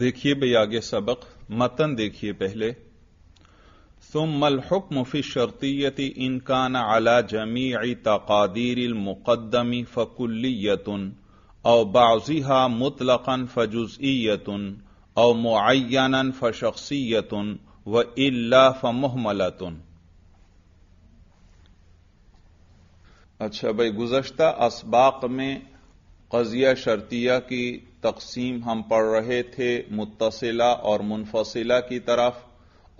देखिए भाई आगे सबक मतन देखिए पहले ثم الحكم في الشرطية إن كان على جميع تقادير المقدم فكلية أو بعضها مطلقا فجزئية أو معينا فشخصية وإلا فمهملة अच्छा भाई गुजश्ता असबाक में कजिया शर्तिया की तकसीम हम पढ़ रहे थे मुतसिला और मुनफसिला की तरफ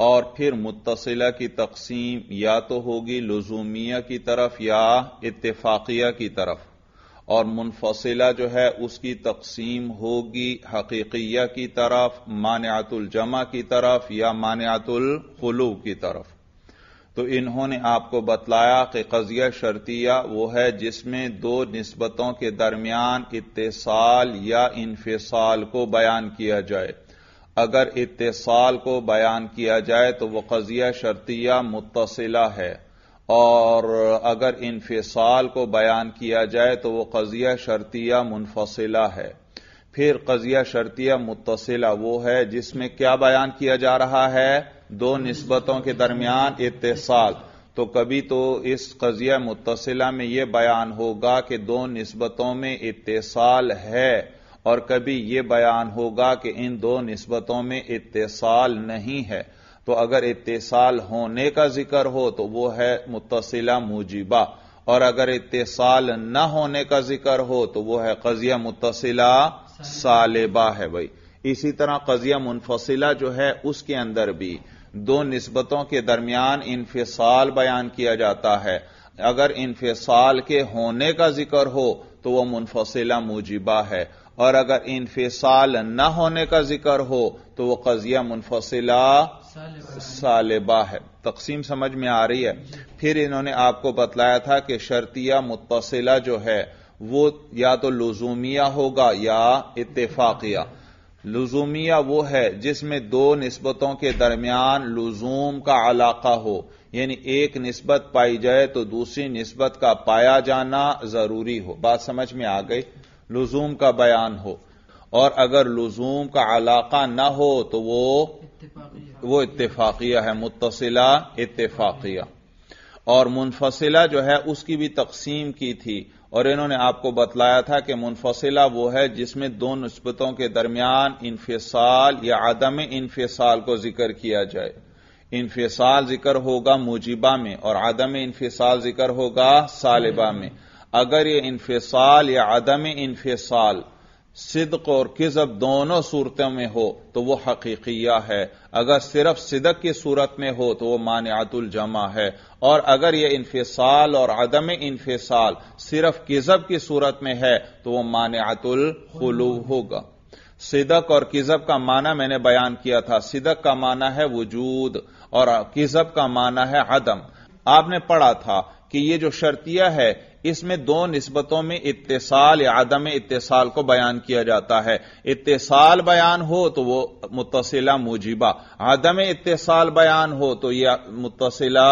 और फिर मुतसिला की तकसीम या तो होगी लुजूमिया की तरफ या इतफाकिया की तरफ और मुनफसिला जो है उसकी तकसीम होगी हकीकिया की तरफ जमा की तरफ या मानतुलखलू की तरफ तो इन्होंने आपको बतलाया कि कजिया शर्तिया वो है जिसमें दो नस्बतों के दरमियान इतसाल या इनफसाल को बयान किया जाए अगर इतसाल को बयान किया जाए तो वह कजिया शर्तिया मुतसिला है और अगर इनफसाल को बयान किया जाए तो वह कजिया शर्तिया मुनफसिला है फिर कजिया शर्तिया मुतसिला वो है जिसमें क्या बयान किया जा रहा है दो नस्बतों के दरमियान इतसाल तो कभी तो इस कजिया मुतसिला में यह बयान होगा कि दो नस्बतों में इतसाल है और कभी यह बयान होगा कि इन दो नस्बतों में इतसाल नहीं है तो अगर इतसाल होने का जिक्र हो तो वो है मुतसिला मुजिबा और अगर इतसाल न होने का जिक्र हो तो वो है कजिया मुतसिला सालिबा है भाई इसी तरह कजिया मुनफसिला जो है उसके अंदर भी दो नस्बतों के दरमियान इनफिसाल बयान किया जाता है अगर इनफिसाल के होने का जिक्र हो तो वह मुनफसिला मूजिबा है और अगर इनफिसाल न होने का जिक्र हो तो वह कजिया मुनफसिला सालिबा है तकसीम समझ में आ रही है फिर इन्होंने आपको बतलाया था कि शर्तिया मुतसिला जो है वो या तो लुजूमिया होगा या इतफाकिया लुजूमिया वो है जिसमें दो नस्बतों के दरमियान लुजूम का अलाका हो यानी एक नस्बत पाई जाए तो दूसरी नस्बत का पाया जाना जरूरी हो बात समझ में आ गई लुजूम का बयान हो और अगर लुजूम का अलाका ना हो तो वो वो इतफाकिया है मुतसिला इतफाकिया और मुनफसिला जो है उसकी भी तकसीम की थी और इन्होंने आपको बतलाया था कि मुनफसिला वो है जिसमें दो नस्बतों के दरमियान इन्फिसाल या आदम इन्फिसाल को जिक्र किया जाए इन्फिसाल जिक्र होगा मुजिबा में और आदम इन्फिसाल जिक्र होगा सालिबा में अगर ये इन्फिसाल या आदम इन्फिसाल सिदक और किजब दोनों सूरतों में हो तो वह हकीकिया है अगर सिर्फ सिदक की सूरत में हो तो वह मानआतुल जमा है और अगर यह इन्फिसाल और अदम इन्फिसाल सिर्फ किजब की सूरत में है तो वह आतुल खलू होगा सिदक और किजब का माना मैंने बयान किया था सिदक का माना है वजूद और किजब का माना है अदम आपने पढ़ा था कि यह जो शर्तिया है इसमें दो नस्बतों में इत्तेसाल या आदम इत्तेसाल को बयान किया जाता है इत्तेसाल बयान हो तो वो मुतसिला मुजिबा आदम इत्तेसाल बयान हो तो यह मुतसिला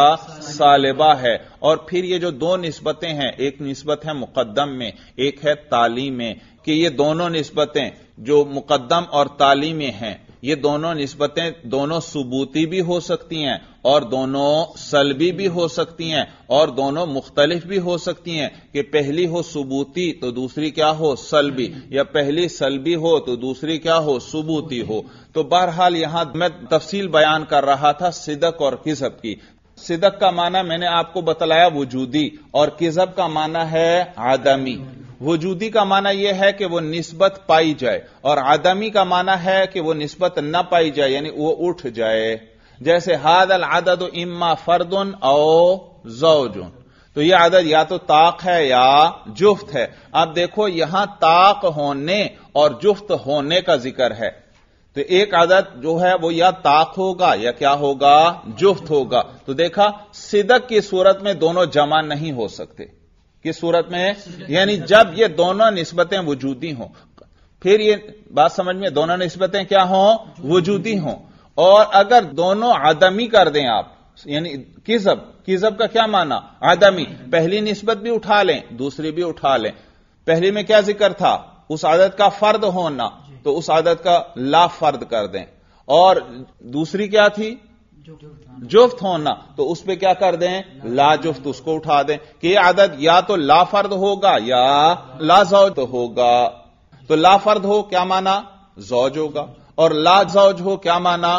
सालिबा है और फिर ये जो दो नस्बतें हैं एक नस्बत है मुकदम में एक है ताली में कि ये दोनों नस्बतें जो मुकदम और ताली में हैं ये दोनों निस्बतें दोनों सबूती भी हो सकती हैं और दोनों सलबी भी हो सकती हैं और दोनों मुख्तलिफ भी हो सकती हैं कि पहली हो सबूती तो दूसरी क्या हो सलबी या पहली सलबी हो तो दूसरी क्या हो सबूती हो तो बहरहाल यहां मैं तफसील बयान कर रहा था सिदक और किसब की सिदक का माना मैंने आपको बतलाया वजूदी और किजब का माना है आदमी वजूदी का माना यह है कि वह नस्बत पाई जाए और आदमी का माना है कि वह नस्बत न पाई जाए यानी वो उठ जाए जैसे हाद अल तो आदद इम्मा फर्दन ओ जोजुन तो यह आदत या तो ताक है या जुफ्त है आप देखो यहां ताक होने और जुफ्त होने का जिक्र है तो एक आदत जो है वो या ताक होगा या क्या होगा जुफ्त होगा तो देखा सिदक की सूरत में दोनों जमा नहीं हो सकते किस सूरत में यानी जब ये दोनों नस्बतें वजूदी हों फिर ये बात समझ में दोनों नस्बतें क्या हों वजूदी हों और अगर दोनों आदमी कर दें आप यानी किजब किजब का क्या माना आदमी पहली निस्बत भी उठा लें दूसरी भी उठा लें पहली में क्या जिक्र था उस आदत का फर्द होना तो उस आदत का ला फर्द कर दें और दूसरी क्या थी जुफ्त होना तो उस पर क्या कर दें लाजुफ्त उसको उठा दें कि यह आदत या तो लाफर्द होगा या लाजौज होगा तो लाफर्द हो क्या माना जौज होगा और लाजौज हो क्या माना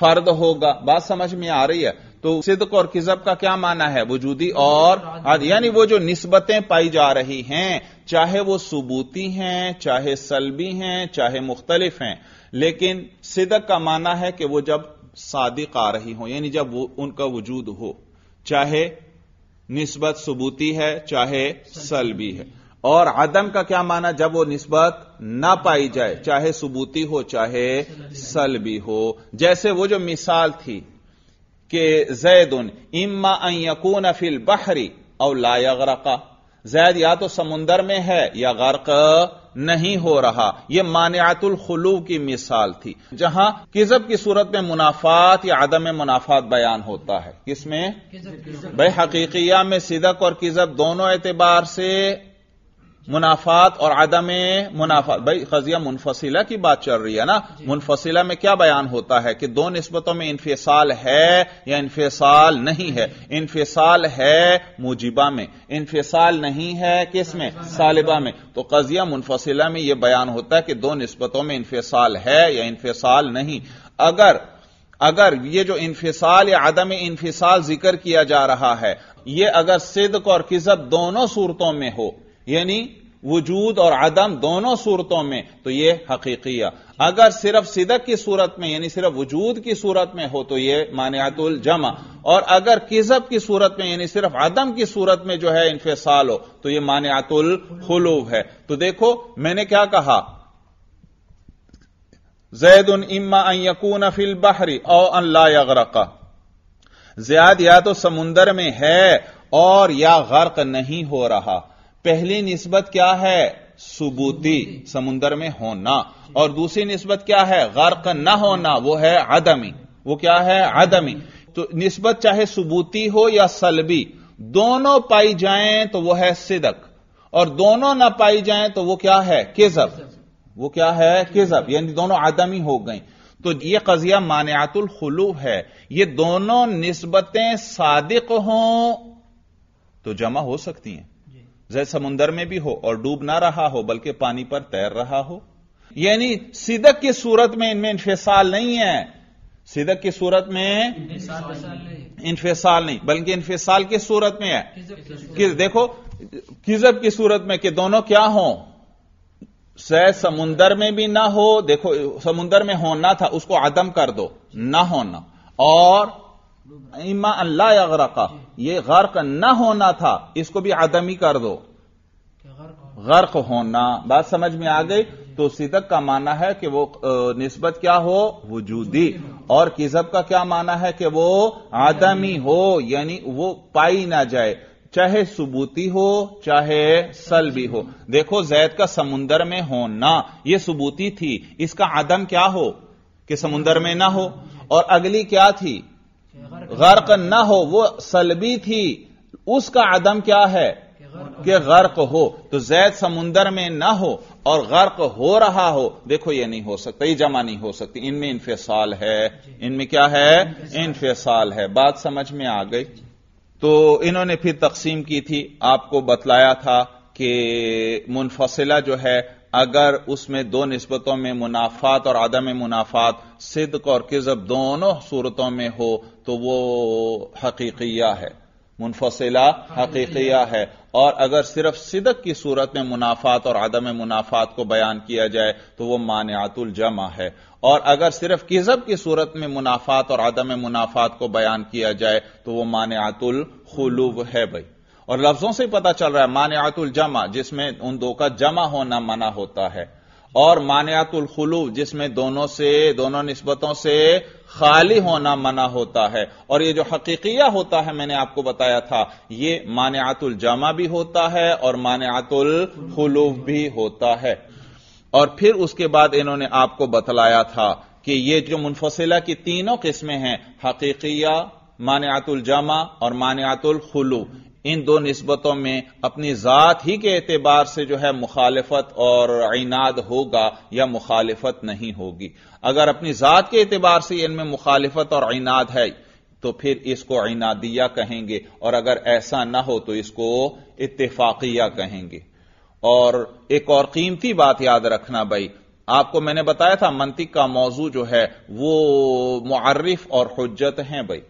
फर्द होगा बात समझ में आ रही है तो सिद्क और किजब का क्या माना है वजूदी और यानी वो जो नस्बतें पाई जा रही हैं चाहे वो सबूती हैं चाहे सलबी हैं चाहे मुख्तलिफ हैं लेकिन सिदक का माना है कि वो जब सादिक आ रही हो यानी जब वो उनका वजूद हो चाहे नस्बत सबूती है चाहे सलबी है और आदम का क्या माना जब वो नस्बत ना पाई जाए चाहे सबूती हो चाहे सलबी हो जैसे वो जो मिसाल थी कि जैद उन इम्मा यकून फिल बहरी और लायगरका जैद या तो समुंदर में है या गर्क नहीं हो रहा यह मानियातुल खुलू की मिसाल थी जहां किजब की सूरत में मुनाफात या आदम मुनाफात बयान होता है किसमें भाई हकीकिया में सिदक और किजब दोनों एतबार से मुनाफात और आदम मुनाफात भाई खजिया मुनफसिला की बात चल रही है ना मुनफसिला में क्या बयान होता है कि दो नस्बतों में इन्फिसाल है या इन्फिसाल नहीं है इन्फिसाल है मुजिबा में इन्फिसाल नहीं है किस में सालिबा में तो कजिया मुनफसिला में यह बयान होता है कि दो नस्बतों में इन्फिसाल है या इन्फिसाल नहीं अगर अगर ये जो इन्फिसाल या आदम इन्फिसाल जिक्र किया जा रहा है यह अगर सिद्क और किजब दोनों सूरतों में हो यानी वजूद और आदम दोनों सूरतों में तो यह हकीकिया अगर सिर्फ सिदक की सूरत में यानी सिर्फ वजूद की सूरत में हो तो यह मानियातुल जमा और अगर किजब की सूरत में यानी सिर्फ आदम की सूरत में जो है इनफेसाल हो तो यह मानियातुल खलूब है तो देखो मैंने क्या कहा जैद उन इम्मा यकून फिल बहरी और अल्लाह यगरका ज्याद या तो समुंदर में है और या गर्क नहीं हो रहा पहली नस्बत क्या है सबूती समुंदर में होना और दूसरी नस्बत क्या है गर्क न होना वो है आदमी वो क्या है आदमी तो नस्बत चाहे सबूती हो या सलबी दोनों पाई जाए तो वह है सिदक और दोनों ना पाई जाए तो वह क्या है केजब वो क्या है केजब यानी दोनों आदमी हो गई तो यह कजिया मान्यातुल खुलू है ये दोनों नस्बतें सादिक हों तो जमा हो सकती हैं जैसे समुंदर में भी हो और डूब ना रहा हो बल्कि पानी पर तैर रहा हो यानी सिदक की सूरत में इनमें इंफिसाल नहीं है सिदक की सूरत में इंफिसाल नहीं बल्कि इंफिसाल की सूरत में है कि देखो किजब की सूरत में कि दोनों क्या हो सह समुंदर में भी ना हो देखो समुंदर में होना था उसको आदम कर दो ना होना और इमा अल्लाह गरका ये गर्क ना होना था इसको भी आदमी कर दो गर्क होना बात समझ में आ गई तो सिदक का माना है कि वो निस्बत क्या हो वजूदी और किजब का क्या माना है कि वो आदमी हो यानी वो पाई ना जाए चाहे सबूती हो चाहे सलबी हो देखो जैद का समुंदर में होना यह सबूती थी इसका आदम क्या हो कि समुंदर में ना हो और अगली क्या थी गर्क ना हो वो सलबी थी उसका आदम क्या है कि गर्क हो तो जैद समुंदर में ना हो और गर्क हो रहा हो देखो ये नहीं हो सकता ये जमा नहीं हो सकती इनमें इनफेसाल है इनमें क्या है इनफिसाल है बात समझ में आ गई तो इन्होंने फिर तकसीम की थी आपको बतलाया था कि मुनफसिला जो है अगर उसमें दो नस्बतों में मुनाफात और आदम मुनाफात सिद्क और किजब दोनों सूरतों में हो तो वो हकीकिया है मुनफसिला हकीकिया है और अगर सिर्फ सिदक की सूरत में मुनाफात और आदम मुनाफात को बयान किया जाए तो वह मान्यातुल जमा है और अगर सिर्फ किजब की सूरत में मुनाफात और आदम मुनाफात को बयान किया जाए तो वह मान्यातुल खुलूब है भाई और लफ्जों से पता चल रहा है मान्यातुल जमा जिसमें उन दो का जमा होना मना होता है और मान्यातुल खुलूब जिसमें दोनों से दोनों नस्बतों से खाली होना मना होता है और ये जो हकीकिया होता है मैंने आपको बताया था ये मान्यातुल जामा भी होता है और मान्यातुल हलूफ भी होता है और फिर उसके बाद इन्होंने आपको बतलाया था कि ये जो मुनफसिला की तीनों किस्में हैं हकीकिया मान्यातुल जामा और मान्यातुल हलू इन दो नस्बतों में अपनी ज़ात ही के एतबार से जो है मुखालफत और इनाद होगा या मुखालफत नहीं होगी अगर अपनी ज़ात के एतबार से इनमें मुखालफत और इनाद है तो फिर इसको इनादिया कहेंगे और अगर ऐसा ना हो तो इसको इतफाकिया कहेंगे और एक और कीमती बात याद रखना भाई आपको मैंने बताया था मंतिक का मौजू जो है वो मुआरफ और हजत हैं भाई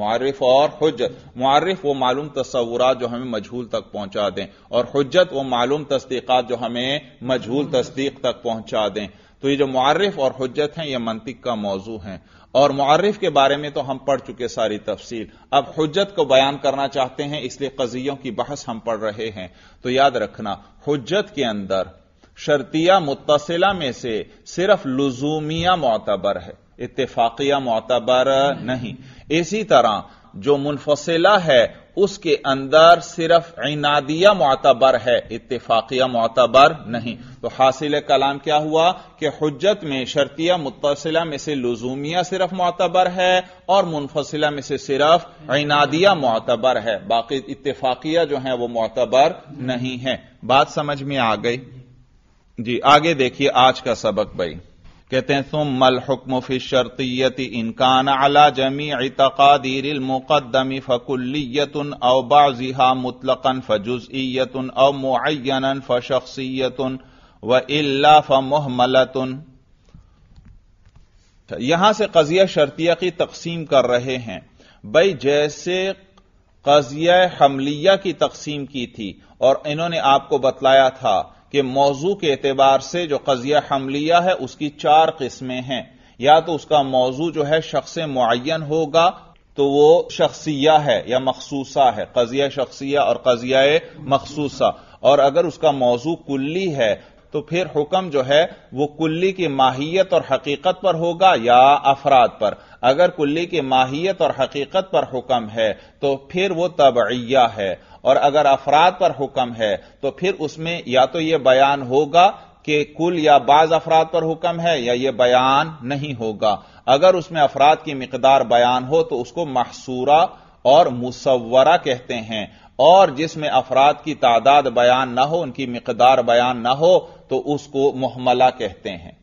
मुआरफ और हजत मारफ वो मालूम तस्वुरा जो हमें मजहूल तक पहुंचा दें और हजत वो मालूम तस्दीक जो हमें मजहूल तस्दीक तक पहुंचा दें तो ये जो मुआरफ और हजत हैं ये मंतिक का मौजू है और मुआरफ के बारे में तो हम पढ़ चुके सारी तफसील अब हजत को बयान करना चाहते हैं इसलिए कजियों की बहस हम पढ़ रहे हैं तो याद रखना हजत के अंदर शर्तिया मुतसिला में से सिर्फ लुजूमिया मोतबर है इतफाकिया मोतबर नहीं इसी तरह जो मुनफसिला है उसके अंदर सिर्फ इनादिया मतबर है इतफाकिया मोतबर नहीं तो हासिल कलाम क्या हुआ कि हजत में शर्तिया मुतसिला में से लुजूमिया सिर्फ मतबर है और मुनफसला में से सिर्फ इनादिया मतबर है बाकी इतफाकिया जो है वह मोतबर नहीं है बात समझ में आ गई जी आगे देखिए आज का सबक भाई कहते हैं सुम मल हुक्म फि शर्तियति इनकान अला जमी तकादीर मुकदमी फ़कुल्लियतन अव बाजिहा मुतलकन फ़जुज़ियतन अव मुन फ़शख्सियतन व इल्ला फ़महमलतन तो यहां से कजिया शर्तिया की तकसीम कर रहे हैं भाई जैसे कजिया हमलिया की तकसीम की थी और इन्होंने आपको बतलाया था कि मौजू के एतबार से जो कजिया हमलिया है उसकी चार किस्में हैं या तो उसका मौजू जो है शख्स मुन होगा तो वो शख्सिया है या मखसूसा है कजिया शख्सिया और कजिया मखसूसा और अगर उसका मौजू कुल्ली है तो फिर हुक्म जो है वो कुल्ली की माहियत और हकीकत पर होगा या अफराद पर अगर कुल्ली की माहियत और हकीकत पर हुक्म है तो फिर वो तबैया है और अगर अफराद पर हुक्म है तो फिर उसमें या तो यह बयान होगा कि कुल या बाज अफराद पर हुक्म है या यह बयान नहीं होगा अगर उसमें अफराद की मकदार बयान हो तो उसको महसूरा और मुसवरा कहते हैं और जिसमें अफराद की तादाद बयान ना हो उनकी मकदार बयान ना हो तो उसको महमला कहते हैं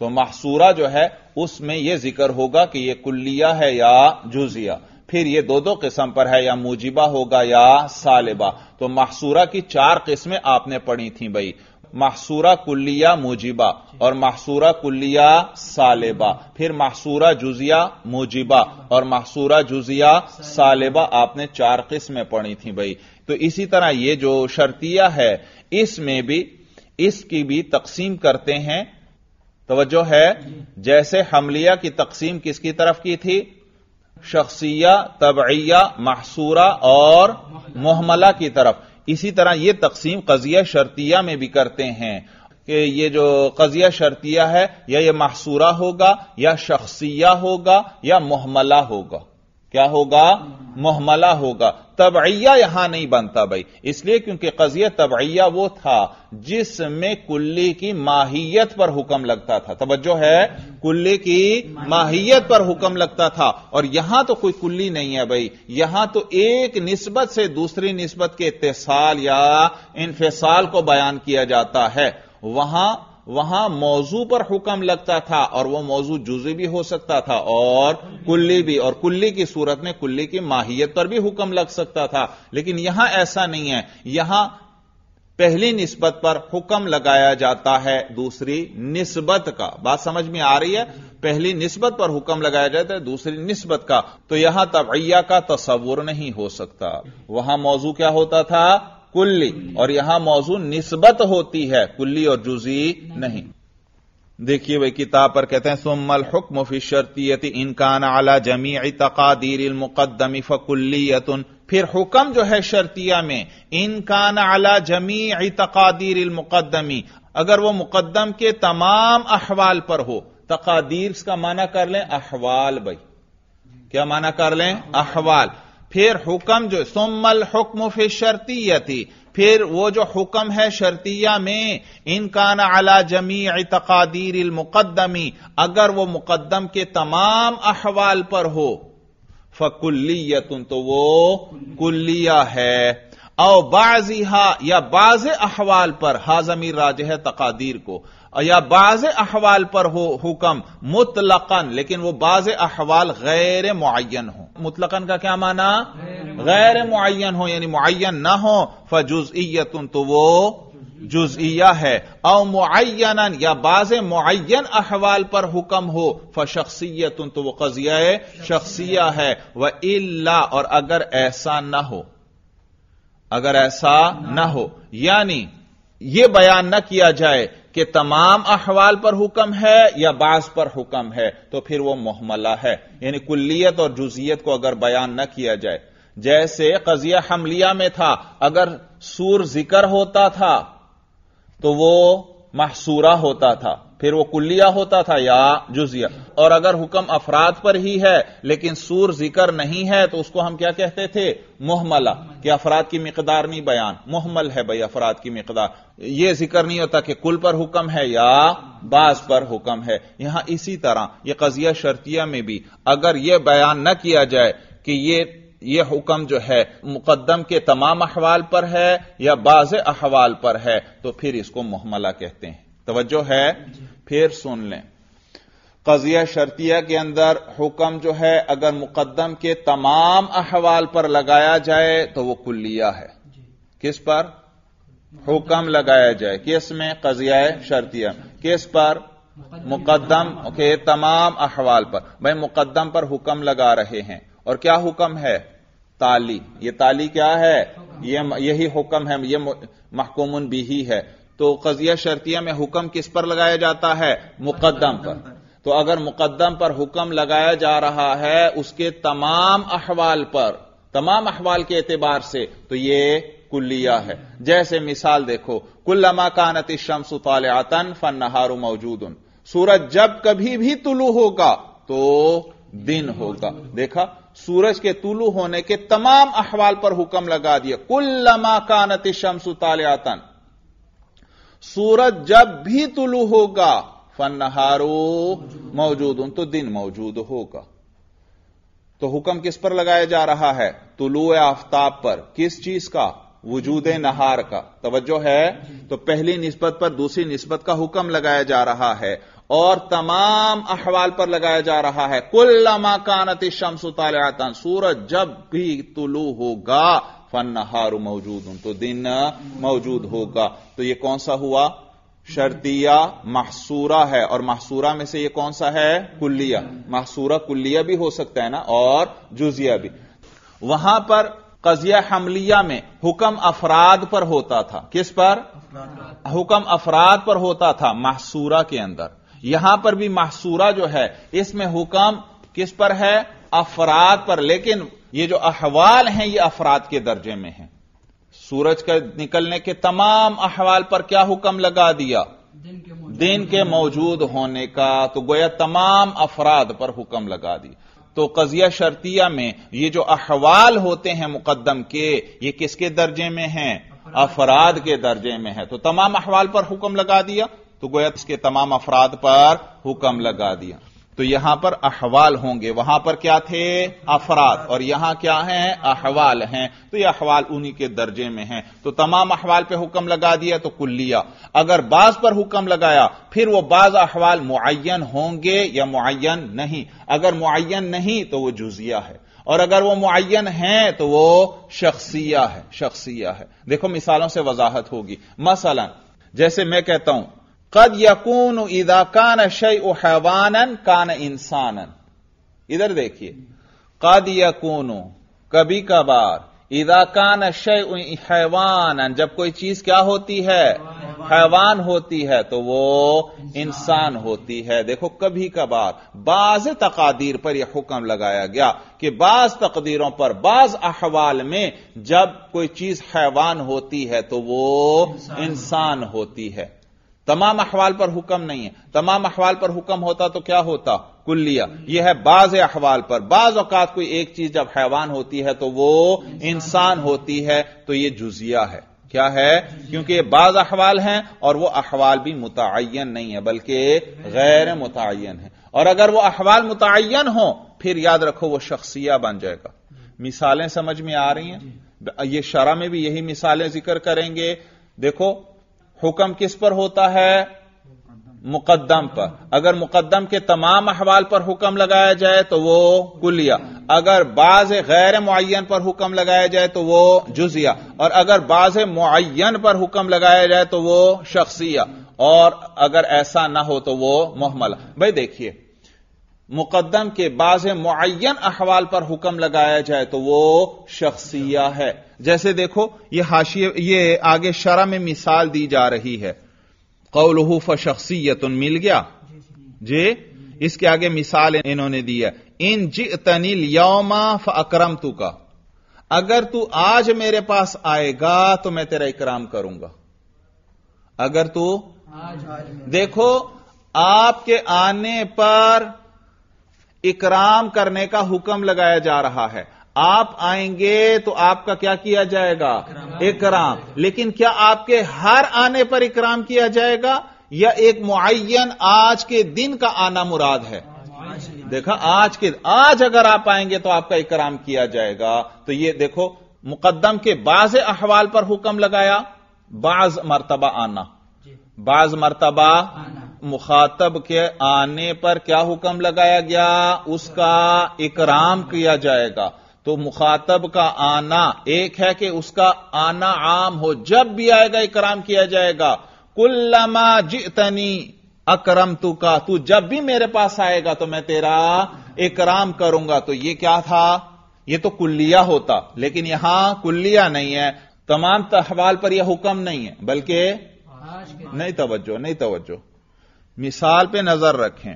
तो महसूरा जो है उसमें यह जिक्र होगा कि यह कुल्लिया है या जुजिया फिर ये दो दो किस्म पर है या मुजिबा होगा या सालिबा तो महसूरा की चार किस्में आपने पढ़ी थी भाई महसूरा कुल्लिया मुजिबा और महसूरा कुल्लिया सालिबा फिर महसूरा जुजिया मुजिबा और महसूरा जुजिया सालिबा आपने चार किस्में पढ़ी थी भाई तो इसी तरह ये जो शर्तिया है इसमें भी इसकी भी तकसीम करते हैं तोज्जो है जैसे हमलिया की तकसीम किसकी तरफ की थी शख्सिया तबैया महसूरा और मोहमला की तरफ इसी तरह ये तकसीम कजिया शर्तिया में भी करते हैं कि ये जो कजिया शर्तिया है या ये महसूरा होगा या शख्सिया होगा या मोहमला होगा क्या होगा मोहमला होगा तबैया यहां नहीं बनता भाई इसलिए क्योंकि कजिया तबैया वो था जिसमें कुल्ली की माहियत पर हुक्म लगता था तवज्जो है कुल्ली की माहियत पर हुक्म लगता था और यहां तो कोई कुल्ली नहीं है भाई यहां तो एक निस्बत से दूसरी निस्बत के इतसाल या इनफिसाल को बयान किया जाता है वहां वहां मौजू पर हुक्म लगता था और वह मौजू जुजे भी हो सकता था और कुल्ली भी और कुल्ली की सूरत में कुल्ली की माहियत पर भी हुक्म लग सकता था लेकिन यहां ऐसा नहीं है यहां पहली निस्बत पर हुक्म लगाया जाता है दूसरी निस्बत का बात समझ में आ रही है पहली निस्बत पर हुक्म लगाया जाता है दूसरी निस्बत का तो यहां तबैया का तस्वुर नहीं हो सकता वहां मौजू क्या होता था कुल्ली और यहां मौजू नस्बत होती है कुल्ली और जुजी नहीं देखिए वही किताब पर कहते हैं सुमल हुक्म फी शर्तियत इनकान आला जमी तकादीर मुकदमी यतुन फिर हुक्म जो है शर्तिया में इनकान आला जमी तकादीर मुकदमी अगर वो मुकदम के तमाम अहवाल पर हो तकादीर का माना कर लें अहवाल भाई क्या माना कर लें अहवाल फिर हुक्म जो सुमल हुक्म फिर शर्तीयती फिर वो जो हुक्म है शर्तिया में इनकान अला जमी तकदीर मुकदमी अगर वो मुकदम के तमाम अहवाल पर हो फकुल्लियतुन तो वो कुल्लिया है औ बाजिहा या बाज अहवाल पर हाजमी राज है तकादीर को या बाज अहवाल पर हो हुक्म मुतलकन लेकिन वो बाज अहवाल गैर मुन हो मुतलकन का क्या माना गैर मुन हो यानी मुन ना हो फजुजयतन तो वो जुजिया है औ या बाज मुन अहवाल पर हुक्म हो फशख्सियतन तो वो कजिया शख्सिया है व इल्ला और अगर ऐसा ना हो अगर ऐसा ना हो यानी यह बयान न किया जाए कि तमाम अहवाल पर हुक्म है या बाज पर हुक्म है तो फिर वह मोहमला है यानी कुल्लियत और जुजियत को अगर बयान न किया जाए जैसे कजिया हमलिया में था अगर सूर जिक्र होता था तो वो महसूरा होता था फिर वो कुल्लिया होता था या जुजिया और अगर हुक्म अफराद पर ही है लेकिन सूर जिक्र नहीं है तो उसको हम क्या कहते थे मोहमला कि अफराद की मकदार नहीं बयान मोहमल है भाई अफराद की मकदार यह जिक्र नहीं होता कि कुल पर हुक्म है या बाज पर हुक्म है यहां इसी तरह यह कजिया शर्तिया में भी अगर यह बयान न किया जाए कि यह ये हुक्म जो है मुकदम के तमाम अहवाल पर है या बाज अहवाल पर है तो फिर इसको मोहमला कहते हैं तोज्जो है फिर सुन लें कजिया शर्तिया के अंदर हुक्म जो है अगर मुकदम के तमाम अहवाल पर लगाया जाए तो वह कुल्लिया है किस पर हुक्म लगाया जाए किस में कजिया शर्तिया किस पर मुकदम के तमाम अहवाल पर भाई मुकदम पर हुक्म लगा रहे हैं और क्या हुक्म है ताली ये ताली क्या है ये यही हुक्म है ये महकुमन भी ही है तो कजिया शर्तिया में हुक्म किस पर लगाया जाता है मुकदम पर तो अगर मुकदम पर हुक्म लगाया जा रहा है उसके तमाम अहवाल पर तमाम अहवाल के एतबार से तो यह कुल्लिया है जैसे मिसाल देखो कुल्लमा कानति शम्स आतन फन नहारू मौजूद उन सूरज जब कभी भी तुलू होगा तो दिन होगा देखा सूरज के तुलू होने के तमाम अहवाल पर हुक्म लगा दिया कुल्लमा कानति शम्स आतन सूरज जब भी तुलु होगा फनहारो मौजूद तो दिन मौजूद होगा तो हुक्म किस पर लगाया जा रहा है तुलु आफ्ताब पर किस चीज का वजूद नहार का तवज्जो है तो पहली नस्बत पर दूसरी नस्बत का हुक्म लगाया जा रहा है और तमाम अहवाल पर लगाया जा रहा है कुल कानत शमस सूरज जब भी तुलू होगा फन मौजूद हूं तो दिन मौजूद होगा तो ये कौन सा हुआ शर्तिया महसूरा है और महसूरा में से ये कौन सा है कुल्लिया महसूरा कुल्लिया भी हो सकता है ना और जुजिया भी वहां पर कजिया हमलिया में हुक्म अफराद पर होता था किस पर हुक्म अफराद पर होता था महसूरा के अंदर यहां पर भी महसूरा जो है इसमें हुक्म किस पर है अफराद पर लेकिन ये जो अहवाल हैं ये अफराद के दर्जे में हैं सूरज के निकलने के तमाम अहवाल पर क्या हुक्म लगा दिया दिन के मौजूद होने का तो गोया तमाम अफराद पर हुक्म लगा दिया तो कजिया शर्तिया में ये जो अहवाल होते हैं मुकदम के ये किसके दर्जे में हैं अफराद के दर्जे में है तो तमाम अहवाल पर हुक्म लगा दिया तो गोया इसके तमाम अफराद पर हुक्म लगा दिया तो यहां पर अहवाल होंगे वहां पर क्या थे अफराद और यहां क्या है अहवाल हैं तो ये अहवाल उन्हीं के दर्जे में हैं तो तमाम अहवाल पे हुक्म लगा दिया तो कुल्लिया अगर बाज पर हुक्म लगाया फिर वो बाज अहवाल मुन होंगे या मुन नहीं अगर मुन नहीं तो वह जुजिया है और अगर वो मुआन है तो वो शख्सिया है शख्सिया है देखो मिसालों से वजाहत होगी मसलन जैसे मैं कहता हूं कद यकून इदा कान शय हैवानन कान इंसानन इधर देखिए कद यकून कभी कभार इदा कान शय हैवानन जब कोई चीज क्या होती है हैवान होती है तो वो इंसान होती है देखो कभी कभार बाज तकादीर पर यह हुक्म लगाया गया कि बाज तकदीरों पर बाज अहवाल में जब कोई चीज हैवान होती है तो वो इंसान होती है तमाम अहवाल पर हुक्म नहीं है तमाम अहवाल पर हुक्म होता तो क्या होता कुल्लिया यह है बाज अहवाल पर बाज अवकात कोई एक चीज जब हैवान होती है तो वो इंसान होती है तो यह जुजिया है क्या है क्योंकि बाज अहवाल हैं और वह अहवाल भी मुतन नहीं है बल्कि गैर मुतन है और अगर वह अहवाल मुतन हो फिर याद रखो वह शख्सिया बन जाएगा मिसालें समझ में आ रही हैं ये शरा में भी यही मिसालें जिक्र करेंगे देखो हुक्म किस पर होता है मुकदम पर अगर मुकदम के तमाम अहवाल पर हुक्म लगाया जाए तो वो कुलिया अगर बाज गैर मुन पर हुक्म लगाया जाए तो वो जुजिया और अगर बाज मुन पर हुक्म लगाया जाए तो वो शख्सिया और अगर ऐसा ना हो तो वो मोहमला भाई देखिए मुकदम के बाज मुन अहवाल पर हुक्म लगाया जाए तो वो शख्सिया है जैसे देखो ये हाशिए ये आगे शरा में मिसाल दी जा रही है कौलहू फ शख्सियत मिल गया जे इसके आगे मिसाल इन्होंने दी है इन जी तनिल यौमा फ अक्रम तू का अगर तू आज मेरे पास आएगा तो मैं तेरा इकराम करूंगा अगर तू देखो आपके आने पर इकराम करने का हुक्म लगाया जा रहा है आप आएंगे तो आपका क्या किया जाएगा इकराम लेकिन क्या आपके हर आने पर इकराम किया जाएगा या एक मुआन आज के दिन का आना मुराद है देखा आज के आज अगर आप आएंगे तो आपका इकराम किया जाएगा तो ये देखो मुकदम के बाज अहवाल पर हुक्म लगाया बाज मरतबा आना बाज मरतबा आना। मुखातब के आने पर क्या हुक्म लगाया गया उसका इकराम किया जाएगा तो मुखातब का आना एक है कि उसका आना आम हो जब भी आएगा इकराम किया जाएगा कुल्लमा जितनी अकरम तू का तू जब भी मेरे पास आएगा तो मैं तेरा इकराम करूंगा तो ये क्या था ये तो कुल्लिया होता लेकिन यहां कुल्लिया नहीं है तमाम तहवाल पर यह हुक्म नहीं है बल्कि नहीं तवज्जो नहीं तवज्जो मिसाल पे नजर रखें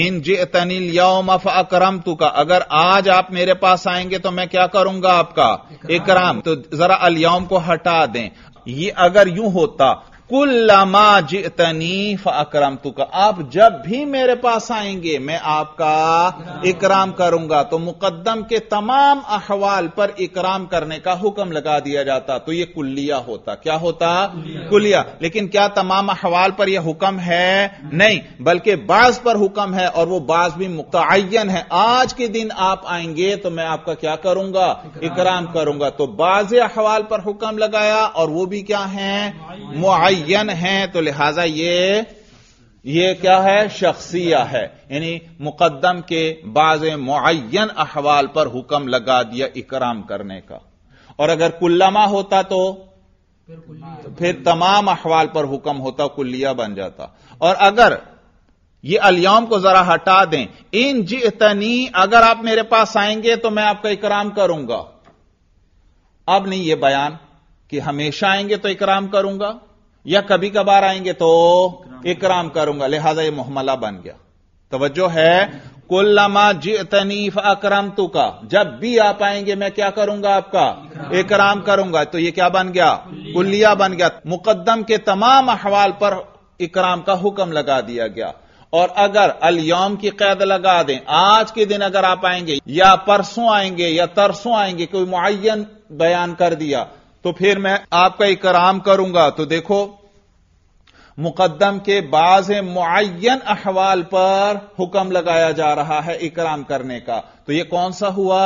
इन जे तनिल अक्रम तू का अगर आज आप मेरे पास आएंगे तो मैं क्या करूंगा आपका इकराम तो जरा अलियाम को हटा दें ये अगर यूं होता कुल्लमा जितनी अक्रम का आप जब भी मेरे पास आएंगे मैं आपका इकराम करूंगा तो मुकदम के तमाम अहवाल पर इकराम करने का हुक्म लगा दिया जाता तो यह कुल्लिया होता क्या होता कुल्लिया, लेकिन क्या तमाम अहवाल पर यह हुक्म है नहीं बल्कि बाज पर हुक्म है और वह बाज भी मुतन है आज के दिन आप आएंगे तो मैं आपका क्या करूंगा इकराम करूंगा तो बाज अहवाल पर हुक्म लगाया और वो भी क्या है मुअन है तो लिहाजा ये ये क्या है शख्सिया है यानी मुकदम के बाज मुन अहवाल पर हुक्म लगा दिया इकराम करने का और अगर कुल्लमा होता तो फिर तमाम अहवाल पर हुक्म होता कुल्लिया बन जाता और अगर ये अलियाम को जरा हटा दें इन जितनी अगर आप मेरे पास आएंगे तो मैं आपका इकराम करूंगा अब नहीं ये बयान कि हमेशा आएंगे तो इकराम करूंगा या कभी कभार आएंगे तो इकराम करूंगा लिहाजा ये मोहमला बन गया तवज्जो है कुल्लमा तनीफ अक्रम तू का जब भी आप आएंगे मैं क्या करूंगा आपका इकराम करूंगा तो ये क्या बन गया कुल्लिया बन गया मुकदम के तमाम अहवाल पर इकराम का हुक्म लगा दिया गया और अगर अलयम की कैद लगा दें आज के दिन अगर आप आएंगे या परसों आएंगे या तरसों आएंगे कोई मुन बयान कर दिया तो फिर मैं आपका इकराम करूंगा तो देखो मुकदम के बाज मुन अहवाल पर हुक्म लगाया जा रहा है इकराम करने का तो यह कौन सा हुआ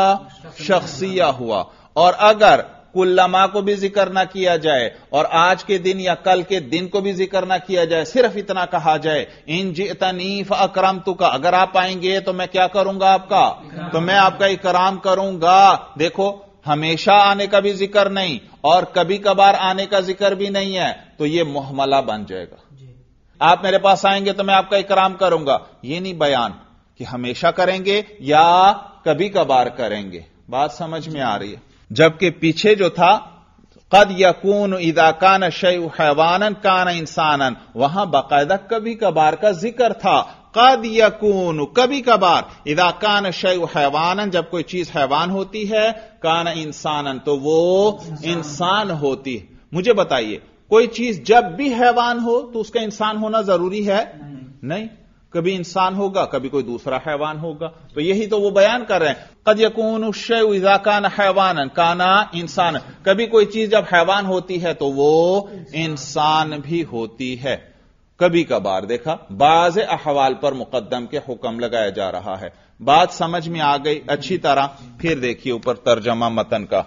शख्सिया हुआ और अगर कुल्लमा को भी जिक्र ना किया जाए और आज के दिन या कल के दिन को भी जिक्र ना किया जाए सिर्फ इतना कहा जाए इन जितनीफ अक्रम तुका का अगर आप आएंगे तो मैं क्या करूंगा आपका तो मैं आपका इकराम करूंगा देखो हमेशा आने का भी जिक्र नहीं और कभी कभार आने का जिक्र भी नहीं है तो यह मोहमला बन जाएगा आप मेरे पास आएंगे तो मैं आपका इकराम करूंगा यह नहीं बयान कि हमेशा करेंगे या कभी कभार करेंगे बात समझ में आ रही है जबकि पीछे जो था कद यकून इदा कान शैवानन कान इंसानन वहां बाकायदा कभी कभार का जिक्र था कद यकून कभी कभार इदा कान शय हैवान जब कोई चीज हैवान होती है कान इंसानन तो वो इंसान होती है मुझे बताइए कोई चीज जब भी हैवान हो तो उसका इंसान होना जरूरी है नहीं, नहीं। कभी इंसान होगा कभी कोई दूसरा हैवान होगा तो यही तो वो बयान कर रहे हैं कद यकून शय शैजाकान हैवान काना इंसान कभी कोई चीज जब हैवान होती है तो वो इंसान भी होती है कभी कभार देखा बाज अहवाल पर मुकदम के हुक्म लगाया जा रहा है बात समझ में आ गई अच्छी तरह फिर देखिए ऊपर तर्जमा मतन का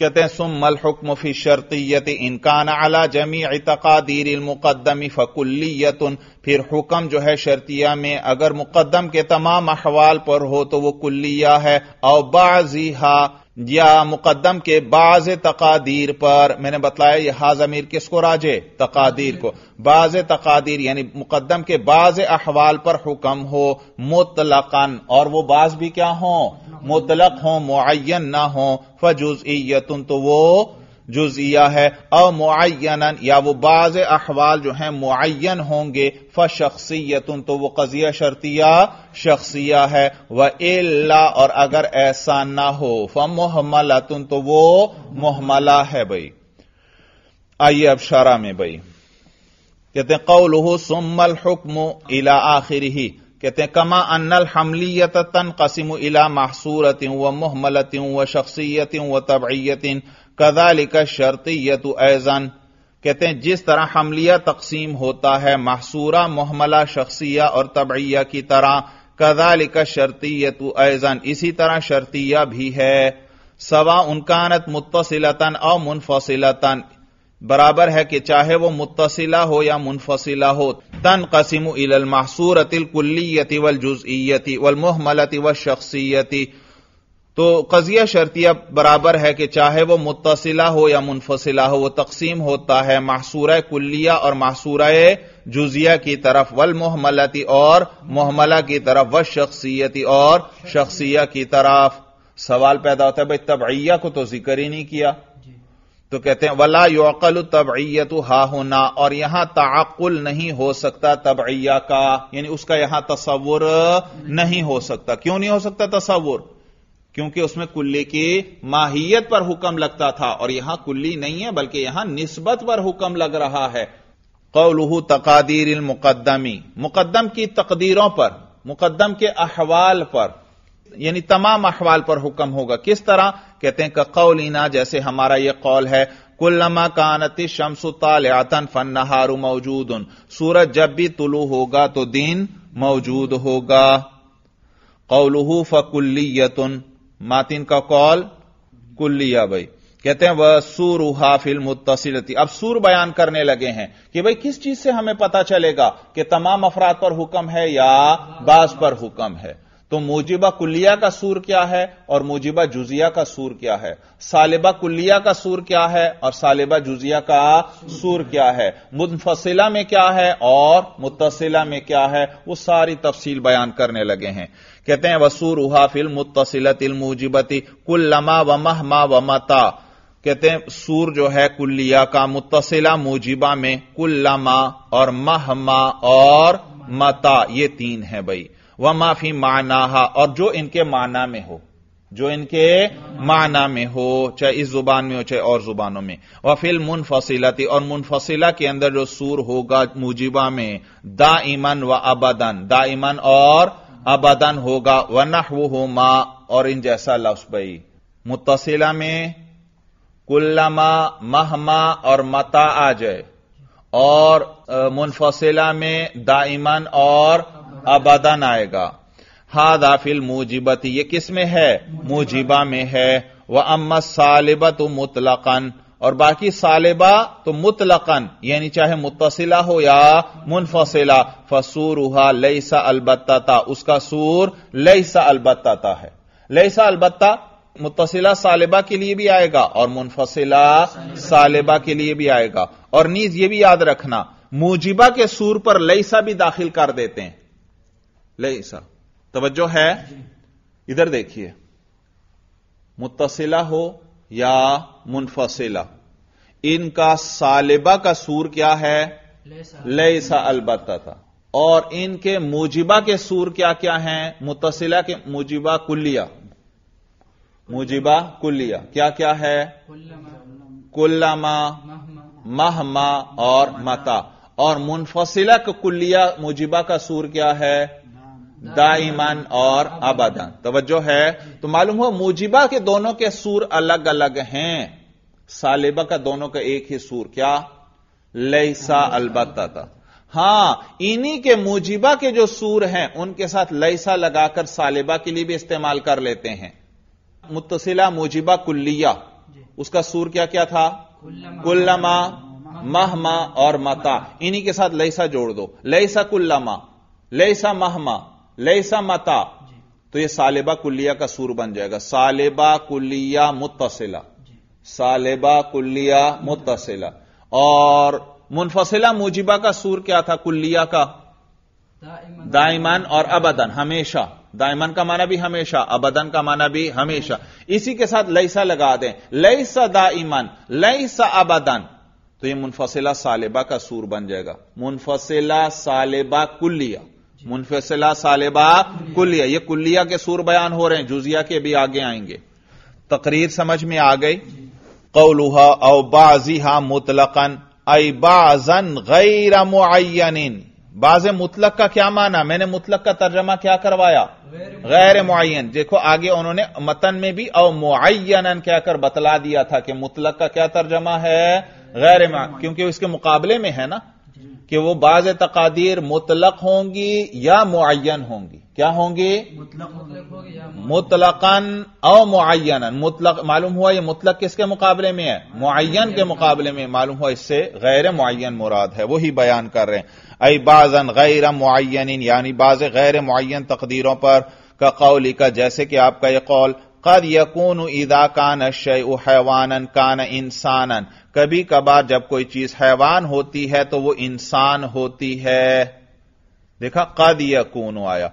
कहते हैं सुम हुक्म फी शर्तियत इनकान अला जमी तकादीर मुकदमी फकुल्लीत फिर हुक्म जो है शर्तिया में अगर मुकदम के तमाम अहवाल पर हो तो वो कुल्लिया है और बाजी हा या मुकदम के बाज तकादीर पर मैंने बताया यह किस किसको राजे तकादीर को बाज तकादीर यानी मुकदम के बाज अहवाल पर हुक्म हो मुतलकन और वो बाज भी क्या हो मुतलक हो मुन ना हो फजुज तो वो जुजिया है अमुन या वो बाज अहवाल जो है मुन होंगे फ शख्सियतन तो वो कजिया शर्तिया शख्सिया है वह एल्ला और अगर ऐसा ना हो फ मोहमलातन तो वो मोहमला है भाई आइए अब शारा में भाई कहते हैं कौल सुमल हुक्म इला आखिर ही कहते हैं कमा अनल हमलियत तन कसिम इला महसूरत व मोहमलत व शख्सियत व तबैतिन कदालिका शर्तियत ऐजन कहते हैं जिस तरह हमलिया तकसीम होता है महसूरा मोहमला शख्सिया और तबैया की तरह कदालिका शर्तियत ऐजन इसी तरह शर्तिया भी है सवा उनकानत मुतसिलतन और मुनफसिलतन बराबर है कि चाहे वो मुतसिला हो या मुनफसिला हो तन कसिम महसूरतिल कुल्लीयति वल जुजयती वल मोहमलती व शख्सियती तो कजिया शर्तिया बराबर है कि चाहे वह मुतसिला हो या मुनफसिला हो वह तकसीम होता है मासूर कुल्लिया और मासूर जुजिया की तरफ वल मोहमलती और मोहमला की तरफ व शख्सियती और शख्सिया की तरफ सवाल पैदा होता है भाई तबैया को तो जिक्र ही नहीं किया तो कहते हैं वला योकल तबैयत हा होना और यहां ताकुल नहीं हो सकता तबैया का यानी उसका यहां तस्वुर नहीं हो सकता क्यों नहीं हो सकता तस्वुर क्योंकि उसमें कुल्ली की माहियत पर हुक्म लगता था और यहां कुल्ली नहीं है बल्कि यहां निस्बत पर हुक्म लग रहा है कौलहू तकादीर मुकदमी मुकदम की तकदीरों पर मुकदम के अहवाल पर यानी तमाम अहवाल पर हुक्म होगा किस तरह कहते हैं कौलिना जैसे हमारा यह कौल है कुल्लमा कानती शमसु तालियातन फन नहारु मौजूद उन सूरज जब भी तुलू होगा तो दिन मौजूद होगा कौलहू फकुल्लियतुन मातिन का कौल कुल्लिया भाई कहते हैं वह सूर उहाफिल मुतसिलती अब सूर बयान करने लगे हैं कि भाई किस चीज से हमें पता चलेगा कि तमाम अफराद पर हुक्म है या बास पर हुक्म है तो मुजिबा कुल्लिया का सूर क्या है और मुजिबा जुजिया का सूर क्या है सालिबा कुल्लिया का सूर क्या है और सालिबा जुजिया का सूर क्या है मुनफसिला में क्या है और मुतसिला में क्या है वो सारी तफसील बयान करने लगे हैं कहते हैं वसूर उहा फिल मुतसिलत इलमूजिबती कुल लमा मह मा मता कहते हैं सूर जो है कुल्लिया का मुतसिला मूजिबा में कुल्लमा और महमा और मता ये तीन है भाई मा माफी मानाहा और जो इनके माना में हो जो इनके माना में हो चाहे इस जुबान में हो चाहे और जुबानों में वह फिल मुनफसिलती और मुनफसिला के अंदर जो सूर होगा मुजिबा में दा ईमन व अबदन दा ईमन और अबदन होगा वनह हो मा और इन जैसा लफ्स बई मुतसिला में कुल्लमा महमा और मता आ जाए और मुनफसिला में दाइमन और अबदन आएगा हा दाफिल मूजिबत ये किस में है मुजिबा में है वह अम्मा सालिबत मुतलकन और बाकी सालिबा तो मुतलकन यानी चाहे मुतसिला हो या मुनफसिला फसूरुहा लईसा अलबत्ता उसका सूर लईसा अलबत्ता है लईसा अलबत्ता मुतसिला सालिबा के लिए भी आएगा और मुनफसिला सालिबा के लिए भी आएगा और नीज ये भी याद रखना मुजिबा के सूर पर लईसा भी दाखिल कर देते हैं लईसा तवज्जो है इधर देखिए मुतसिला हो या मुनफसिला इनका सालिबा का सूर क्या है लेसा अलबत्ता था और इनके मुजिबा के सूर क्या क्या हैं मुतसिला के मुजिबा कुल्लिया मुजिबा कुल्लिया क्या क्या है कुल्लामा महमा और मता और मुनफसिला का कुल्लिया मुजिबा का सूर क्या है दाइमन और अबदन तवज्जो है तो मालूम हो मुजिबा के दोनों के सूर अलग अलग हैं सालिबा का दोनों का एक ही सूर क्या लैसा अलबत्ता था हां इन्हीं के मुजिबा के जो सूर हैं उनके साथ लैसा लगाकर सालिबा के लिए भी इस्तेमाल कर लेते हैं मुतसिला मुजिबा कुल्लिया उसका सूर क्या क्या था कुल्लमा महमा और मता इन्हीं के साथ लैसा जोड़ दो लैसा कुल्लमा लैसा महमा लेसा मता तो ये सालेबा कुल्लिया का सूर बन जाएगा सालेबा कुल्लिया मुतसिला सालेबा कुल्लिया मुतसिला और मुनफसिला मुजिबा का सूर क्या था कुल्लिया का दाइमन और अबदन हमेशा दाइमन का माना भी हमेशा अबदन का माना भी हमेशा इसी के साथ लैसा लगा दें लैसा दाइमन लैसा अबदन तो ये मुनफसिला सालेबा का सूर बन जाएगा मुनफसिला सालेबा कुल्लिया मुनफसला सालिबा कुल्लिया ये कुल्लिया के सूर बयान हो रहे हैं जुजिया के भी आगे आएंगे तकरीर समझ में आ गई कौलुहा औ बाजिहा मुतलकन अई बाजन गैर मुआन बाज मुतलक का क्या माना मैंने मुतलक का तर्जमा क्या करवाया गैर मुआन देखो आगे उन्होंने मतन में भी और मुन कहकर बतला दिया था कि मुतलक का क्या तर्जमा है गैर क्योंकि उसके मुकाबले में है ना कि वो बाज तकादीर मुतलक होंगी या मुन होंगी क्या होंगी मुतलकन और मुतलक मालूम हुआ ये मुतलक किसके मुकाबले में है मुन के मुकाबले में मालूम हुआ इससे गैर मुन मुराद है वही बयान कर रहे हैं अई बाजन गैर मुन यानी बाज गैर मुन तकदीरों पर का कौली का जैसे कि आपका यह कौल कद यकून ईदा कान अशय हैवानन कान इंसानन कभी कभार जब कोई चीज हैवान होती है तो वो इंसान होती है देखा कद यकून आया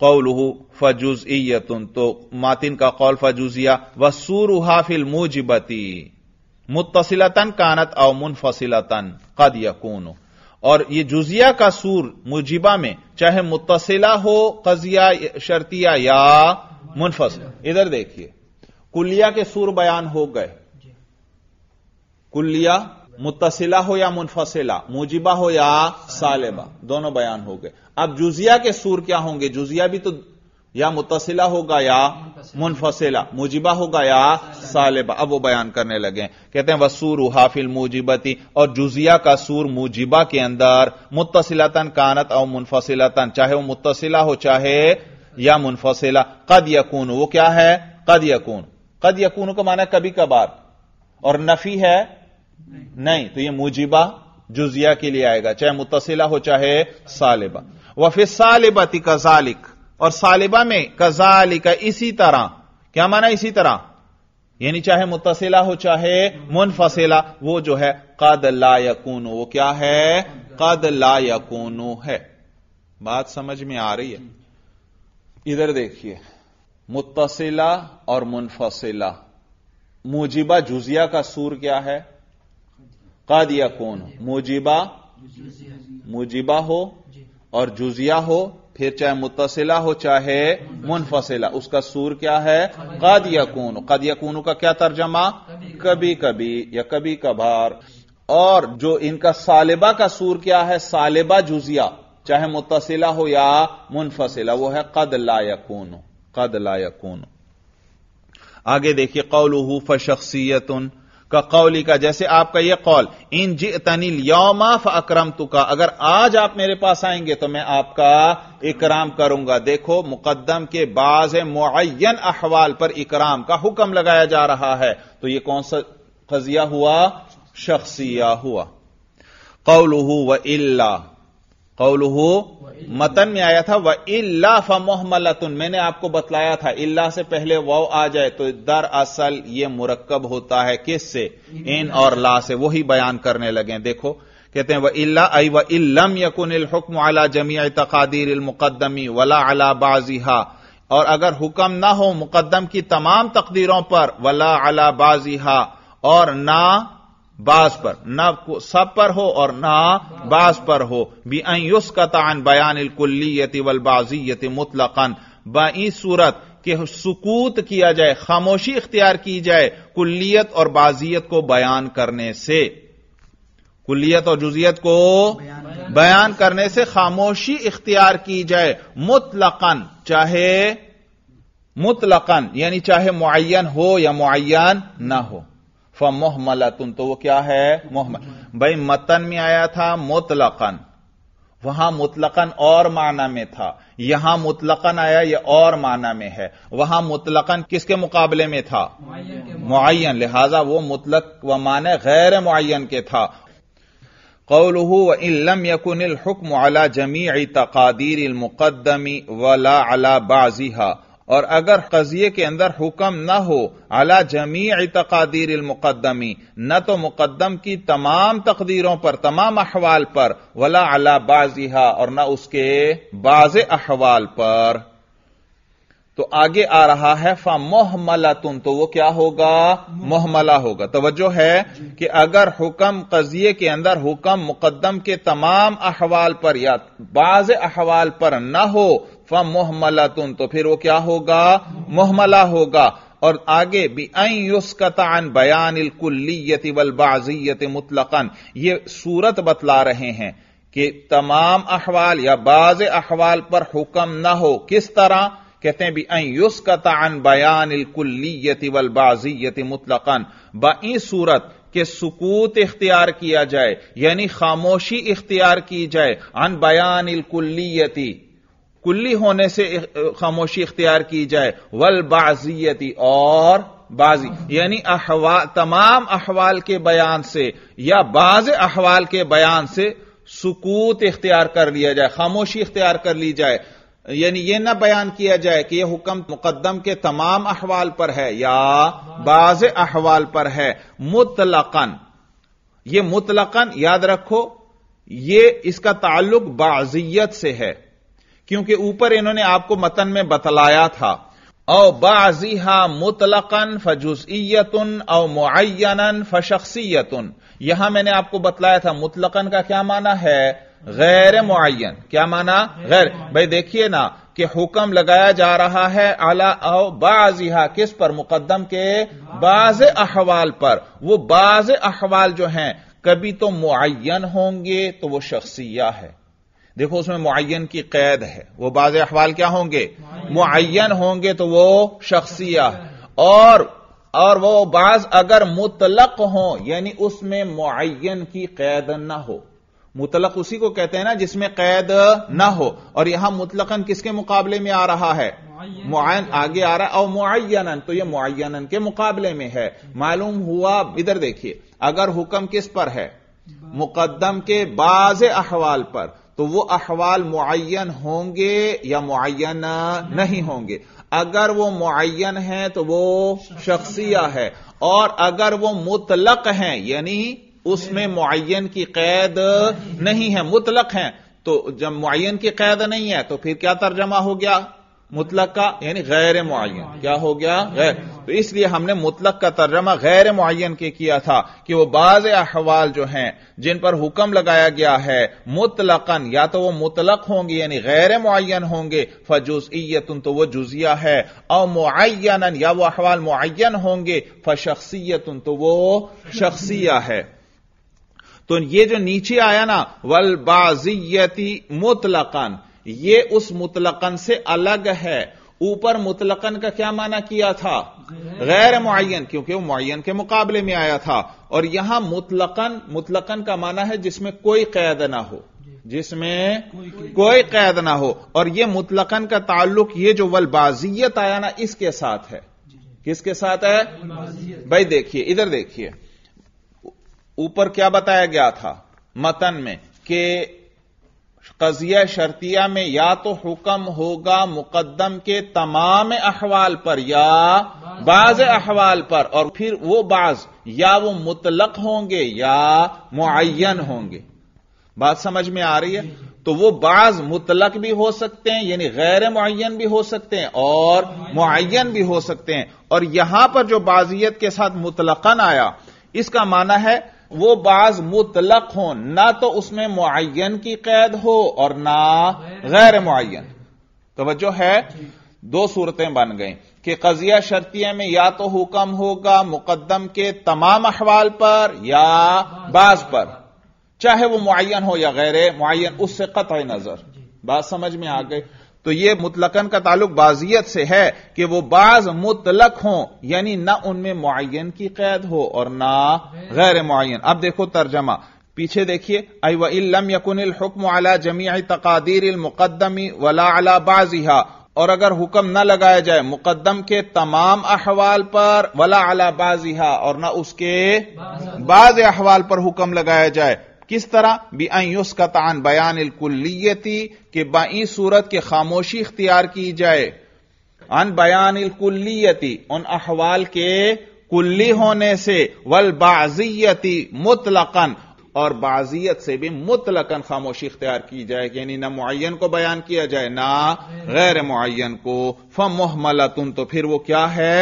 कौलहू फजुजयतुन तो मातिन का कौल फजुजिया व हाफिल फिल मुजबती मुतसिलतन कानत और मुनफसिलतन कद यकून और ये जुजिया का सूर मुजिबा में चाहे मुतसिला हो कजिया शर्तिया या मुनफस इधर देखिए कुलिया के सूर बयान हो गए कुलिया मुतसिला हो या मुनफसिला मुजिबा हो या सालेबा दोनों बयान हो गए अब जुजिया के सूर क्या होंगे जुजिया भी तो या मुतसिला होगा या मुनफसिला मुजिबा होगा या सालेबा अब वो बयान करने लगे कहते हैं वसूर हाफिल मुजिबती और जुजिया का सूर मुजिबा के अंदर मुतसिलातन कानत और मुनफसिलातन चाहे वो मुतसिला हो चाहे या मुनफसेला कद यकून वो क्या है कद यकून कद यकून को माना कभी कभार और नफी है नहीं, नहीं तो यह मुजिबा जुजिया के लिए आएगा चाहे मुतसिला हो चाहे सालिबा वह फिर सालिबती कजालिक और सालिबा में कजालिक इसी तरह क्या माना इसी तरह यानी चाहे मुतसिला हो चाहे मुनफसिला वो जो है कद ला यकून वो क्या है कद ला यकून है बात समझ में आ रही है इधर देखिए मुतसिला और मुनफसिला मुजिबा जुजिया का सूर क्या है कादिया कौन मुजिबा मुजिबा हो और जुजिया हो फिर चाहे मुतसिला हो चाहे मुनफसिला उसका सूर क्या है कादिया कून कादिया कून का क्या तर्जमा कभी कभी या कभी कभार और जो इनका सालिबा का सूर क्या है सालिबा जुजिया चाहे मुतसिला हो या मुनफसिला वो है कद ला यकून कद ला यकून आगे देखिए कौलू फशख्सियत का कौली का जैसे आपका यह कौल इन जी तनिल यौमा अक्रम तुका अगर आज आप मेरे पास आएंगे तो मैं आपका इकराम करूंगा देखो मुकदम के बाज मुन अहवाल पर इकराम का हुक्म लगाया जा रहा है तो यह कौन सा कजिया हुआ शख्सिया हुआ कौलू व इल्ला कौलहू तो। मतन में आया था वह इल्ला फमोहमलतुन मैंने आपको बतलाया था इल्ला से पहले वह आ जाए तो दरअसल ये मुरक्कब होता है किस से इन और ला से वही बयान करने लगे देखो कहते हैं वह इल्ला आई व इलम यकुन हुक्म अला जमी तकादीर मुकदमी वला अला बाजिहा और अगर हुक्म ना हो मुकदम की तमाम तकदीरों पर वला अला बाजिहा और ना बास पर ना सब पर हो और ना बास पर हो बी अयुस का तान बयान कुल्लीयति वलबाजीयति मुतलकन बाई सूरत के सुकूत किया जाए खामोशी इख्तियार की जाए कुल्लियत और बाजियत को बयान करने से कुलियत और जुजियत को बयान, बयान करने से खामोशी इख्तियार की जाए मुतलकन चाहे मुतलकन यानी चाहे मुन हो या मुन ना हो फमोहमलतुन तो वो क्या है मोहमल भाई मतन में आया था मुतलकन वहां मुतलकन और माना में था यहां मुतलकन आया यह और माना में है वहां मुतलकन किसके मुकाबले में था मुआन लिहाजा वो मुतलक व माने गैर मुन के था कौल व इलम यकुनिल हुक्म अला जमी तकादीर मुकदमी वला अला बाजीहा और अगर कजिए के अंदर हुक्म न हो अला जमी तकादीर मुकदमी न तो मुकदम की तमाम तकदीरों पर तमाम अहवाल पर वला अला बाजिहा और न उसके बाज अहवाल पर तो आगे आ रहा है फा मोहमला तुम तो वो क्या होगा मोहमला होगा तोज्जो है कि अगर हुक्म कजिए के अंदर हुक्म मुकदम के तमाम अहवाल पर या बाज अहवाल पर न हो मोहमला तुम तो फिर वो क्या होगा मोहमला होगा और आगे भी युस्कतान बयान कुल्लीयति वल बाजियत मुतलकन ये सूरत बतला रहे हैं कि तमाम अहवाल या बाज अहवाल पर हुक्म ना हो किस तरह कहते हैं भी युस्कतान बयान कुल्लीयति वल बाजियत मुतलकन बाई सूरत के सुकूत इख्तियार किया जाए यानी खामोशी इख्तियार की जाए अन बयान कुल्लीयती कुल्ली होने से खामोशी इख्तियार की जाए वल बाजियती और बाजी यानी अहवा तमाम अहवाल के बयान से या बाज अहवाल के बयान से सुकूत इख्तियार कर लिया जाए खामोशी इख्तियार कर ली जाए यानी यह ना बयान किया जाए कि यह हुक्म मुकदम के तमाम अहवाल पर है या बाज अहवाल पर है मुतलकन यह मुतलकन याद रखो यह इसका ताल्लुक बाजियत से है क्योंकि ऊपर इन्होंने आपको मतन में बतलाया था औ बाजीहा मुतलकन फजुसयतन औ मुन फशख्सियतन यहां मैंने आपको बतलाया था मुतलकन का क्या माना है गैर मुन क्या माना गैर भाई देखिए ना कि हुक्म लगाया जा रहा है अला औ बाजीहा किस पर मुकदम के बाज अहवाल पर वो बाज अहवाल जो हैं कभी तो मुन होंगे तो वो शख्सिया है देखो उसमें मुन की कैद है वो बाज अहवाल क्या होंगे मुन होंगे तो वो शख्सिया और और वो बाज अगर मुतलक हो यानी उसमें मुन की कैद ना हो मुतलक उसी को कहते हैं ना जिसमें कैद ना हो और यहां मुतलकन किसके मुकाबले में आ रहा है मुआयन आगे आ रहा है और मुआयनन तो यह मुआयनन के मुकाबले में है मालूम हुआ इधर देखिए अगर हुक्म किस पर है मुकदम के बाज अहवाल पर तो वो अहवाल मुन होंगे या मुन नहीं होंगे अगर वो मुन है तो वो शख्सिया है और अगर वो मुतलक हैं यानी उसमें मुन की कैद नहीं है मुतलक हैं तो जब मुन की कैद नहीं है तो फिर क्या तर्जमा हो गया मुतलक का यानी गैर मुन क्या हो गया गैर तो इसलिए हमने मुतलक का तर्जमा गैर मुन के किया था कि वह बाज अहवाल जो हैं जिन पर हुक्म लगाया गया है मुतलकन या तो वह मुतलक होंगे यानी गैर मुन होंगे फजुजयतन तो वह जुजिया है और मुन या वो अहवाल मुन होंगे फशख्सियतन तो वो शख्सिया है तो ये जो नीचे आया ना वल बाजियती मुतलकन यह उस मुतलकन से अलग है ऊपर मुतलकन का क्या माना किया था गैर मुन क्योंकि वो मुन के मुकाबले में आया था और यहां मुतलकन मुतलकन का माना है जिसमें कोई कैद ना हो जिसमें कोई कैद ना हो और यह मुतलकन का ताल्लुक ये जो वलबाजियत आया ना इसके साथ है किसके साथ है भाई देखिए इधर देखिए ऊपर क्या बताया गया था मतन में कि कजिया शर्तिया में या तो हुक्म होगा मुकदम के तमाम अहवाल पर या बाज अहवाल पर और फिर वो बाज या वो मुतलक होंगे या मुन होंगे बात समझ में आ रही है तो वो बाज मुतलक भी हो सकते हैं यानी गैर मुन भी हो सकते हैं और मुन भी हो सकते हैं और यहां पर जो बाजियत के साथ मुतलकन आया इसका माना है वो बाज मुतलक हो ना तो उसमें मुन की कैद हो और ना गैर मुन तोज्जो है दो सूरतें बन गई कि कजिया शर्तिया में या तो हुक्म होगा मुकदम के तमाम अहवाल पर या बाज पर चाहे वो मुआन हो या गैर मुआन उससे कत नजर बात समझ में आ गई तो यह मुतलकन का ताल्लुक बाजियत से है कि वो बाज मुतलक हो यानी ना उनमें मुन की कैद हो और ना गैर मुन अब देखो तर्जमा पीछे देखिए अय वम यकुन हुक्म अला जमी तकादीर मुकदमी वला अला बाजिहा और अगर हुक्म न लगाया जाए मुकदम के तमाम अहवाल पर वला अला बाजिहा और न उसके बाज अहवाल पर हुक्म लगाया जाए किस तरह बीस का तान बयान कुल्लियती के बाई सूरत के खामोशी इख्तियार की जाए अन बयान कुल्लियती उन अहवाल के कुल्ली होने से वल बाजियती मुतलकन और बाजियत से भी मुतलकन खामोशी इख्तियार की जाए यानी ना मुन को बयान किया जाए ना गैर मुन को फम मोहमला तुम तो फिर वो क्या है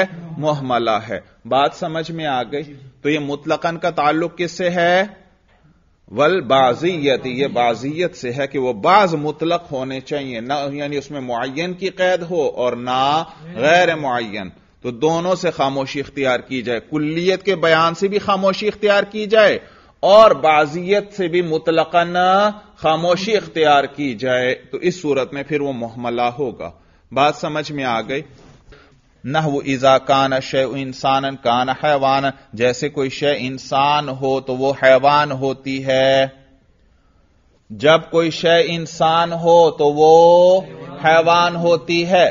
मोहमला है बात समझ में आ गई तो ये मुतलकन का ताल्लुक किससे है वल बाजियत ये बाजियत से है कि वह बाज मुतलक होने चाहिए ना यानी उसमें मुन की कैद हो और ना गैर मुन तो दोनों से खामोशी इख्तियार की जाए कुल्लियत के बयान से भी खामोशी इख्तियार की जाए और बाजियत से भी मुतलकन खामोशी इख्तियार की जाए तो इस सूरत में फिर वो मोहमला होगा बात समझ में आ गई न वो इजा कान शय इंसान कान हैवान जैसे कोई शय इंसान हो तो वो हैवान होती है जब कोई शय इंसान हो तो वो हैवान होती है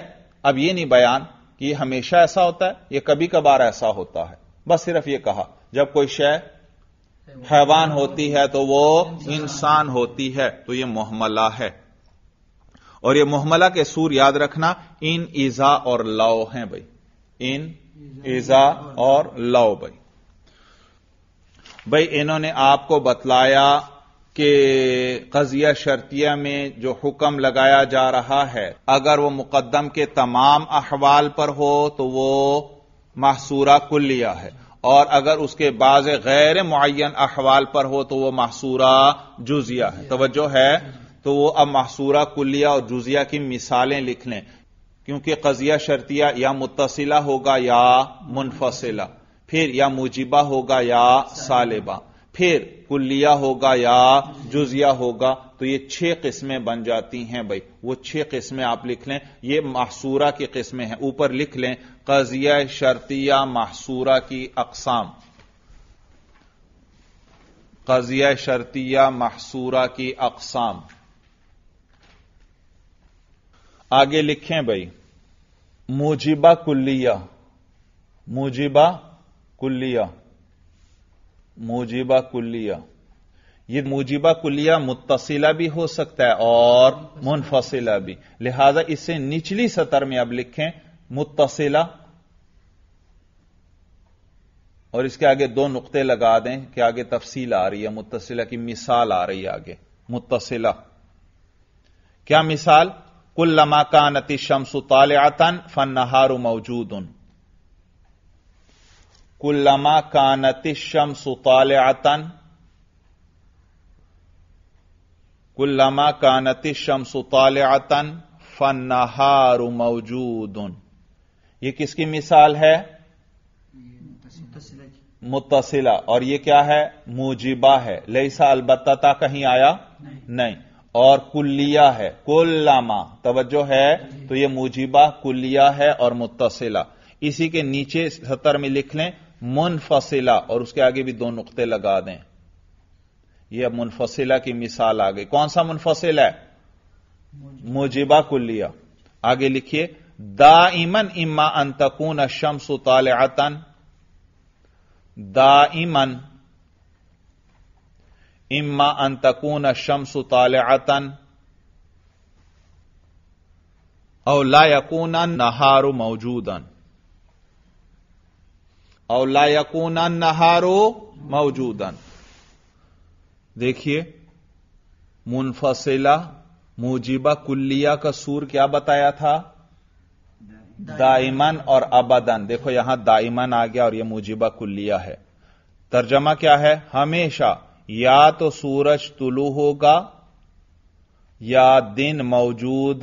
अब ये नहीं बयान कि ये हमेशा ऐसा होता है ये कभी कभार ऐसा होता है बस सिर्फ ये कहा जब कोई शय हैवान होती है तो वो इंसान होती है तो ये मोहमला है और ये मोहमला के सूर याद रखना इन ईजा और लाओ हैं भाई इन ईजा और लाओ भाई भाई इन्होंने आपको बतलाया कि कजिया शर्तिया में जो हुक्म लगाया जा रहा है अगर वो मुकदम के तमाम अहवाल पर हो तो वो महसूरा लिया है और अगर उसके बाज गैर मुन अहवाल पर हो तो वह महसूरा जुजिया है तोज्जो है तो वो अब महसूरा कुल्लिया और जुजिया की मिसालें लिख लें क्योंकि कजिया शर्तिया या मुतसिला होगा या मुनफसिला फिर या मुजिबा होगा या सालिबा फिर कुलिया होगा या जुजिया होगा तो ये छह किस्में बन जाती हैं भाई वो छह किस्में आप लिख लें ये महसूरा की किस्में हैं ऊपर लिख लें कजिया शर्तिया महसूरा की अकसाम कजिया शर्तिया महसूरा की अकसाम आगे लिखें भाई मुजिबा कुल्लिया मुजिबा कुल्लिया मुजिबा कुल्लिया ये मुजिबा कुल्लिया मुतसिला भी हो सकता है और मुनफसिला भी लिहाजा इसे निचली सतर में अब लिखें मुतसिला और इसके आगे दो नुक्ते लगा दें कि आगे तफसील आ रही है मुतसिला की मिसाल आ रही है आगे मुतसिला क्या मिसाल कुल्लमा कानति शमसु आतन फन नहारु मौजूद उन कुल्लमा कानति शमसु तालतन कुल्लमा कानति शमसु आतन फन नहारु मौजूद उन यह किसकी मिसाल है मुतसिला और यह क्या है मुजिबा है लेसा अलबत्ता कहीं आया नहीं, नहीं। और कुल्लिया है कुल्लामा तवज्जो है तो यह मुजीबा कुल्लिया है और मुतसिला इसी के नीचे सतर में लिख लें मुनफसिला और उसके आगे भी दो नुकते लगा दें यह मुनफसिला की मिसाल आ गई कौन सा मुनफसिल है मुजीबा कुल्लिया आगे लिखिए दाइमन इमा अंतकून अशम ताल आतन दाइमन इम्मा अंतकून शम्स तालतन औलायकून नहारो मौजूदन औलायकून नहारो मौजूदन देखिए मुनफसिला मुजिबा कुल्लिया का सूर क्या बताया था दाइमन और अबादन देखो यहां दाइमन आ गया और यह मुजिबा कुल्लिया है तर्जमा क्या है हमेशा या तो सूरज तुलू होगा या दिन मौजूद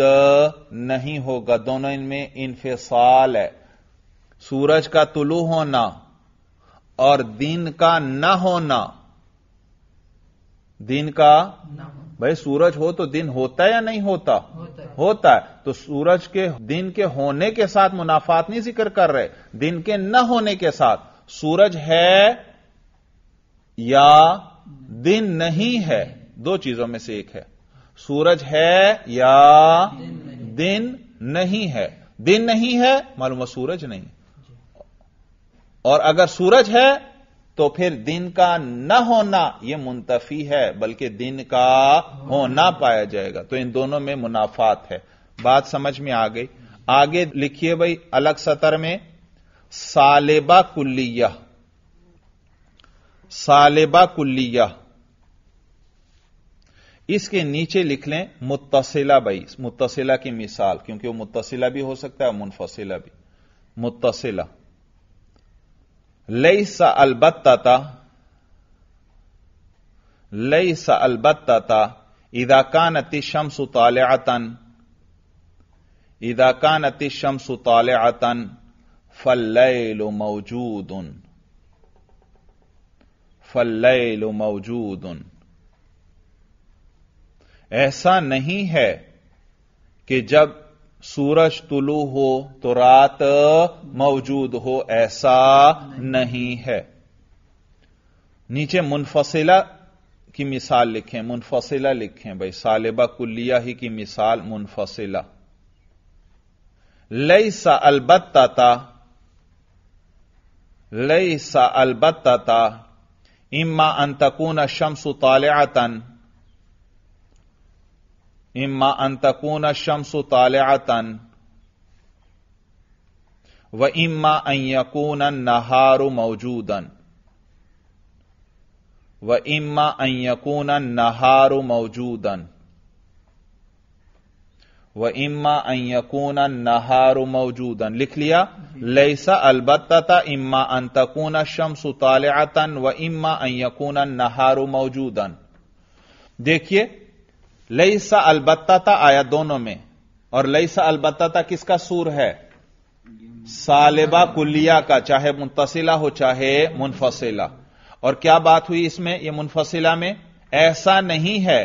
नहीं होगा दोनों इनमें इनफिसाल है सूरज का तुलू होना और दिन का न होना दिन का भाई सूरज हो तो दिन होता है या नहीं होता होता है, होता है। तो सूरज के दिन के होने के साथ मुनाफात नहीं जिक्र कर रहे दिन के न होने के साथ सूरज है या दिन नहीं है दो चीजों में से एक है सूरज है या दिन नहीं है दिन नहीं है मालूम सूरज नहीं और अगर सूरज है तो फिर दिन का न होना यह मुंतफी है बल्कि दिन का होना पाया जाएगा तो इन दोनों में मुनाफात है बात समझ में आ गई आगे लिखिए भाई अलग सतर में सालेबा कुल्लिया صالبا کلیہ اس کے نیچے لکھ لیں متصلہ بھائی متصلہ کی مثال کیونکہ وہ متصلہ بھی ہو سکتا ہے منفصلہ بھی متصلہ لئی سا البتہ تا لئی سا البتہ تا شمس اطالع تن ادا شمس اطالع تن موجود फल मौजूद ऐसा नहीं है कि जब सूरज तुलू हो तो रात मौजूद हो ऐसा नहीं है नीचे मुनफसिला की मिसाल लिखें मुनफसिला लिखें भाई सालिबा कुल्लिया ही की मिसाल मुनफसिला लई सा अलबत्ता लई सा अलबत्ता إما أن تكون الشمس طالعة إما أن تكون الشمس طالعة وإما أن يكون النهار موجودا وإما أن يكون النهار موجودا व इम्मा अयकून नहार मौजूदन लिख लिया लैसा अलबत्ता इम्मा अंतकून शम्स तालतन व इम्मा अयकून नहारु मौजूदन देखिए लईसा अलबत्ता आया दोनों में और लईसा अलबत्ता किसका सूर है सालिबा कुलिया का चाहे मुंतसिला हो चाहे मुनफसिला और क्या बात हुई इसमें यह मुनफसिला में ऐसा नहीं है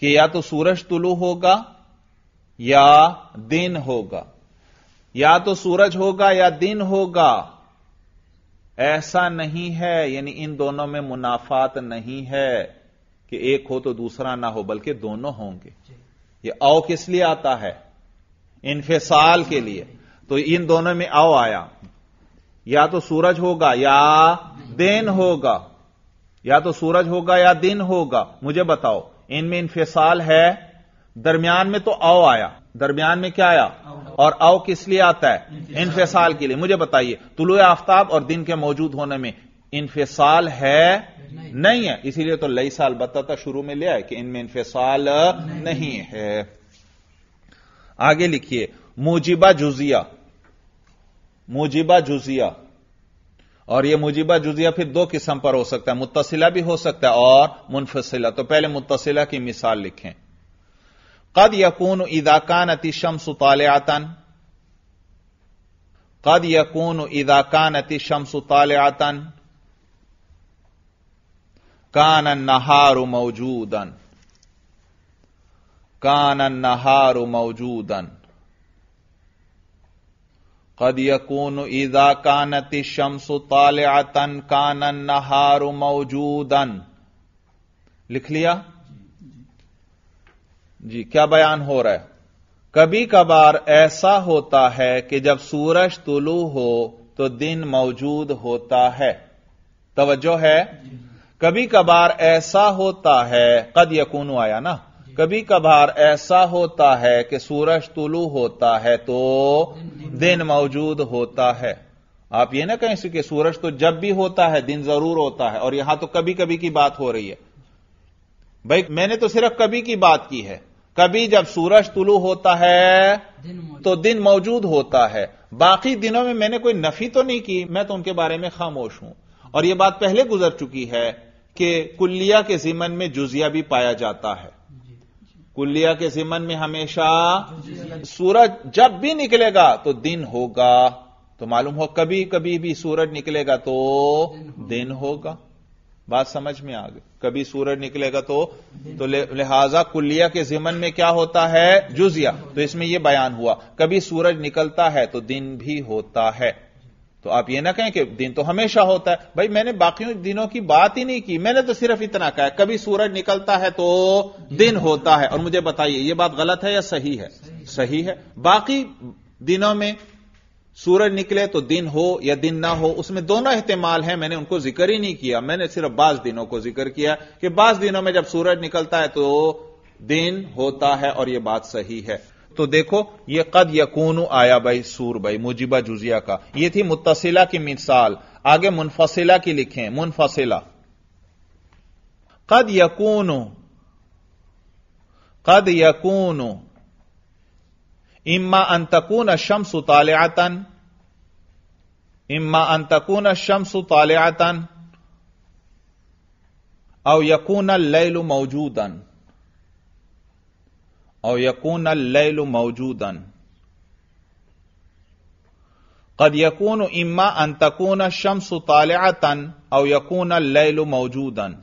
कि या तो सूरज तुलू होगा या दिन होगा या तो सूरज होगा या दिन होगा ऐसा नहीं है यानी इन दोनों में मुनाफात नहीं है कि एक हो तो दूसरा ना हो बल्कि दोनों होंगे ये आओ किस लिए आता है इनफेसाल के लिए तो इन दोनों में आओ आया या तो सूरज होगा या दिन होगा या तो सूरज होगा या दिन होगा मुझे बताओ इनमें इंफिसाल है दरमियान में तो आओ आया दरमियान में क्या आया और आओ किस लिए आता है इनफिसाल के लिए मुझे बताइए तुलु आफ्ताब और दिन के मौजूद होने में इंफिसाल है नहीं, नहीं है इसीलिए तो लई साल बताता शुरू में लिया है कि इनमें इंफिसाल नहीं, नहीं है आगे लिखिए मुजिबा जुजिया मुजिबा जुजिया और यह मुजीबा जुजिया फिर दो किस्म पर हो सकता है मुतसिला भी हो सकता है और मुनफसिला तो पहले मुतसिला की मिसाल लिखें कद यकून इदाकान अतिशम आतन कद यकून इदाकान अतिशम आतन कान नहारु मौजूदन कान नहारु मौजूदन कद यकून ईदा कानति शमसु तालतन कानन नहारु मौजूदन लिख लिया जी क्या बयान हो रहा है कभी कभार ऐसा होता है कि जब सूरज तुलू हो तो दिन मौजूद होता है तवज्जो है कभी कभार ऐसा होता है कद यकून आया ना कभी कभार ऐसा होता है कि सूरज तुलू होता है तो दिन मौजूद होता है आप ये ना कहें कि सूरज तो जब भी होता है दिन जरूर होता है और यहां तो कभी कभी की बात हो रही है भाई मैंने तो सिर्फ कभी की बात की है कभी जब सूरज तुलू होता है दिन तो दिन मौजूद होता है बाकी दिनों में मैंने कोई नफी तो नहीं की मैं तो उनके बारे में खामोश हूं और यह बात पहले गुजर चुकी है कि कुल्लिया के जिमन में जुजिया भी पाया जाता है कुल्लिया के जिमन में हमेशा सूरज जब भी निकलेगा तो दिन होगा तो मालूम हो कभी कभी भी सूरज निकलेगा तो दिन होगा बात समझ में आ गई कभी सूरज निकलेगा तो तो लिहाजा कुल्लिया के जिमन में क्या होता है जुजिया तो इसमें यह बयान हुआ कभी सूरज निकलता है तो दिन भी होता है तो आप ये ना कहें कि दिन तो हमेशा होता है भाई मैंने बाकी दिनों की बात ही नहीं की मैंने तो सिर्फ इतना कहा कभी सूरज निकलता है तो दिन होता है और मुझे बताइए यह बात गलत है या सही है सही, है बाकी दिनों में सूरज निकले तो दिन हो या दिन ना हो उसमें दोनों अहतमाल हैं मैंने उनको जिक्र ही नहीं किया मैंने सिर्फ बाज दिनों को जिक्र किया कि बाज दिनों में जब सूरज निकलता है तो दिन होता है और यह बात सही है तो देखो ये कद यकून आया भाई सूर भाई मुजिबा जुजिया का ये थी मुतसिला की मिसाल आगे मुनफसिला की लिखें मुनफसिला कद यकून कद यकून इम्मा अंतकून शम्स तालियातन इम्मा अंतकून शम्स तालियातन औ यकून लैल मौजूदन और यकून अल्लैल मौजूदन कद यकून इम्मा अंतकून तकून शम्स और यकून अल्लैल मौजूदन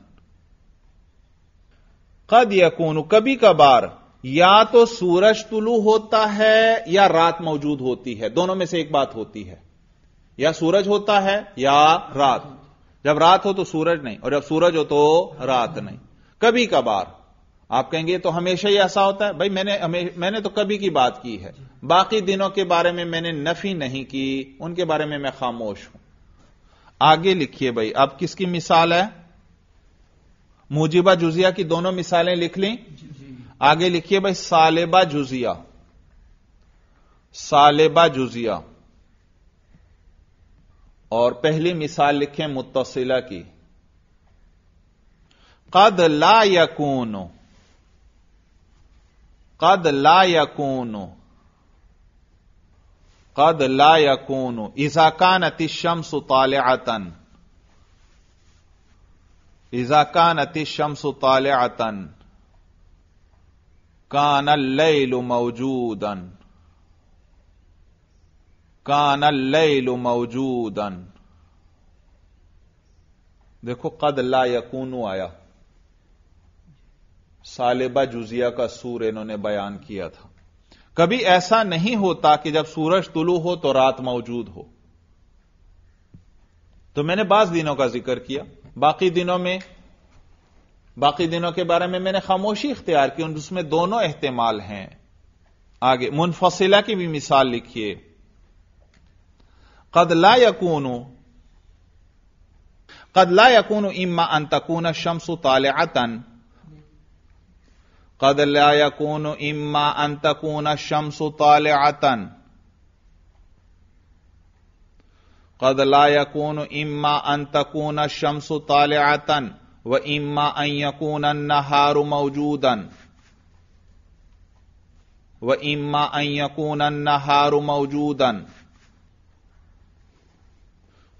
कद यकून कभी कभार या तो सूरज तुलू होता है या रात मौजूद होती है दोनों में से एक बात होती है या सूरज होता है या रात जब रात हो तो सूरज नहीं और जब सूरज हो तो रात नहीं कभी कभार आप कहेंगे तो हमेशा ही ऐसा होता है भाई मैंने मैंने तो कभी की बात की है बाकी दिनों के बारे में मैंने नफी नहीं की उनके बारे में मैं खामोश हूं आगे लिखिए भाई अब किसकी मिसाल है मुजिबा जुजिया की दोनों मिसालें लिख ली आगे लिखिए भाई सालेबा जुजिया सालेबा जुजिया और पहली मिसाल लिखें मुतसिला की कद ला यकूनों قد لا يكون قد لا يكون إذا كانت الشمس طالعة إذا كانت الشمس طالعة كان الليل موجودا كان الليل موجودا دیکھو قد لا يكون آیا सालेबा जुजिया का सूर इन्होंने बयान किया था कभी ऐसा नहीं होता कि जब सूरज तुलू हो तो रात मौजूद हो तो मैंने बास दिनों का जिक्र किया बाकी दिनों में बाकी दिनों के बारे में मैंने खामोशी इख्तियार की उसमें दोनों एहतमाल हैं आगे मुनफसिला की भी मिसाल लिखिए कदला यकून कदला यकून इम्मा अंतकून शमसु ताले आतन قد لا يكون إما أن تكون الشمس طالعة قد لا يكون إما أن تكون الشمس طالعة وإما أن يكون النهار موجودا وإما أن يكون النهار موجودا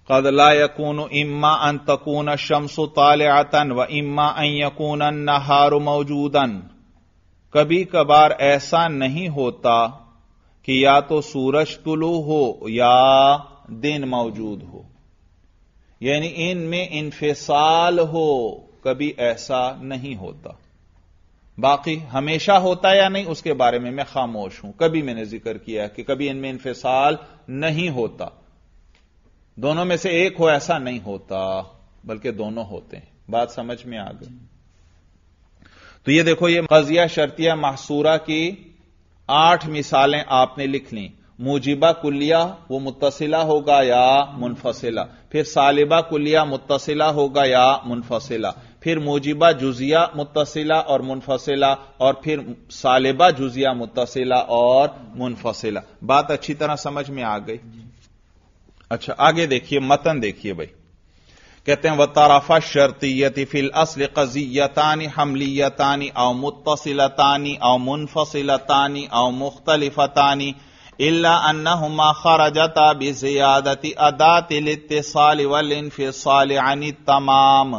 قد لا يكون إما أن تكون الشمس طالعة وإما أن يكون النهار موجوداً कभी कभार ऐसा नहीं होता कि या तो सूरज तुलु हो या दिन मौजूद हो यानी इनमें इन्फिसाल हो कभी ऐसा नहीं होता बाकी हमेशा होता या नहीं उसके बारे में मैं खामोश हूं कभी मैंने जिक्र किया कि कभी इनमें इन्फिसाल नहीं होता दोनों में से एक हो ऐसा नहीं होता बल्कि दोनों होते हैं बात समझ में आ गई तो ये देखो ये मजिया शर्तिया महसूरा की आठ मिसालें आपने लिख ली मुजिबा कुलिया वो मुतसिला होगा या मुनफसिला फिर सालिबा कुलिया मुतसिला होगा या मुनफसिला फिर मुजिबा जुजिया मुतसिला और मुनफसिला और फिर सालिबा जुजिया मुतसिला और मुनफसिला बात अच्छी तरह समझ में आ गई अच्छा आगे देखिए मतन देखिए भाई कहते हैं व तरफा फिल असल कजियतानी हमलीयतानी औ मुतसिलतानी औ मुनफसिलतानी औ मुख्तलिफतानी इल्ला अन्नहुमा खरजता बिजियादति अदातिल इत्तिसाल वल इनफिसाल अन तमाम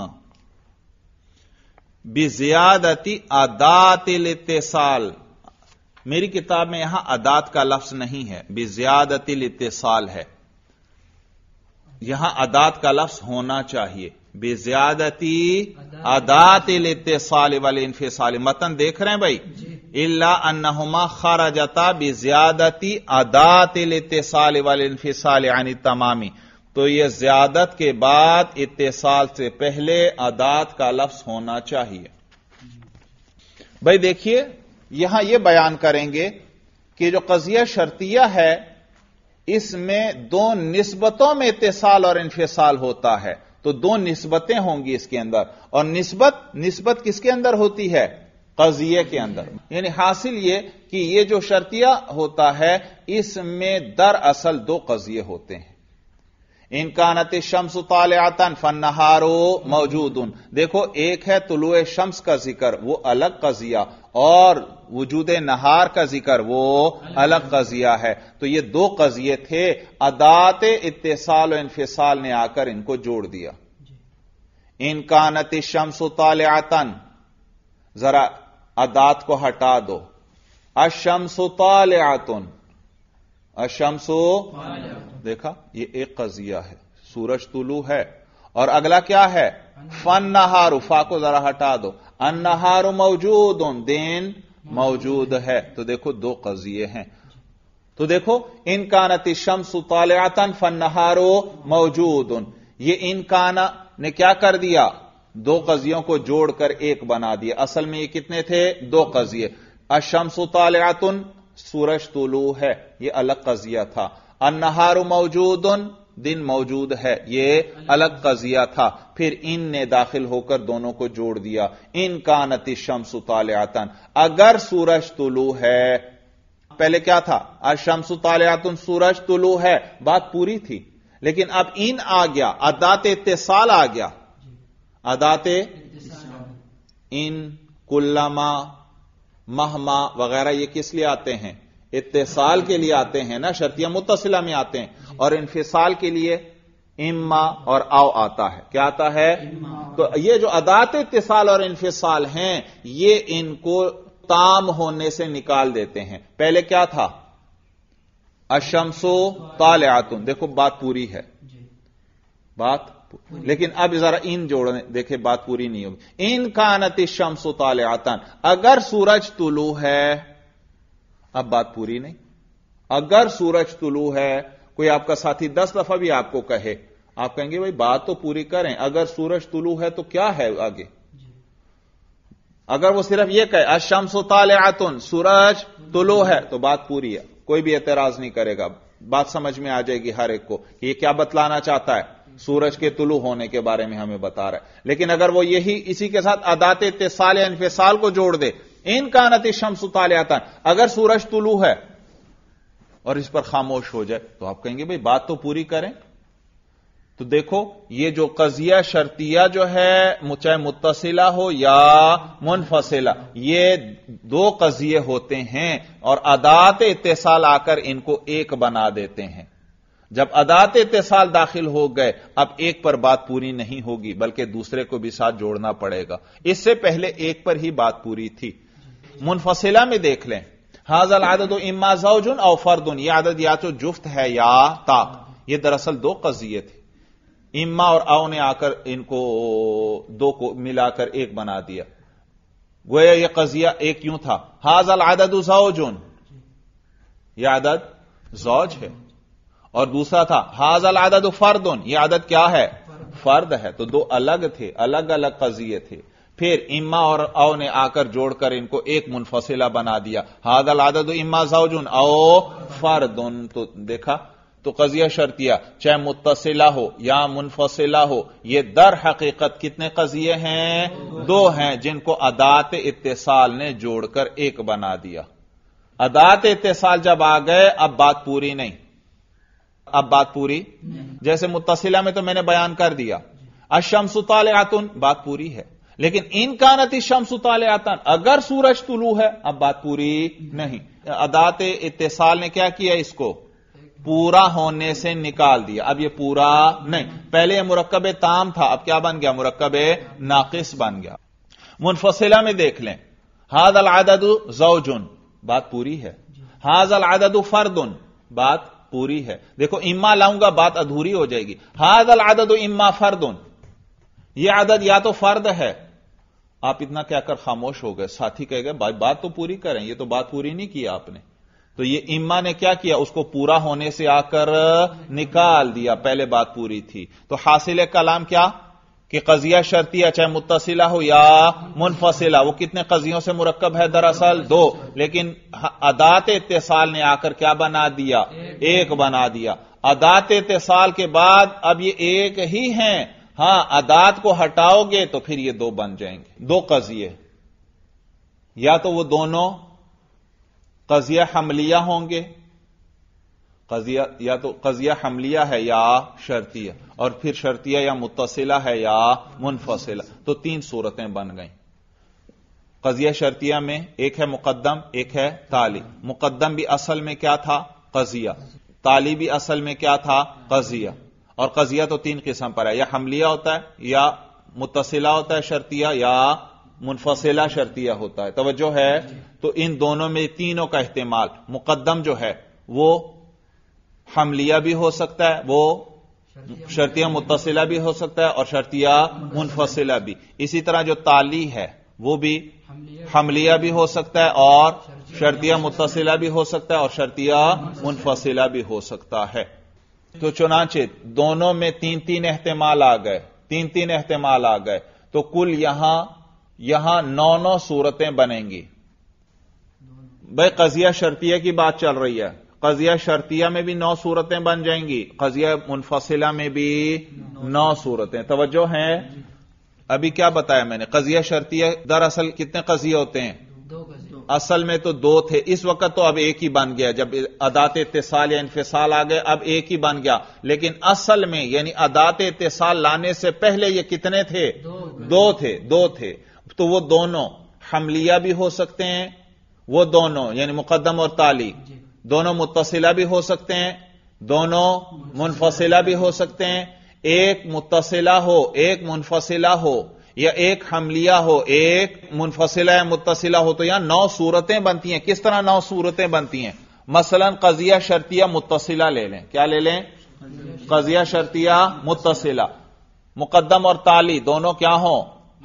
बिजियादति अदातिल इत्तिसाल मेरी किताब में यहां अदात का लफ्ज नहीं है बिजियादतिल इत्तिसाल है यहां अदात का लफ्ज होना चाहिए बेज्यादती अदात साल वाले साल मतन देख रहे हैं भाई इल्ला अन्नहुमा खाराजता बेज्यादती अदात साल वाले साल यानी तमामी तो यह ज्यादत के बाद इतसाल से पहले अदात का लफ्ज होना चाहिए भाई देखिए यहां यह बयान करेंगे कि जो कजिया शर्तिया है इसमें दो नस्बतों में इतसाल और इनफिसाल होता है तो दो नस्बतें होंगी इसके अंदर और नस्बत नस्बत किसके अंदर होती है कजिए के अंदर यानी हासिल ये कि ये जो शर्तिया होता है इसमें दरअसल दो कजिए होते हैं इनकानत शम्स तालतन फनहारो मौजूद उन देखो एक है तुलुए शम्स का जिक्र वो अलग कजिया और वजूद नहार का जिक्र वो अलग कजिया है तो ये दो कजिए थे अदात इतसाल और इनफिसाल ने आकर इनको जोड़ दिया इनकानत शम्स तालतन जरा अदात को हटा दो अशम्स तालतन अशम्सो देखा ये एक कजिया है सूरज तुलू है और अगला क्या है फन नहार उफा को जरा हटा दो अन्नहारो मौजूद दिन मौजूद है तो देखो दो कजिए हैं तो देखो इनकानत शम्स फन नहारो मौजूद ये इनकाना ने क्या कर दिया दो कजियों को जोड़कर एक बना दिया असल में ये कितने थे दो कजिए अशम्स तालतन सूरज तुलू है यह अलग कजिया था अन्नहारो मौजूद दिन मौजूद है यह अलग कजिया था फिर इन ने दाखिल होकर दोनों को जोड़ दिया इन का नतिशम सुतालतन अगर सूरज तुलू है पहले क्या था अशमसु आतन सूरज तुलू है बात पूरी थी लेकिन अब इन आ गया अदात इतसाल आ गया अदात इन कुल्लामा महमा वगैरह ये किस लिए आते हैं इतसाल के लिए आते हैं ना शर्तियां मुतसिला में आते हैं और इनफिसाल के लिए इम्मा और आओ आता है क्या आता है तो ये जो अदात इतसाल और इनफिसाल हैं ये इनको ताम होने से निकाल देते हैं पहले क्या था अशमसो ताल आतुन देखो बात पूरी है बात लेकिन अब जरा इन जोड़ने देखे बात पूरी नहीं होगी इन कानत शमसो ताल आतन अगर सूरज तुलू है अब बात पूरी नहीं अगर सूरज तुलू है कोई आपका साथी दस दफा भी आपको कहे आप कहेंगे भाई बात तो पूरी करें अगर सूरज तुलू है तो क्या है आगे अगर वो सिर्फ ये कहे अशम सुताल आतुन सूरज तुलू है तो बात पूरी है कोई भी एतराज नहीं करेगा बात समझ में आ जाएगी हर एक को ये क्या बतलाना चाहता है सूरज के तुलु होने के बारे में हमें बता रहा है लेकिन अगर वो यही इसी के साथ अदाते साल या इनफेसाल को जोड़ दे इन का सुता शम्स तालियातान अगर सूरज तुलू है और इस पर खामोश हो जाए तो आप कहेंगे भाई बात तो पूरी करें तो देखो ये जो कजिया शर्तिया जो है चाहे मुतसिला हो या मुनफसिला ये दो कजिए होते हैं और अदात इतसाल आकर इनको एक बना देते हैं जब अदात इतसाल दाखिल हो गए अब एक पर बात पूरी नहीं होगी बल्कि दूसरे को भी साथ जोड़ना पड़ेगा इससे पहले एक पर ही बात पूरी थी मुनफसिला में देख लें हाजल आदत इम्मा जौजुन और फर्दुन यह आदत या तो जुफ्त है या ताक यह दरअसल दो कजिए थे इम्मा और आओ ने आकर इनको दो को मिलाकर एक बना दिया गोया यह कजिया एक यूं था हाजल आदत जौजुन यह आदत जौज है और दूसरा था हाजल आदत फर्दुन यह आदत क्या है फर्द है तो दो अलग थे अलग अलग कजिए थे फिर इम्मा और औ ने आकर जोड़कर इनको एक मुनफसिला बना दिया हादल आदत इम्मा साउजुन औ फर्दुन तो देखा तो कजिया शर्तिया चाहे मुतसिला हो या मुनफसिला हो यह दर हकीकत कितने कजिए हैं दो हैं जिनको अदात इतसाल ने जोड़कर एक बना दिया अदात इतसाल जब आ गए अब बात पूरी नहीं अब बात पूरी जैसे मुतसिला में तो मैंने बयान कर दिया अशम सुताल बात पूरी है लेकिन इनका नती शम्स आतन अगर सूरज तुलू है अब बात पूरी नहीं अदात इतसाल ने क्या किया इसको पूरा होने से निकाल दिया अब यह पूरा नहीं पहले यह मुरक्ब ताम था अब क्या बन गया मुरक्ब नाकिस बन गया मुनफसिला में देख लें हाज अल आददु जौजुन बात पूरी है हाज अल आददु फर्दुन बात पूरी है देखो इम्मा लाऊंगा बात अधूरी हो जाएगी हाज अल आददु इम्मा फर्दुन यह आदद या तो फर्द है आप इतना कहकर खामोश हो गए साथी कह गए भाई बात तो पूरी करें ये तो बात पूरी नहीं की आपने तो ये इम्मा ने क्या किया उसको पूरा होने से आकर निकाल दिया पहले बात पूरी थी तो हासिल कलाम क्या कि कजिया शर्तिया चाहे मुतसिला हो या मुनफसिला वो कितने कजियों से मुरक्ब है दरअसल दो लेकिन अदात इतसाल ने आकर क्या बना दिया एक बना दिया अदात इतसाल के बाद अब ये एक ही हैं हां अदात को हटाओगे तो फिर ये दो बन जाएंगे दो कजिए या तो वो दोनों कजिया हमलिया होंगे कजिया या तो कजिया हमलिया है या शर्तिया और फिर शर्तिया या मुतसिला है या मुनफसिला तो तीन सूरतें बन गई कजिया शर्तिया में एक है मुकदम एक है ताली मुकदम भी असल में क्या था कजिया ताली भी असल में क्या था कजिया और कजिया तो तीन किस्म पर है या हमलिया होता है या मुतसिला होता है शर्तिया या मुनफसिला शर्तिया होता है तोज्जो है तो इन दोनों में तीनों का इस्तेमाल मुकदम जो है वो हमलिया भी हो सकता है वो शर्तिया मुतसिला भी हो सकता है और शर्तिया मुनफसिला भी इसी तरह जो ताली है वो भी हमलिया भी हो सकता है और शर्तिया मुतसिला भी हो सकता है और शर्तिया मुनफसिला भी हो सकता है तो चुनाचे दोनों में तीन तीन एहतमाल आ गए तीन तीन एहतमाल आ गए तो कुल यहां यहां नौ नौ सूरतें बनेंगी भाई कजिया शर्तिया की बात चल रही है कजिया शर्तिया में भी नौ सूरतें बन जाएंगी कजिया मुनफसिला में भी नौ सूरतें तोज्जो है अभी क्या बताया मैंने कजिया शर्तिया दरअसल कितने कजिए होते हैं दो असल में तो दो थे इस वक्त तो अब एक ही बन गया जब अदात इतसाल या इनफिसाल आ गए अब एक ही बन गया लेकिन असल में यानी अदात इतसाल लाने से पहले ये कितने थे दो, दो थे दो थे तो वो दोनों हमलिया भी हो सकते हैं वो दोनों यानी मुकदम और ताली दोनों मुतसिला भी हो सकते हैं दोनों मुनफसिला भी हो सकते हैं एक मुतसिला हो एक मुनफसिला हो या एक हमलिया हो एक मुनफसिला या मुतसिला हो तो यहां नौ सूरतें बनती हैं किस तरह नौ सूरतें बनती हैं मसलन कजिया शर्तिया मुतसिला ले लें क्या ले लें कजिया शर्तिया मुतसिला मुकदम और ताली दोनों क्या हो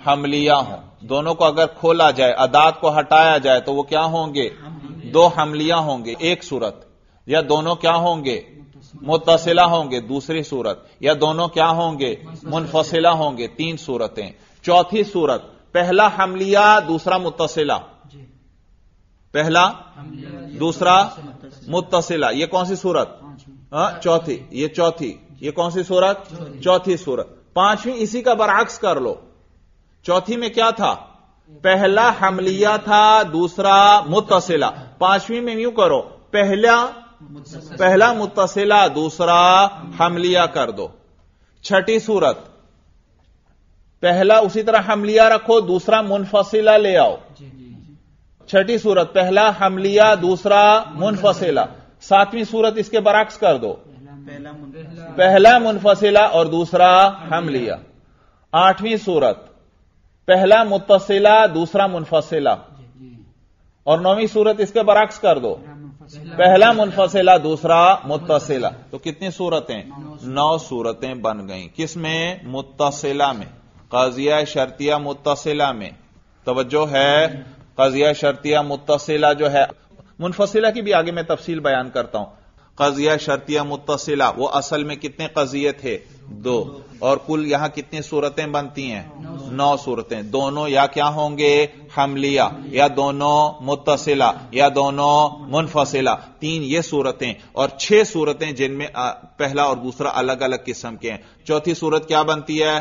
हमलिया हों दोनों को अगर खोला जाए अदात को हटाया जाए तो वो क्या होंगे दो हमलिया होंगे एक सूरत या दोनों क्या होंगे मुतसिला होंगे दूसरी सूरत या दोनों क्या होंगे मुनफसिला होंगे तीन सूरतें चौथी सूरत पहला हमलिया दूसरा मुतसिला पहला दूसरा मुतसिला ये कौन सी सूरत हाँ, चौथी ये चौथी ये कौन सी सूरत चौथी सूरत पांचवी इसी का बराक्स कर लो चौथी में क्या था पहला हमलिया था दूसरा मुतसिला पांचवी में यूं करो पहला पहला मुतसिला दूसरा हमलिया कर दो छठी सूरत पहला उसी तरह हमलिया रखो दूसरा मुनफसिला ले आओ छठी सूरत पहला हमलिया दूसरा मुनफसिला सातवीं सूरत इसके बरक्स कर दो पहला मुनफसिला और दूसरा हमलिया आठवीं सूरत पहला मुतसिला दूसरा मुनफसिला और नौवीं सूरत इसके बरक्स कर दो पहला मुनफसिला दूसरा मुतसिला तो कितनी सूरतें नौ सूरतें बन गई किसमें मुतसिला में काजिया शर्तिया मुतसिला में तोज्जो है काजिया शर्तिया मुतसिला जो है मुनफसिला की भी आगे मैं तफसील बयान करता हूं कजिया शर्तिया मुतसिला वो असल में कितने कजिए थे दो और कुल यहां कितनी सूरतें बनती हैं नौ सूरतें दोनों या क्या होंगे हमलिया या दोनों मुतसिला या दोनों मुनफसिला तीन ये सूरतें और छह सूरतें जिनमें पहला और दूसरा अलग अलग किस्म के हैं चौथी सूरत क्या बनती है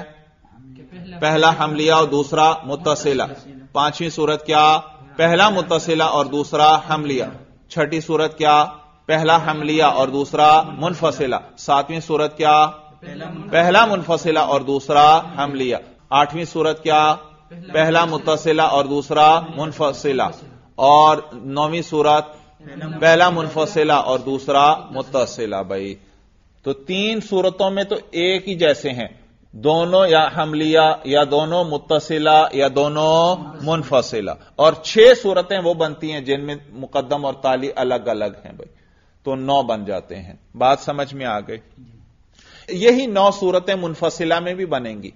पहला हमलिया और दूसरा मुतसिला पांचवी सूरत क्या पहला मुतसिला और दूसरा हमलिया छठी सूरत क्या पहला हमलिया और दूसरा मुनफसिला सातवीं सूरत क्या पहला मुनफसिला और दूसरा हमलिया आठवीं सूरत क्या पहला मुतसिला और दूसरा मुनफसिला और नौवीं सूरत पहला मुनफसिला और दूसरा मुतसिला भाई तो तीन सूरतों में तो एक ही जैसे हैं दोनों या हमलिया या दोनों मुतसिला या दोनों मुनफसिला और छह सूरतें वो बनती हैं जिनमें मुकदम और ताली अलग अलग हैं भाई तो नौ बन जाते हैं बात समझ में आ गई यही नौ सूरतें मुनफसिला में भी बनेंगी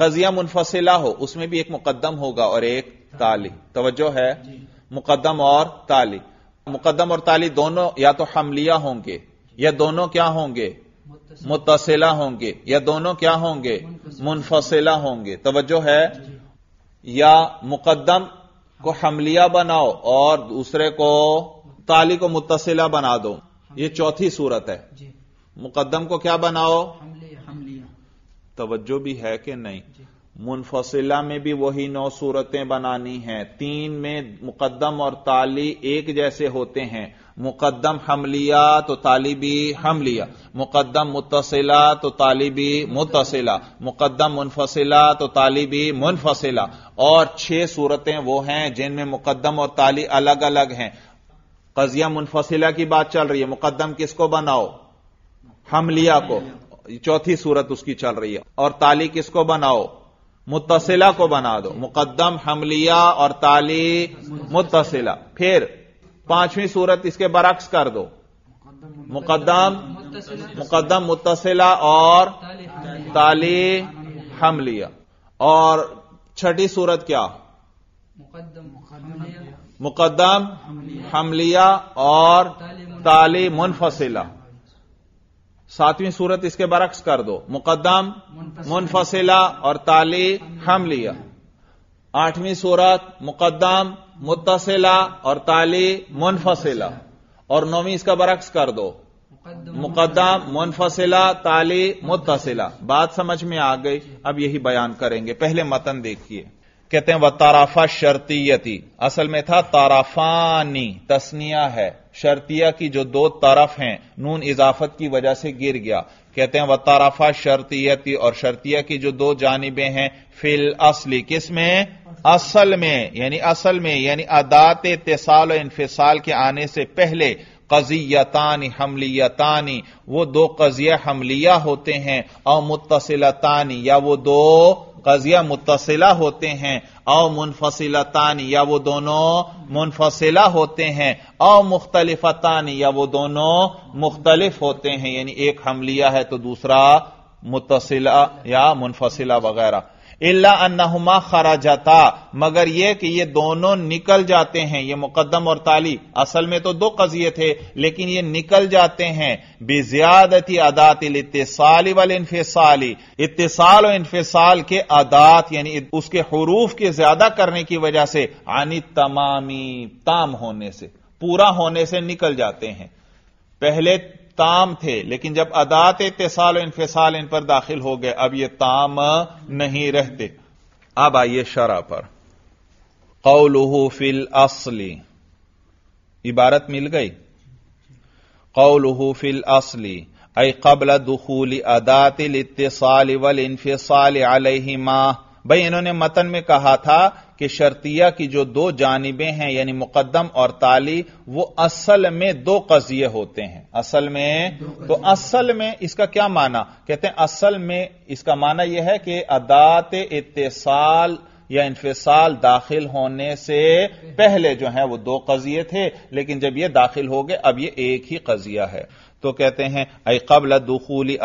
कजिया मुनफसिला हो उसमें भी एक मुकदम होगा और एक ताली तोज्जो है मुकदम और ताली मुकदम और ताली दोनों या तो हमलिया होंगे या दोनों क्या होंगे मुतसिला होंगे या दोनों क्या होंगे मुनफसिला होंगे तोज्जो है या मुकदम को हमलिया बनाओ और दूसरे को ताली को मुतसिला बना दो ये चौथी सूरत है मुकदम को क्या बनाओ तवज्जो भी है कि नहीं मुनफसिला में भी वही नौ सूरतें बनानी हैं तीन में मुकदम और ताली एक जैसे होते हैं मुकदम हमलिया तो तालिबी हमलिया मुकदम मुतसिला तो तालिबी मुतसिला मुकदम मुनफसिला तो तालिबी मुनफसिला और छह सूरतें वो हैं जिनमें मुकदम और ताली अलग अलग हैं कजिया मुनफसिला की बात चल रही है मुकदम किसको बनाओ हमलिया को चौथी सूरत उसकी चल रही है और ताली किसको बनाओ मुतसिला को बना दो मुकदम हमलिया और ताली मुतसिला फिर पांचवीं सूरत इसके बरक्स कर दो मुकदम मुकदम मुतसिला और ताली हमलिया और छठी सूरत क्या मुकदम हमलिया और ताली मुनफसिला सातवीं सूरत इसके बरक्स कर दो मुकदम मुनफसिला और ताली हम लिया आठवीं सूरत मुकदम मुतसिला और ताली मुनफसिला और नौवीं इसका बरक्स कर दो मुकदम मुनफसिला ताली मुतसिला बात समझ में आ गई अब यही बयान करेंगे पहले मतन देखिए कहते हैं वह ताराफा शर्तीयति असल में था ताराफानी तस्निया है शर्तिया की जो दो तरफ हैं नून इजाफत की वजह से गिर गया कहते हैं वह ताराफा शर्तीयति और शर्तिया की जो दो जानबें हैं फिल असली किस में असल में यानी असल में यानी अदात तसाल इनफिसाल के आने से पहले कजियतानी हमलियतानी वो दो कजिया हमलिया होते हैं और मुतसिलतानी या वो दो कजिया मुतसिला होते हैं औ मुनफसिलतान या वो दोनों मुनफसिला होते हैं औ मुख्तलिफतान या वो दोनों मुख्तलिफ होते हैं यानी एक हमलिया है तो दूसरा मुतसिला या मुनफसिला वगैरह इल्ला अन्नहुमा जाता मगर यह कि ये दोनों निकल जाते हैं ये मुकदम और ताली असल में तो दो कजिए थे लेकिन ये निकल जाते हैं बेजियादती अदात इतसाली वाल इनफिसाली इतसाल और इनफिसाल के अदात यानी उसके हरूफ के ज्यादा करने की वजह से आनी तमामी ताम होने से पूरा होने से निकल जाते हैं पहले ताम थे लेकिन जब अदात इतसाल इनफिसाल इन पर दाखिल हो गए अब ये ताम नहीं रहते अब आइए शरा पर कौलहू फिल असली इबारत मिल गई कौलहू फिल असली अय कबल दुखूली अदातिल इतसाल वल इनफिसाल अलही माह भाई इन्होंने मतन में कहा था कि शर्तिया की जो दो जानबें हैं यानी मुकदम और ताली वो असल में दो कजिए होते हैं असल में तो असल में इसका क्या माना कहते हैं असल में इसका माना यह है कि अदात इतसाल या इनफिसाल दाखिल होने से पहले जो है वो दो कजिए थे लेकिन जब ये दाखिल हो गए अब ये एक ही कजिया है तो कहते हैं अय कबल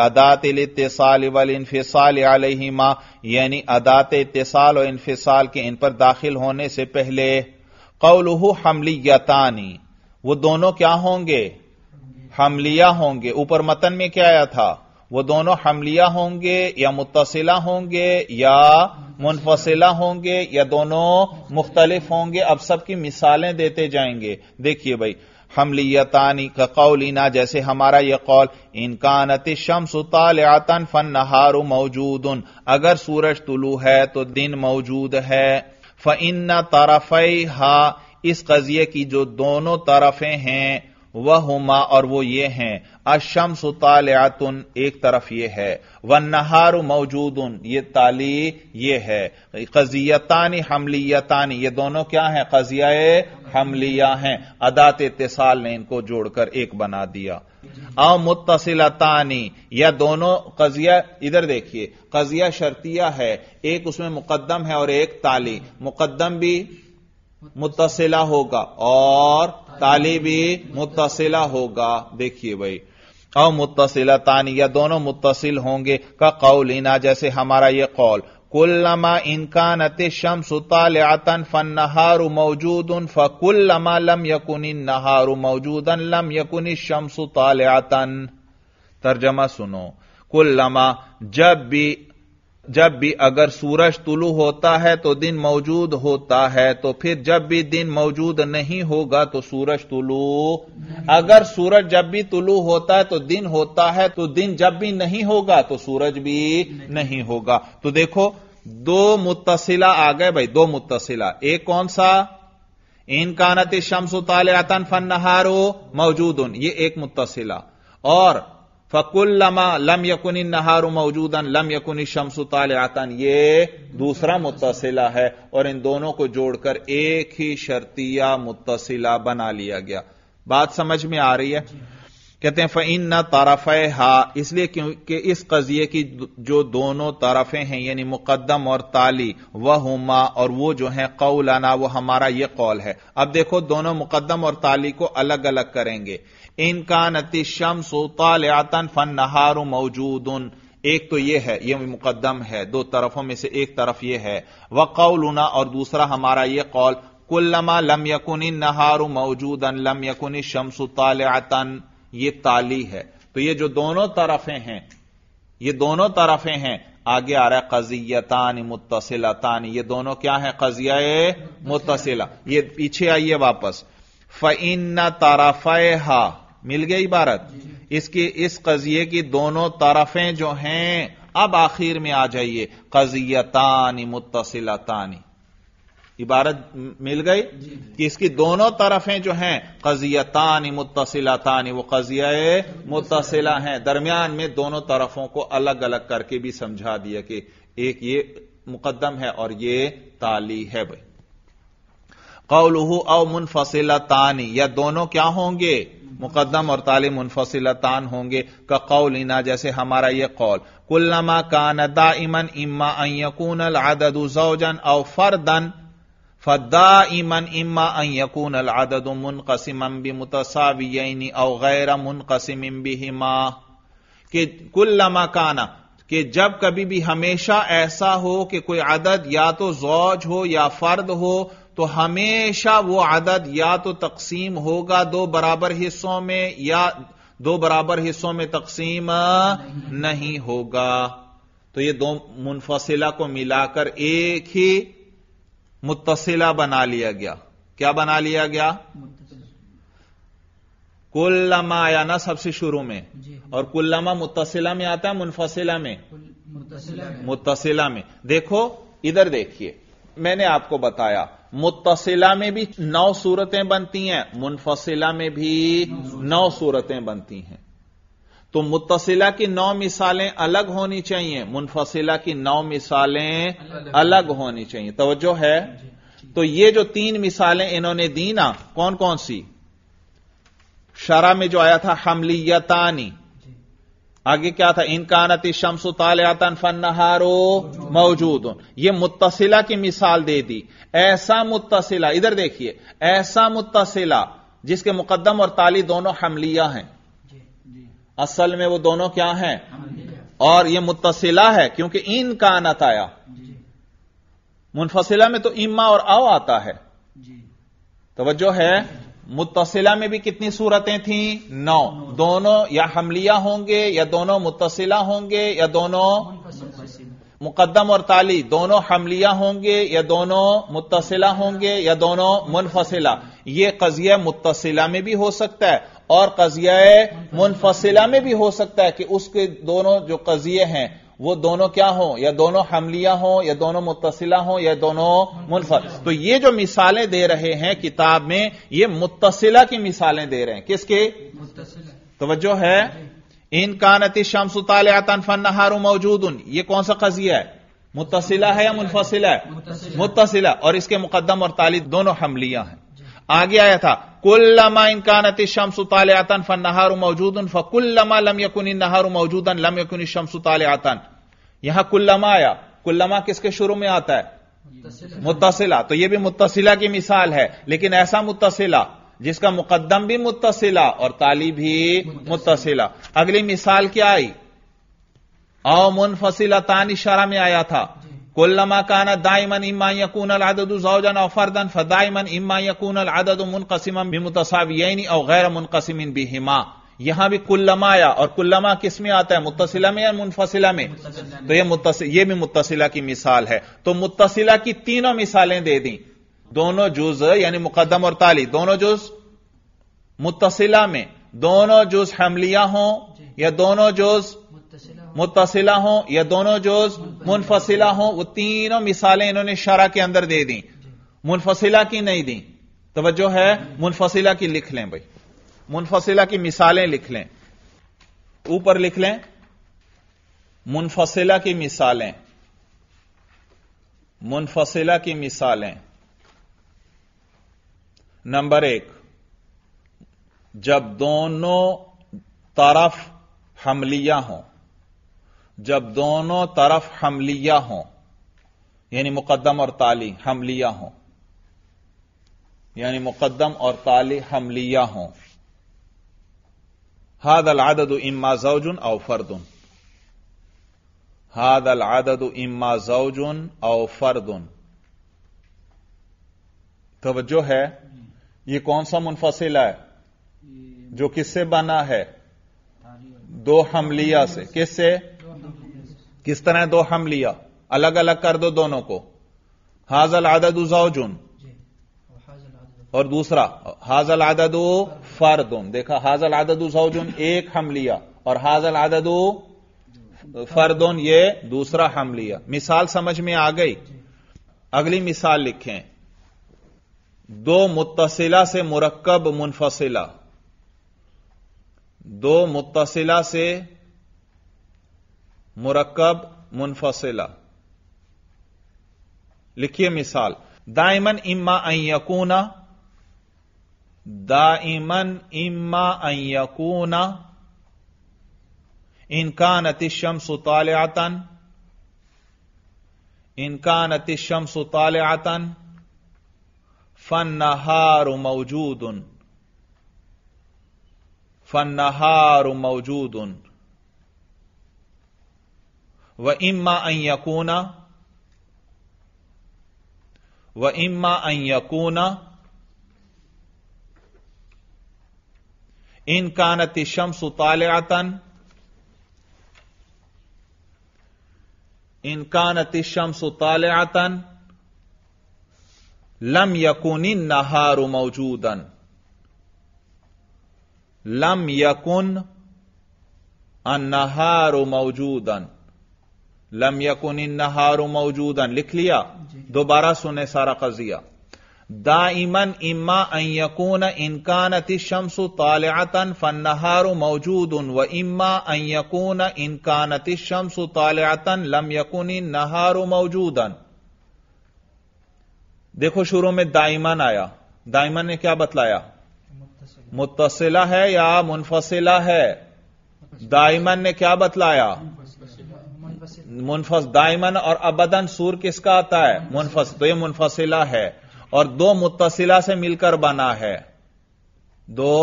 अदात इतसाल वाल इनफिसाल माँ यानी अदात इतसाल और इनफिसाल के इन पर दाखिल होने से पहले हमली यतानी वो दोनों क्या होंगे हमलिया होंगे ऊपर मतन में क्या आया था वो दोनों हमलिया होंगे या मुतसिला होंगे या मुनफसिला होंगे या दोनों मुख्तलिफ होंगे अब सबकी मिसालें देते जाएंगे देखिए भाई हमलियतानी कौलिना जैसे हमारा यह कौल इनकानत शम्स तालियातन फन नहारु मौजूद अगर सूरज तुलू है तो दिन मौजूद है फ इन तरफ हा इस कजिए की जो दोनों तरफें हैं वह हुमा और वो ये हैं अशम सुत एक तरफ ये है व नहार मौजूदन ये ताली ये है कजियतानी हमलीयतानी ये दोनों क्या हैं कजिया हमलिया हैं अदात इतसाल ने इनको जोड़कर एक बना दिया अव मुतसिलतानी या दोनों कजिया इधर देखिए कजिया शर्तिया है एक उसमें मुकदम है और एक ताली मुकदम भी मुतसिला होगा और ताली भी मुतसिला होगा देखिए भाई और मुतसिला तानी या दोनों मुतसिल होंगे का कौल इना जैसे हमारा यह कौल कुल्लमा इनकान शम्स तालियातन फन नहारु मौजूद उन फकुल्लमा लम यकुन नहारु मौजूदन लम यकुन शम्स तालियातन तर्जमा सुनो कुल्लमा जब भी जब भी अगर सूरज तुलु होता है तो दिन मौजूद होता है तो फिर जब भी दिन मौजूद नहीं होगा तो सूरज तुलु अगर सूरज जब भी तुलु होता है तो दिन होता है तो दिन जब भी नहीं होगा तो सूरज भी नहीं, नहीं होगा तो देखो दो मुतसिला आ गए भाई दो मुतसिला एक कौन सा इनकानती कानत फन नहारो मौजूद ये एक मुतसिला और फकुल लमा लम यकुन नहार मौजूदन लम यकुन शमस ताल ये दूसरा मुतसिला है और इन दोनों को जोड़कर एक ही शर्तिया मुतसिला बना लिया गया बात समझ में आ रही है कहते हैं फिन न तारफ हा इसलिए क्योंकि इस कजिए की जो दोनों तरफे हैं यानी मुकदम और ताली वह हुमा और वो जो है कौलाना वो हमारा ये कौल है अब देखो दोनों मुकदम और ताली को अलग अलग करेंगे इनका नतीशम शम्स तालियातन फन नहार मौजूद एक तो यह है यह मुकदम है दो तरफों में से एक तरफ यह है वकौलना और दूसरा हमारा यह कौल कुल्लमा लम यकुन मौजूद मौजूदन लम यकुन शम्स आतन ये ताली है तो ये जो दोनों तरफें हैं ये दोनों तरफें हैं आगे आ रहा है कजियतान मुतसिलतान ये दोनों क्या है कजिया मुतसिला ये पीछे आइए वापस फ़ इन तरफ़ा मिल गई इबारत इसकी इस कजिए की दोनों तरफें जो हैं अब आखिर में आ जाइए कजियतानी मुतसिलतानी इबारत मिल गई कि इसकी दोनों तरफें जो हैं कजियतानी मुतसिलतानी वो कजिया मुतसिला हैं दरमियान में दोनों तरफों को अलग अलग करके भी समझा दिया कि एक ये मुकदम है और ये ताली है भाई कौलहू औ मुनफसिलतानी या दोनों क्या होंगे मुकदम और ताली मुनफसिलतान होंगे का कौल इना जैसे हमारा ये कौल कुल्लमा कान दा इमन इम्मा अयकून अदद जौजन औ फरदन फदा इमन इम्मा अयकून अदद मुनकसिम बि मुतसावियनी औ गैर मुनकसिम बिहिमा कि कुल्लमा काना कि जब कभी भी हमेशा ऐसा हो कि कोई अदद या तो जौज हो या फर्द हो तो हमेशा वो आदद या तो तकसीम होगा दो बराबर हिस्सों में या दो बराबर हिस्सों में तकसीम नहीं होगा तो ये दो मुनफसिला को मिलाकर एक ही मुतसिला बना लिया गया क्या बना लिया गया कुल्लमा आया ना सबसे शुरू में हाँ। और कुल्लमा मुतसिला में आता है मुनफसिला में मुतसिला में देखो इधर देखिए मैंने आपको बताया मुतसिला में भी नौ सूरतें बनती हैं मुनफसिला में भी नौ सूरतें बनती हैं तो मुतसिला की नौ मिसालें अलग होनी चाहिए मुनफसिला की नौ मिसालें अलग होनी चाहिए तोज्जो है तो ये जो तीन मिसालें इन्होंने दी ना कौन कौन सी शरा में जो आया था हमलियतानी आगे क्या था इनकानती शमसु तालियातन फन्नहारो मौजूद ये मुतसिला की मिसाल दे दी ऐसा मुतसिला इधर देखिए ऐसा मुतसिला जिसके मुकदम और ताली दोनों हमलिया हैं असल में वो दोनों क्या हैं और ये मुतसिला है क्योंकि इन का अनत आया मुनफसिला में तो इम्मा और आओ आता है तोज्जो है मुतसिला में भी कितनी सूरतें थीं नौ दोनों या हमलिया होंगे या दोनों मुतसिला होंगे या दोनों मुकदम और ताली दोनों हमलिया होंगे या दोनों मुतसिला होंगे या दोनों मुनफसिला ये कजिया मुतसिला में भी हो सकता है और कजिया मुनफसिला में भी हो सकता है कि उसके दोनों जो कजिए हैं वो दोनों क्या हो या दोनों हमलिया हो या दोनों मुतसिला हो या दोनों मुनफर तो ये जो मिसालें दे रहे हैं किताब में ये मुतसिला की मिसालें दे रहे हैं किसके तोज्जो है इन कानति आतन फन नहारू मौजूद उन ये कौन सा कजिया है मुतसिला है या मुनफसिला है मुतसिला और इसके मुकदम और ताली दोनों हमलियां हैं आगे आया था कुल्लमा इनकान शम्स ताल आतन फन नहारू मौजूदन फकुल्लमा लम यकुन नहारू मौजूदन लम यकुन शम्स ताल आतन यहां कुल्लमा आया कुल्लमा किसके शुरू में आता है मुतसिला तो यह भी मुतसिला की मिसाल है लेकिन ऐसा मुतसिला जिसका मुकदम भी मुतसिला और ताली भी मुतसिला अगली मिसाल क्या आई अमुन मुनफसिला तानी इशारा में आया था कुल्लमा كان دائما اما يكون العدد زوجا او فردا فدائما اما يكون العدد منقسما भी او और गैर بهما भी हिमा यहां भी कुल्लमा आया और कुल्लमा किस में आता है मुतसिला में या मुनफसिला में तो यह ये भी मुतसिला की मिसाल है तो मुतसिला की तीनों मिसालें दे दी दोनों जुज यानी मुकदम और ताली दोनों जुज मुतसिला में दोनों जुज हमलिया हों या दोनों जुज मुतसिला हों या दोनों जोज मुनफसिला हों वो तीनों मिसालें इन्होंने शरा के अंदर दे दी मुनफसिला की नहीं दी जो है मुनफसिला की लिख लें भाई मुनफसिला की मिसालें लिख लें ऊपर लिख लें मुनफसिला की मिसालें मुनफसिला की मिसालें नंबर एक जब दोनों तरफ हमलियां हों जब दोनों तरफ हमलिया हो यानी मुकदम और ताली हमलिया हो यानी मुकदम और ताली हमलिया हो हाद आदद इम्मा जौजुन औ फर्दुन हाद आदद इम्मा जौजुन औ फर्दुन तोज्जो है ये कौन सा मुनफसिल है जो किससे बना है दो हमलिया से किससे किस तरह दो हम लिया अलग अलग कर दो दोनों को हाजल आदद उजाउजुन और दूसरा हाजल आदद फर्दुन देखा हाजल आदद उजाउजुन एक हम लिया और हाजल आदद फर्दुन ये दूसरा हम लिया मिसाल समझ में आ गई अगली मिसाल लिखें दो मुतसिला से मुरक्कब मुनफसिला दो मुतसिला से مركب منفصلة لكي مثال دائما إما أن يكون دائما إما أن يكون إن كانت الشمس طالعة إن كانت الشمس طالعة فالنهار موجود فالنهار موجود وإما أن يكون وإما أن يكون إن كانت الشمس طالعة إن كانت الشمس طالعة لم يكن النهار موجودا لم يكن النهار موجودا लम यकुन नहारू मौजूदन लिख लिया दोबारा सुने सारा कजिया दाइमन इम्मा अन यकून इनकानति शमसु तालतन फन नहारू मौजूद व इम्मा अकून इनकानति शमसु तालतन लम यकुन नहारू मौजूदन देखो शुरू में दाइमन आया दाइमन ने क्या बतलाया मुतसिला है या मुनफसिला है दाइमन ने क्या बतलाया मुनफस दायमन और अबदन सूर किसका आता है मुनफस दो मुनफसिला है और दो मुतसिला से मिलकर बना है दो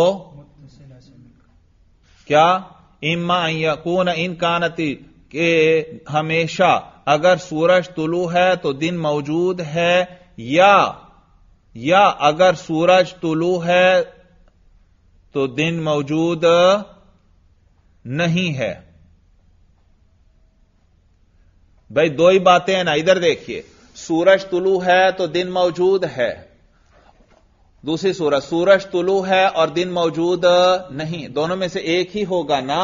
क्या इम्मा यकून इन कानती के हमेशा अगर सूरज तुलू है तो दिन मौजूद है या या अगर सूरज तुलू है तो दिन मौजूद नहीं है भाई दो ही बातें हैं ना इधर देखिए सूरज तुलू है तो दिन मौजूद है दूसरी सूरज सूरज तुलू है और दिन मौजूद नहीं दोनों में से एक ही होगा ना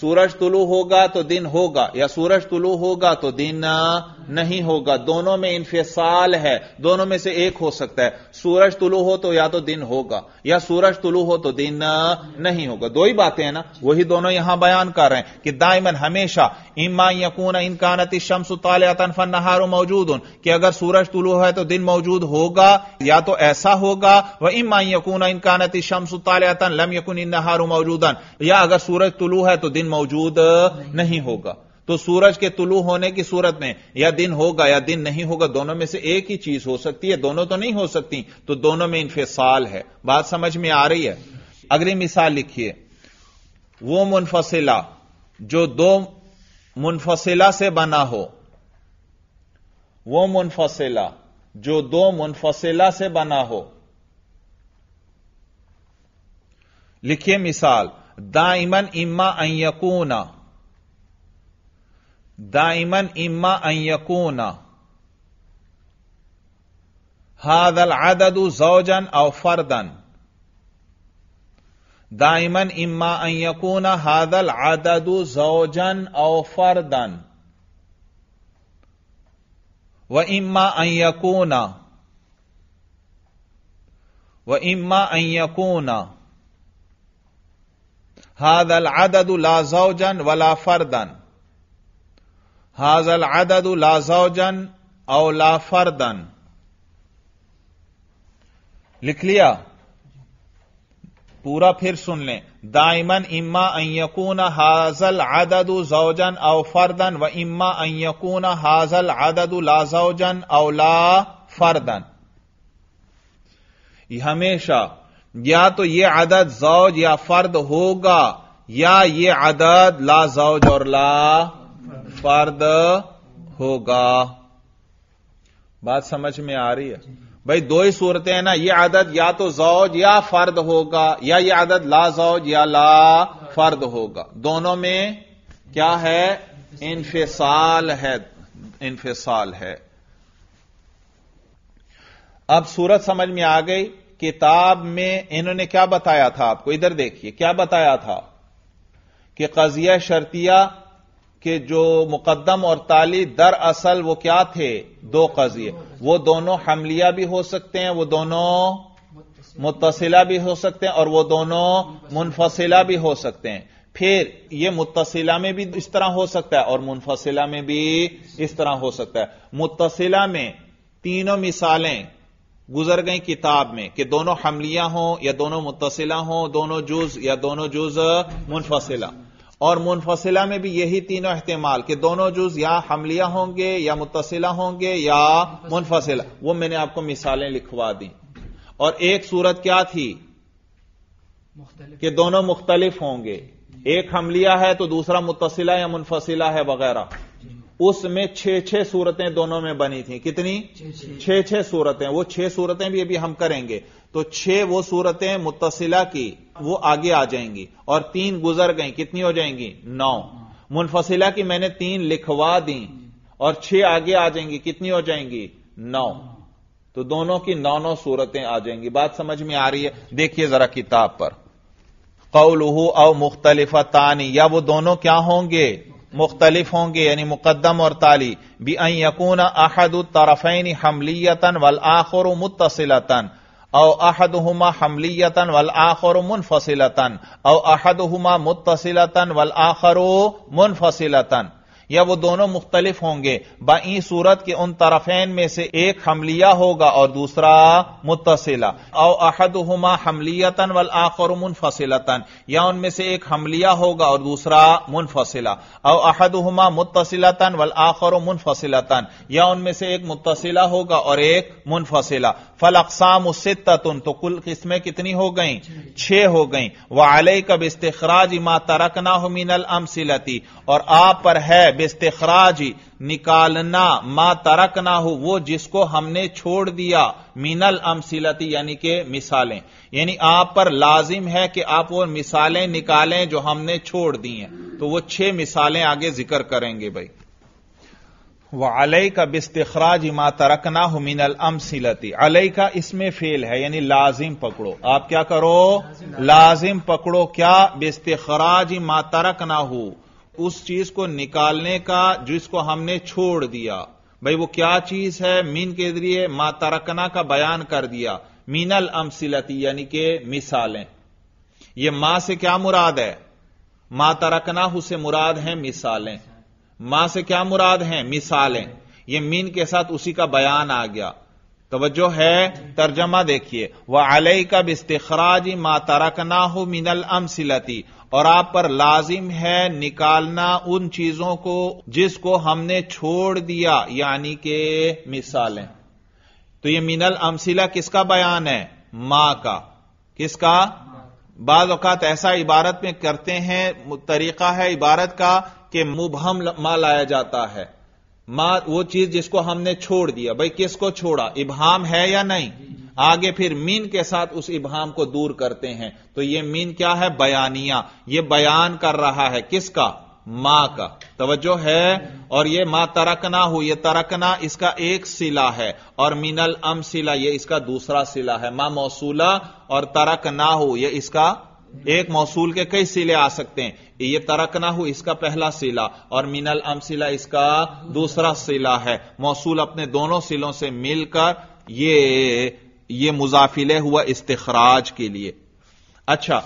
सूरज तुलू होगा तो दिन होगा या सूरज तुलू होगा तो दिन नहीं होगा दोनों में इंफिसाल है दोनों में से एक हो सकता है सूरज तुलू हो तो या तो दिन होगा या सूरज तुलू हो तो दिन नहीं होगा दो ही बातें हैं ना वही दोनों यहां बयान कर रहे हैं कि दायमन हमेशा इमा यकून इनकानती शम्स तालियातन फन नहारो मौजूद उन कि अगर सूरज तुलू है तो दिन मौजूद होगा या तो ऐसा होगा वह इमा यकून इनकानती शम्स तालियातन लम यकून इन नहारो मौजूदन या अगर सूरज तुलू है तो दिन मौजूद नहीं होगा तो सूरज के तुलू होने की सूरत में या दिन होगा या दिन नहीं होगा दोनों में से एक ही चीज हो सकती है दोनों तो नहीं हो सकती तो दोनों में इनफिसाल है बात समझ में आ रही है अगली मिसाल लिखिए वो मुनफसिला जो दो मुनफसिला से बना हो वो मुनफसिला जो दो मुनफसिला से बना हो लिखिए मिसाल दाइमन इम्मा अयकूना دائما إما أن يكون هذا العدد زوجا أو فردا دائما إما أن يكون هذا العدد زوجا أو فردا وإما أن يكون وإما أن يكون هذا العدد لا زوجا ولا فردا हाजल अदद लाजौजन औ ला फरदन लिख लिया पूरा फिर सुन लें दाइमन इम्मा अयकून हाजल आदद जौजन औ फरदन व इम्मा अयकून हाजल आदद लाजौजन औ ला फरदन हमेशा या तो यह अदद जौज या फर्द होगा या ये आदद लाजौज और ला फर्द होगा बात समझ में आ रही है भाई दो ही सूरतें हैं ना ये आदत या तो जौज या फर्द होगा या ये आदत ला जौज या ला फर्द होगा दोनों में क्या है इनफिसाल है इनफिसाल है अब सूरत समझ में आ गई किताब में इन्होंने क्या बताया था आपको इधर देखिए क्या बताया था कि कजिया शर्तिया कि जो मुकदम और ताली दरअसल वो क्या थे दो कजिए वो दोनों हमलिया भी हो सकते हैं वो दोनों मुतसिला भी हो सकते हैं और वो दोनों मुनफसिला भी हो सकते हैं फिर ये मुतसिला में भी इस तरह हो सकता है और मुनफसिला में भी इस तरह हो सकता है मुतसिला में तीनों मिसालें गुजर गई किताब में कि दोनों हमलिया हों या दोनों मुतसिला हों दोनों जुज या दोनों जुज मुनफसिला और मुनफसिला में भी यही तीनों अहतमाल के दोनों जुज या हमलिया होंगे या मुतसिला होंगे या मुनफसिला वो मैंने आपको मिसालें लिखवा दी और एक सूरत क्या थी कि दोनों मुख्तलिफ होंगे एक हमलिया है तो दूसरा मुतसिला या मुनफसिला है वगैरह उसमें छह छह सूरतें दोनों में बनी थी कितनी छह छह सूरतें वो छह सूरतें भी अभी हम करेंगे तो छह वो सूरतें मुतसिला की वो आगे आ जाएंगी और तीन गुजर गई कितनी हो जाएंगी नौ मुनफसिला की मैंने तीन लिखवा दी और छह आगे आ जाएंगी कितनी हो जाएंगी नौ तो दोनों की नौ नौ सूरतें आ जाएंगी बात समझ में आ रही है देखिए जरा किताब पर कौलहू और मुख्तलिफ तानी या वो दोनों क्या होंगे मुख्तलिफ होंगे यानी मुकदम और ताली बी यकून अहद तरफ हमलियतन वल आखर मुतसिलतन او احدهما حمليه والآخر منفصله او احدهما متصله والآخر منفصله या वो दोनों मुख्तलिफ होंगे बई सूरत के उन तरफेन में से एक हमलिया होगा और दूसरा मुतसिला और अहद हुमा हमलियतन वल आखर मुनफसिलतन या उनमें से एक हमलिया होगा और दूसरा मुनफसिला और अहद हुमा मुतसिलतन वल आखर मुनफसिलतन या उनमें से एक मुतसिला होगा और एक मुनफसिला फल अकसाम सितुन तो कुल किस्में कितनी हो गई छह हो गई वह आलय कब इस्तराज इमा तरकना हो मिनल अमसिलती और आप पर है बेस्तखराजी निकालना मा तरक ना हो वो जिसको हमने छोड़ दिया मीनल अमसिलती यानी के मिसालें यानी आप पर लाजिम है कि आप वो मिसालें निकालें जो हमने छोड़ दी हैं तो वो छह मिसालें आगे जिक्र करेंगे भाई वह अलई का बिस्तराज मा ना हो मिनल अमसिलती अलई का इसमें फेल है यानी लाजिम पकड़ो आप क्या करो लाजिम पकड़ो क्या बिस्तराज मा ना हो उस चीज को निकालने का जिसको हमने छोड़ दिया भाई वो क्या चीज है मीन के जरिए मा तरकना का बयान कर दिया मीनल अमसिलती यानी के मिसालें ये मां से क्या मुराद है मा तरकना से मुराद है मिसालें मां से क्या मुराद है मिसालें ये मीन के साथ उसी का बयान आ गया तोज्जो है तर्जमा देखिए वह अलई का बिस्तराज मा तरकना हो मिनल अमसिलती और आप पर लाजिम है निकालना उन चीजों को जिसको हमने छोड़ दिया यानी के मिसालें तो ये मिनल अमसिला किसका बयान है मां का किसका बाद अवकात ऐसा इबारत में करते हैं तरीका है इबारत का कि मुबहम मां लाया जाता है मां वो चीज जिसको हमने छोड़ दिया भाई किसको छोड़ा इबहम है या नहीं आगे फिर मीन के साथ उस इबहाम को दूर करते हैं तो यह मीन क्या है बयानिया यह बयान कर रहा है किसका मां का तवज्जो है और यह मां तरकना हो यह तरकना इसका एक सिला है और मिनल अम सिला यह इसका दूसरा सिला है मां मौसूला और तरक ना हो यह इसका एक मौसूल के कई सिले आ सकते हैं ये तरक ना हो इसका पहला सिला और मिनल अम सिला इसका दूसरा सिला है मौसूल अपने दोनों सिलों से मिलकर ये यह मुजाफिले हुआ इस्तेखराज के लिए अच्छा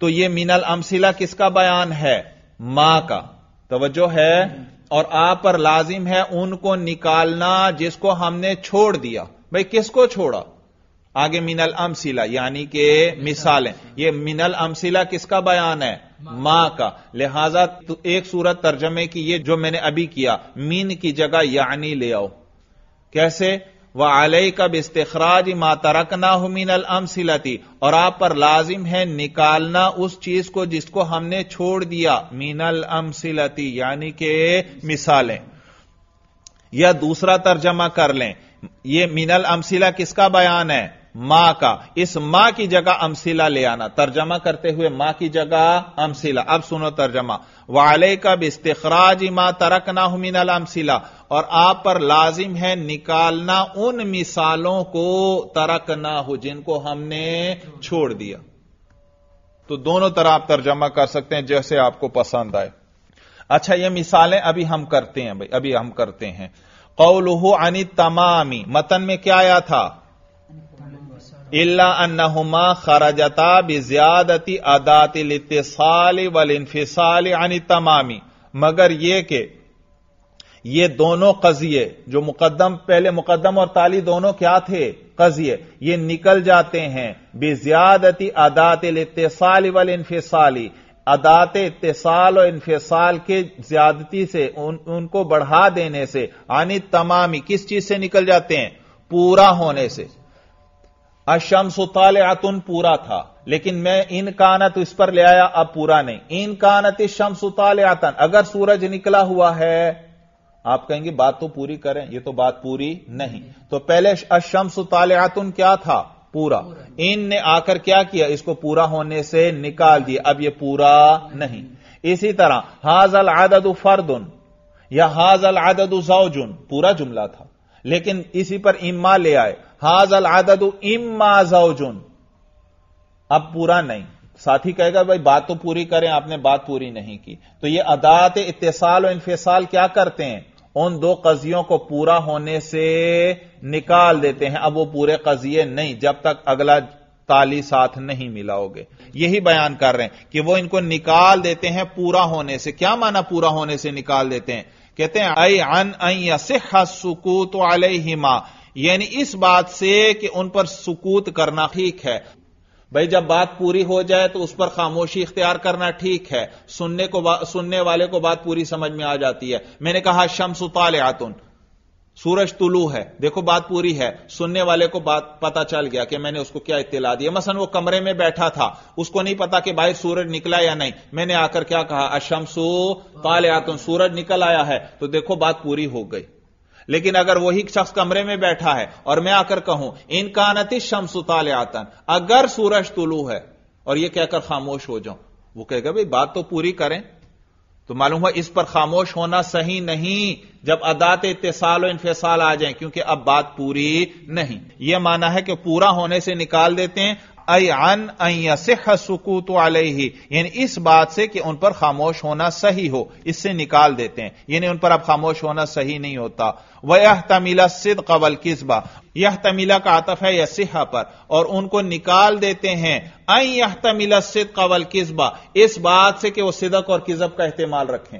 तो यह मीनल अमसिला किसका बयान है मां का तोज्जो है और आप पर लाजिम है उनको निकालना जिसको हमने छोड़ दिया भाई किसको छोड़ा आगे मिनल अमसिला यानी कि मिसालें ये मिनल अमसिला किसका बयान है मां का लिहाजा तो एक सूरत तर्जमे की ये जो मैंने अभी किया मीन की जगह यानी ले आओ कैसे वह अलई कब इस्तखराज माता रखना हुमिन अलमसिलती और आप पर लाजिम है निकालना उस चीज को जिसको हमने छोड़ दिया मीनल अमसिलती यानी के मिसालें या दूसरा तर्जमा कर लें यह मीनल अमसिला किसका बयान है मां का इस मां की जगह अमसिला ले आना तर्जमा करते हुए मां की जगह अमसिला अब सुनो तर्जमा वाले का बिस्तखराज मां तरक ना हुमिनल अमसिला और आप पर लाजिम है निकालना उन मिसालों को तरक ना हो जिनको हमने छोड़ दिया तो दोनों तरह आप तर्जमा कर सकते हैं जैसे आपको पसंद आए अच्छा ये मिसालें अभी हम करते हैं भाई अभी हम करते हैं कौलहू अनि तमामी मतन में क्या आया था अन्नहुमा खरजता बिज्यादती अदातिल इतसाल वल इनफिसाल यानी तमामी मगर यह कि ये दोनों कजिए जो मुकदम पहले मुकदम और ताली दोनों क्या थे कजिए ये निकल जाते हैं बेजियादती अदातिल इतिसाल वल इनफिसाली अदात इतसाल और इनफिसाल के ज्यादती से उन, उनको बढ़ा देने से यानी तमामी किस चीज से निकल जाते हैं पूरा होने से अशम्स तालतुन पूरा था लेकिन मैं इन कानत इस पर ले आया अब पूरा नहीं इन कानत शम्स तालतन अगर सूरज निकला हुआ है आप कहेंगे बात तो पूरी करें यह तो बात पूरी नहीं तो पहले अशम्स आतुन क्या था पूरा इन ने आकर क्या किया इसको पूरा होने से निकाल दिया अब यह पूरा नहीं इसी तरह हाजल आदद फर्दुन या हाजल आदद जाओजुन पूरा जुमला था लेकिन इसी पर इम्मा ले आए हाजल आदत इम्मा जौजुन अब पूरा नहीं साथी कहेगा भाई बात तो पूरी करें आपने बात पूरी नहीं की तो ये अदात इतसाल और इनफिसाल क्या करते हैं उन दो कजियों को पूरा होने से निकाल देते हैं अब वो पूरे कजिए नहीं जब तक अगला ताली साथ नहीं मिलाओगे यही बयान कर रहे हैं कि वो इनको निकाल देते हैं पूरा होने से क्या माना पूरा होने से निकाल देते हैं कहते हैं आई अन अई सुकूत अलहिमा यानी इस बात से कि उन पर सुकूत करना ठीक है भाई जब बात पूरी हो जाए तो उस पर खामोशी इख्तियार करना ठीक है सुनने को सुनने वाले को बात पूरी समझ में आ जाती है मैंने कहा शमस उताल आतुन सूरज तुलू है देखो बात पूरी है सुनने वाले को बात पता चल गया कि मैंने उसको क्या इत्तला दी मसन वो कमरे में बैठा था उसको नहीं पता कि भाई सूरज निकला या नहीं मैंने आकर क्या कहा अशमसू ताल सूरज निकल आया है तो देखो बात पूरी हो गई लेकिन अगर वही शख्स कमरे में बैठा है और मैं आकर कहूं इन कानति शमस उताल आतन अगर सूरज तुलू है और यह कहकर खामोश हो जाऊं वो कहेगा भाई बात तो पूरी करें तो मालूम हुआ इस पर खामोश होना सही नहीं जब अदात इतसाल और आ जाए क्योंकि अब बात पूरी नहीं यह माना है कि पूरा होने से निकाल देते हैं अन सुकूत अलही यानी इस बात से कि उन पर खामोश होना सही हो इससे निकाल देते हैं यानी उन पर अब खामोश होना सही नहीं होता वह तमिला सिद कवल किसबा यह तमिला का आतफ है यसिहा पर और उनको निकाल देते हैं अन यह तमिला सिद कवल किसबा इस बात से कि वो सिदक और किजब का इस्तेमाल रखें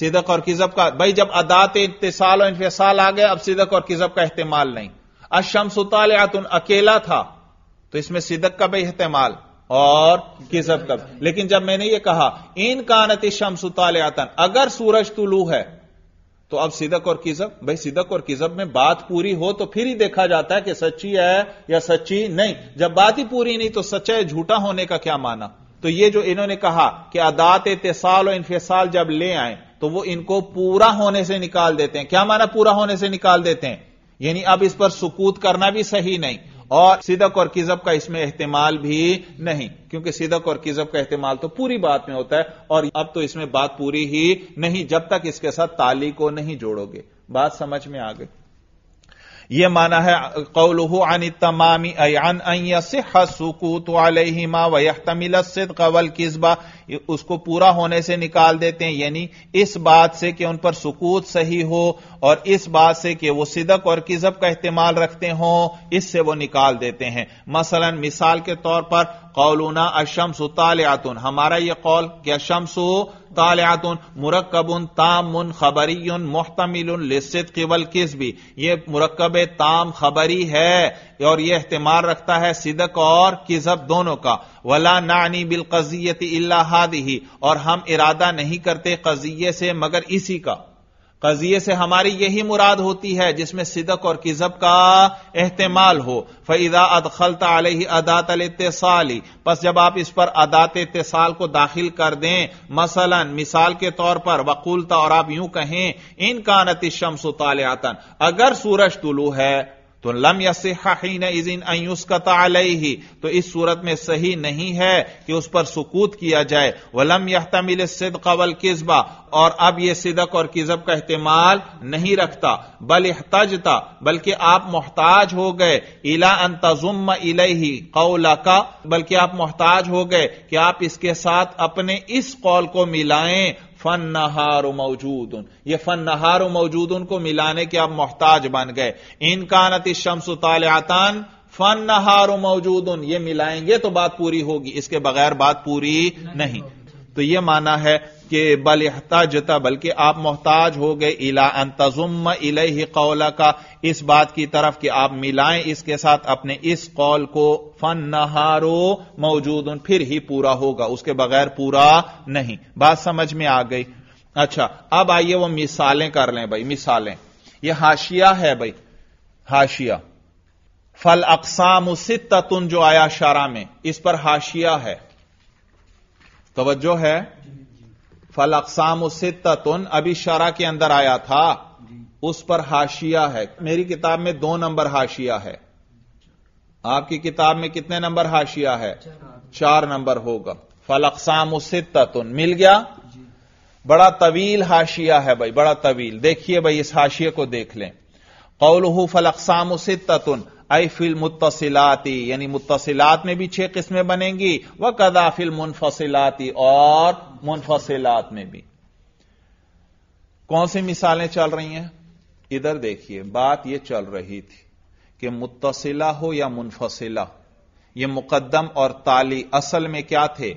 सिदक और किजब का भाई जब अदात इतसाल और इनफसाल आ गए अब सिदक और किजब का इस्तेमाल नहीं अशम सुताल अकेला था तो इसमें सिदक का भी इहतेमाल और किसब का लेकिन जब मैंने यह कहा इन कानति शमस आतन अगर सूरज तुलू है तो अब सिदक और किजब भाई सिदक और किजब में बात पूरी हो तो फिर ही देखा जाता है कि सच्ची है या सच्ची नहीं जब बात ही पूरी नहीं तो सच्चा है झूठा होने का क्या माना तो ये जो इन्होंने कहा कि अदात इतसाल और इनफसाल जब ले आए तो वो इनको पूरा होने से निकाल देते हैं क्या माना पूरा होने से निकाल देते हैं यानी अब इस पर सुकूत करना भी सही नहीं और सिदक और किजब का इसमें एहतमाल भी नहीं क्योंकि सिदक और किजब का एहतमाल तो पूरी बात में होता है और अब तो इसमें बात पूरी ही नहीं जब तक इसके साथ ताली को नहीं जोड़ोगे बात समझ में आ गई यह माना है कौलहू अन तमामी अन सुकूत अलहिमा वहतमिल कवल किस्बा उसको पूरा होने से निकाल देते हैं यानी इस बात से कि उन पर सुकूत सही हो और इस बात से कि वो सिदक और किजब का इस्तेमाल रखते हों इससे वो निकाल देते हैं मसलन मिसाल के तौर पर कौलूना अशम सुताल हमारा यह कौल कि अशमसु तालियातुन ताम उन खबरी मोहतमिल लिस्त केवल किस भी ये मुरकब ताम खबरी है और यह अहतमार रखता है सिदक और किजब दोनों का वला नानी बिल कजियत ही और हम इरादा नहीं करते कजिए से मगर इसी का कजिए से हमारी यही मुराद होती है जिसमें सिदक और किजब का एहतमाल हो फैदा अदखलता ही अदात अतसाली बस जब आप इस पर अदात इतसाल को दाखिल कर दें मसलन मिसाल के तौर पर वकूलता और आप यूं कहें इन कानत शम्स अगर सूरज तुलू है तो लम यसीन इजिन अयुस्कता तो इस सूरत में सही नहीं है कि उस पर सुकूत किया जाए वलम तमिल सिद कवल किस्बा और अब यह सिदक और किजब का इस्तेमाल नहीं रखता बल तजता बल्कि आप मोहताज हो गए इला इले ही कौला का बल्कि आप मोहताज हो गए कि आप इसके साथ अपने इस कौल को मिलाएं फन नहार मौजूद उन ये फन नहार मौजूद उनको मिलाने के अब मोहताज बन गए इनका नति शम्स तालतान फन नहार मौजूद उन ये मिलाएंगे तो बात पूरी होगी इसके बगैर बात पूरी नहीं तो ये माना है के बल जता बल्कि आप मोहताज हो गए इला इले ही कौला का इस बात की तरफ कि आप मिलाएं इसके साथ अपने इस कौल को फन नहारो मौजूद फिर ही पूरा होगा उसके बगैर पूरा नहीं बात समझ में आ गई अच्छा अब आइए वो मिसालें कर लें भाई मिसालें ये हाशिया है भाई हाशिया फल अकसाम सितुन जो आया शारा में इस पर हाशिया है तोज्जो है फल अकसाम से ततुन अभी शरा के अंदर आया था उस पर हाशिया है मेरी किताब में दो नंबर हाशिया है आपकी किताब में कितने नंबर हाशिया है चार नंबर होगा फल अकसाम से ततुन मिल गया बड़ा तवील हाशिया है भाई बड़ा तवील देखिए भाई इस हाशिए को देख लें कौलहू फल अकसाम से ततुन आई फिल मुतसिलाती यानी मुतसिलात में भी छह किस्में बनेंगी वह कदाफिल मुनफसिलाती और मुनफसिलात में भी कौन सी मिसालें चल रही हैं इधर देखिए बात यह चल रही थी कि मुतसिला हो या मुनफसिला यह मुकदम और ताली असल में क्या थे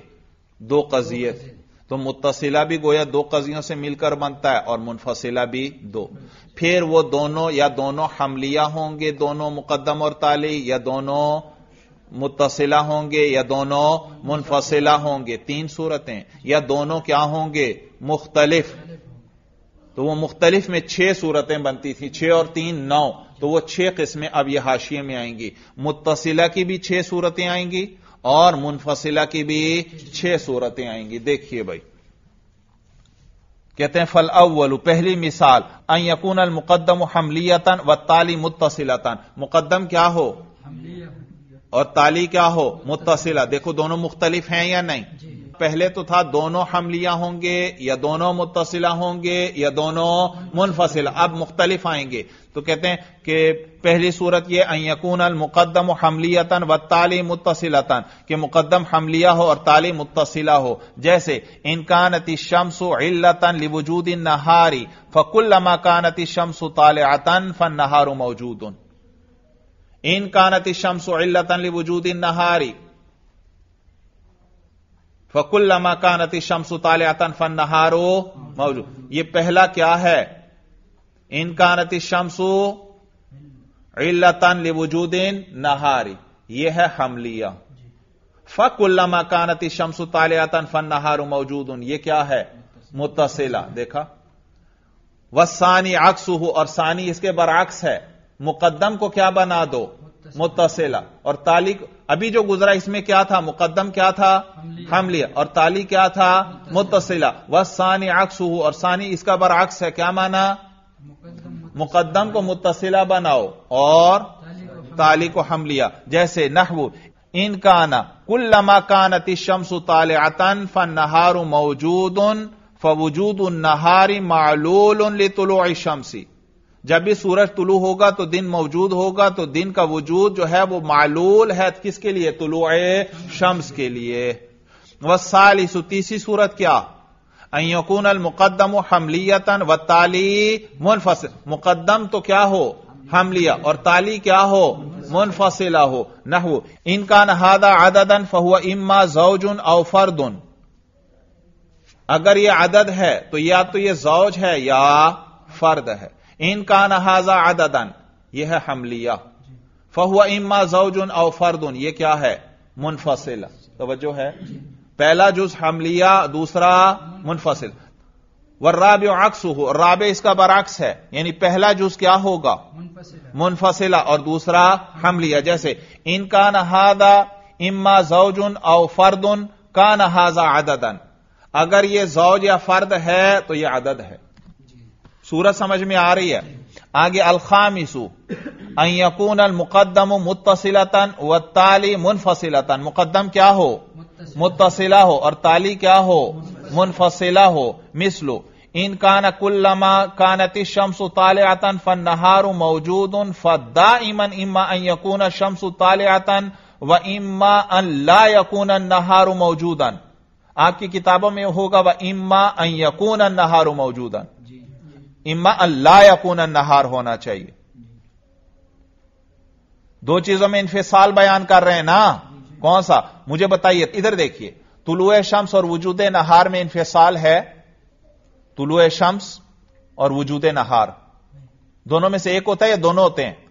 दो कजिए थे तो मुतसिला भी गोया दो कजियों से मिलकर बनता है और मुनफसिला भी दो फिर वो दोनों या दोनों हमलिया होंगे दोनों मुकदम और ताली या दोनों मुतसिला होंगे या दोनों मुनफसिला होंगे तीन सूरतें या दोनों क्या होंगे मुख्तलिफ तो वो मुख्तलिफ में छह सूरतें बनती थी छह और तीन नौ तो वो छह किस्में अब यह हाशिए में आएंगी मुतसिला की भी छह सूरतें आएंगी और मुनफसिला की भी छह सूरतें आएंगी देखिए भाई कहते हैं फल अव्वल पहली मिसाल अन अल मुकदम हमलियतन व ताली मुतसिलतन मुकदम क्या हो और ताली क्या हो मुतसिला देखो दोनों मुख्तलिफ हैं या नहीं पहले तो था दोनों हमलिया होंगे या दोनों मुतसिला होंगे या दोनों मुनफसिल अब मुख्तलिफ आएंगे तो कहते हैं कि पहली सूरत यह अयकून अल मुकदम हमलियतन व ताली मुतसिलतन के मुकदम हमलिया हो और ताली मुतसिला हो जैसे इनकानति शम्स इल्लतन लिवजूद नहारी फकुल मकानति शम्स ताल फन नहारू मौजूद इन कानती शम्स इल्लतन लिवजूद नहारी फकुल शमसु शमस तालियातन फन नहारो मौजूद ये पहला क्या है इनकानती शमसु इल्लतन लिवजूदिन नहारी यह है हमलिया फकुल्ला मकानती शमसु तालियातन फन नहारो मौजूद उन यह क्या है मुतसिला देखा वसानी अक्सू और सानी इसके बरअक्स है मुकदम को क्या बना दो मुतसिला और ताली अभी जो गुजरा इसमें क्या था मुकदम क्या था लिया और ताली क्या था मुतसिला व सानी आक्स और सानी इसका अक्स है क्या माना मुकदम को मुतसिला बनाओ और ताली को हम लिया जैसे नहबू इन काना कुल्लमा कानति शम्स ताल अतन फन नहारू मौजूद फवजूद उन नहारी मालूल उन तुलो शमसी जब भी सूरज तुलू होगा तो दिन मौजूद होगा तो दिन का वजूद जो है वो मालूल है किसके लिए तुलु शम्स के लिए व साल इस तीसरी सूरत क्या अयकून मुकदम हमलियतन व ताली मुनफसिल मुकदम तो क्या हो हमलिया और ताली क्या हो मुनफसिला हो न हो इनका नहादा आददन फहुआ इम्मा जौजुन और फरदुन अगर ये आदद है तो या तो ये जौज है या फर्द है इनका नहाजा आदादन यह है हमलिया फहुआ इम्मा जौजुन और फर्दुन यह क्या है मुनफसिल तो है पहला जुज हमलिया दूसरा मुनफसिल वर्राब अक्स हो राबे इसका बरक्स है यानी पहला जुज क्या होगा मुनफसिला और दूसरा हमलिया जैसे इनका नहादा इम्मा जौजुन और फर्दुन का नहाजा आदादन अगर यह जौज या फर्द है तो यह आदद है सूरत समझ में आ रही है आगे यकून अल मुकदम मुतसिलतन व ताली मुनफसिलतन मुकदम क्या हो मुतसिला हो और ताली क्या हो मुनफसिला हो मिसलो इन कान कुल्लमा कानति शम्स आतन फन नहारू मौजूद उन फदा इमन इम्मा अयकून शम्स आतन व इम्मा अन ला यकून नहारू मौजूदन आपकी किताबों में होगा व इम्मा अन यकून नहारू मौजूदन इमा अल्लाह यकून नहार होना चाहिए दो चीजों में इंफिसाल बयान कर रहे हैं ना कौन सा मुझे बताइए इधर देखिए तुलुए शम्स और वजूद नहार में इंफिसाल है तुलुए शम्स और वजूद नहार दोनों में से एक होता है या दोनों होते हैं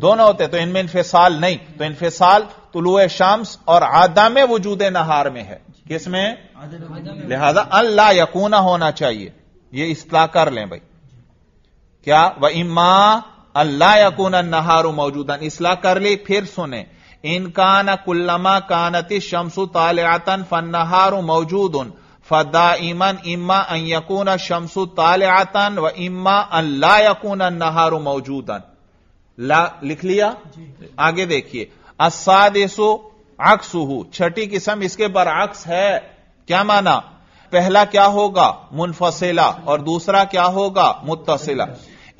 दोनों होते हैं तो इनमें इन्फिसाल नहीं तो इन्फिसाल तुलुए शम्स और आदम वजूद नहार में है किसमें लिहाजा अल्लाह यकूना होना चाहिए यह इसलाह कर लें भाई क्या व इम्मा अल्लाह यकून नहारू मौजूदन इसला कर ली फिर सुने इनका न कुल्लमा कानति शमसु तालतन फनहारू मौजूद उन फदा इमन इमा अकून यकून शमसु तालतन व इम्मा अल्लाह यकून नहारू मौजूदन ला लिख लिया आगे देखिए असादेसो अक्सू छठी किस्म इसके अक्स है क्या माना पहला क्या होगा मुनफसिला और दूसरा क्या होगा मुतसिला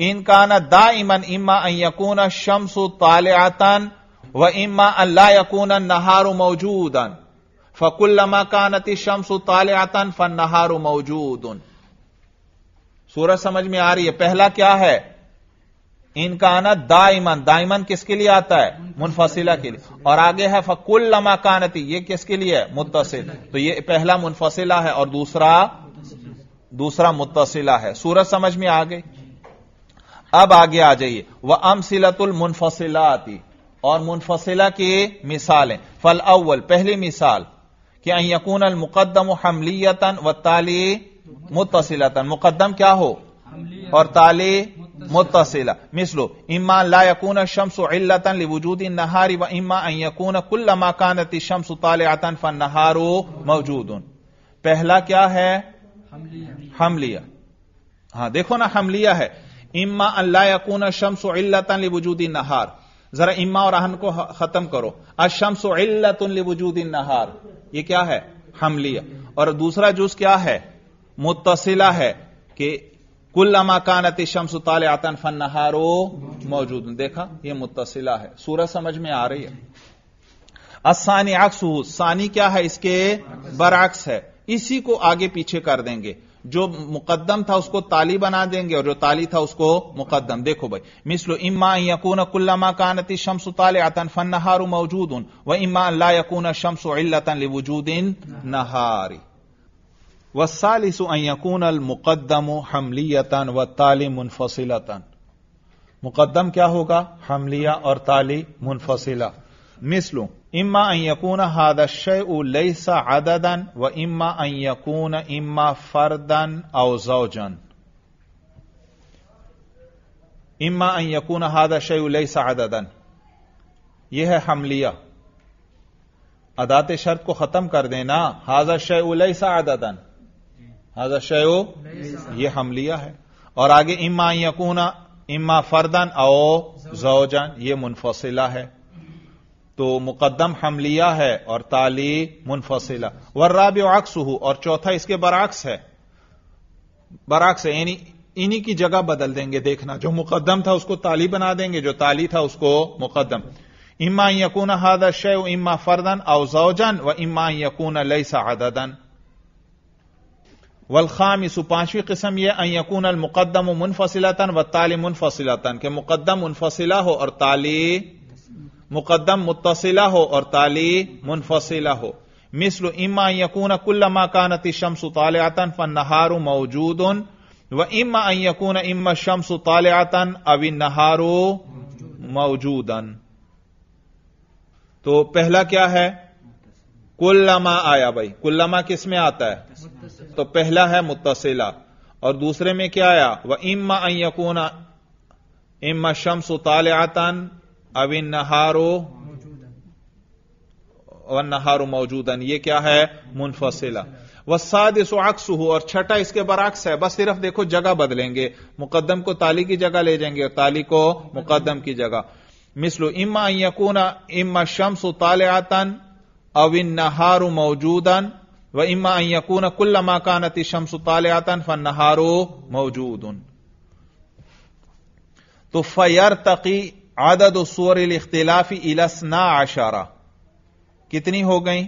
इनकान दा इमन अकून शमसु शम्स आतन व इमा अल्लाह यकून नहारु मौजूदन फकुल्लमा कानति शम्स तालतन फन नहारु मौजूदन सूरज समझ में आ रही है पहला क्या है इनकाना दाइमन दाइमन किसके लिए आता है मुनफसिला के लिए और आगे है फकुल लमा कानती ये किसके लिए है मुतसिल तो ये पहला मुनफसिला है और दूसरा दूसरा मुतसिला है सूरज समझ में आ गई अब आगे आ जाइए वह अमसिलतुल मुनफसिला आती और मुनफसिला की मिसालें फल अव्वल पहली मिसाल कि अयकून अल मुकदम हमलीतन व ताली मुतसिलतन मुकदम क्या हो और ताली मुतसिला मिसलो इम्मा ला यकून शम्स इल्लतन लिवजूद नहारी व इमांकून अयकून कुल्ल मकानती शम्स आतन फन नहारो मौजूद पहला क्या है हमलिया हमलिया हाँ देखो ना हमलिया है इम्मा अल्लाह यकून शम्स वजूदी नहार जरा इम्मा और अहन को खत्म करो अशम्स वजूदी नहार ये क्या है हमलिया और दूसरा जूस क्या है मुतसिला है कि कुल कानत शम्स ताल आतन फन नहारो मौजूद देखा यह मुतसिला है सूरज समझ में आ रही है असानी अक्सू सानी क्या है इसके बरअक्स है इसी को आगे पीछे कर देंगे जो मुकदम था उसको ताली बना देंगे और जो ताली था उसको मुकदम देखो भाई मिसलो इम्मा यकून कुल्लमा कानती शम्स ताले आतन फन नहारू मौजूद उन व इम्मा अल्लाह यकून शम्स इल्लतन इन नहारी वसालिसु अन यकून अल मुकदम हमलियतन व ताली मुनफसिलतन मुकदम क्या होगा हमलिया और ताली मुनफसिला मिसलू इम्मा अन यकून हादशय लईसा आददन व इम्मा अन यकून इम्मा फर्दन औजन इम्मा अन यकून हादशय लईसा आददन यह है हमलिया अदात शर्त को खत्म कर देना हाजा शय उलईसा आददन हाजा शय यह हमलिया है और आगे इम्मा यकून इम्मा फर्दन ओ जौजन यह मुनफसिला है तो मुकदम हमलिया है और ताली मुनफसिला वर्राब अक्स और चौथा इसके बराक्स है बराक्स है यानी इन्हीं की जगह बदल देंगे देखना जो मुकदम था उसको ताली बना देंगे जो ताली था उसको मुकदम इम्मा यकून हादा शय इम्मा फर्दन अवजौजन व इम्मा यकून लईसा आददन वलखाम इस पांचवी किस्म यह अकून अल मुकदम मुनफसिलातन व ताली मुनफसिलातन के मुकदम मुनफसिला हो और ताली मुकदम मुतसिला हो और ताली मुनफसिला हो मिसल इमा यकून कुल्लमा कानती ताल आतन फन नहारू मौजूद उन व इमा यकून इम ताल आतन अवि नहारू मौजूदन तो पहला क्या है कुल्लमा आया भाई कुल्लमा किस में आता है तो पहला है मुतसिला और दूसरे में क्या आया वह इमा यकूना इम्मा शम्स ताल आतन अविन नहारो वन नहारो मौजूदन ये क्या है मुनफसिला वसाद सुक्स हो और छठा इसके बरक्स है बस सिर्फ देखो जगह बदलेंगे मुकदम को ताली की जगह ले जाएंगे और ताली को मुकदम की जगह मिसलो इमा यकूना इमा शम्स ताले आतन अविन नहारो मौजूदन व इमा यकून कुल्ल मकानती शम्स ताले आतन फन नहारो मौजूद तो फयर तकी आदद सूर इख्तिलाफी इलसना आशारा कितनी हो गई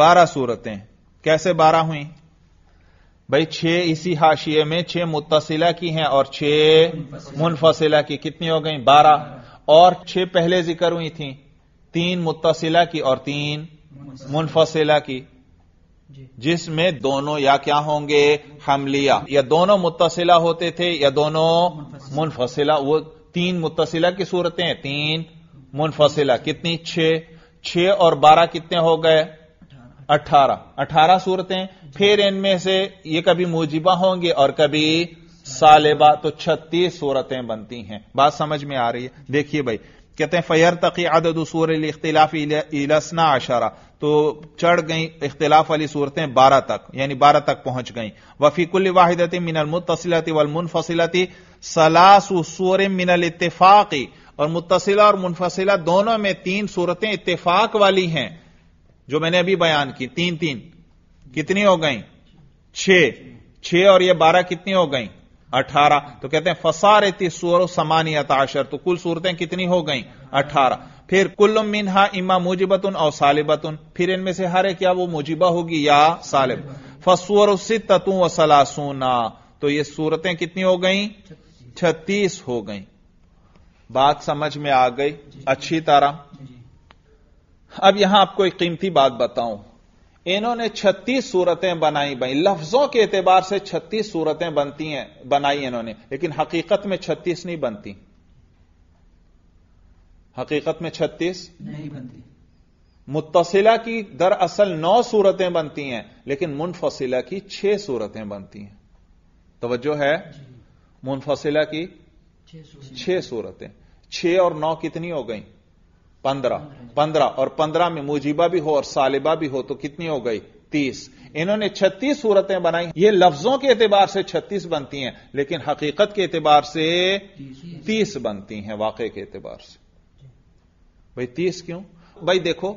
बारह सूरतें कैसे बारह हुई भाई छह इसी हाशिए में छह मुतसिला की हैं और छह मुनफसिला की कितनी हो गई बारह और छह पहले जिक्र हुई थी तीन मुतसिला की और तीन मुनफसिला की जिसमें दोनों या क्या होंगे हमलिया या दोनों मुतसिला होते थे या दोनों मुनफसिला वो तीन मुतसिला की सूरतें हैं तीन मुनफसिला कितनी छे छह और बारह कितने हो गए अठारह अठारह सूरतें फिर इनमें से ये कभी मुजिबा होंगे और कभी सालेबा तो छत्तीस सूरतें बनती हैं बात समझ में आ रही है देखिए भाई कहते हैं फैर तकी आदद सूर इख्तिलाफी इलासना आशारा तो चढ़ गई इख्तिलाफ वाली सूरतें बारह तक यानी बारह तक पहुंच गई वफीकुल वाहिदती मिनल मुतसिलती वल मुनफसिलती सलासु सूर मिनल इतफाकी और मुतसिला और मुनफसिला दोनों में तीन सूरतें इतफाक वाली हैं जो मैंने अभी बयान की तीन तीन कितनी हो गई छह छह और यह बारह कितनी हो गई अठारह तो कहते हैं फसारती सूर समानियत आशर तो कुल सूरतें कितनी हो गई अठारह फिर कुल्लम मिनहा इमा मुजिबतन और सालिबतन फिर इनमें से हर क्या वो मुजिबा होगी या सालिब फसूर सितू व सलासूना तो ये सूरतें कितनी हो गई छत्तीस हो गई बात समझ में आ गई अच्छी तरह अब यहां आपको एक कीमती बात बताऊं इन्होंने 36 सूरतें बनाई भाई लफ्जों के एतबार से 36 सूरतें बनती हैं बनाई इन्होंने लेकिन हकीकत में 36 नहीं बनती हकीकत में 36 नहीं बनती मुतसिला की दरअसल नौ सूरतें बनती हैं लेकिन मुनफसिला की छह सूरतें बनती हैं तोज्जो है मुनफसिला की छह सूरतें छह और नौ कितनी हो गई पंद्रह पंद्रह और पंद्रह में मुजीबा भी हो और सालिबा भी हो तो कितनी हो गई तीस इन्होंने छत्तीस सूरतें बनाई ये लफ्जों के एतबार से छत्तीस बनती हैं लेकिन हकीकत के एतबार से तीस बनती हैं वाक़े के एतबार से भाई तीस क्यों भाई देखो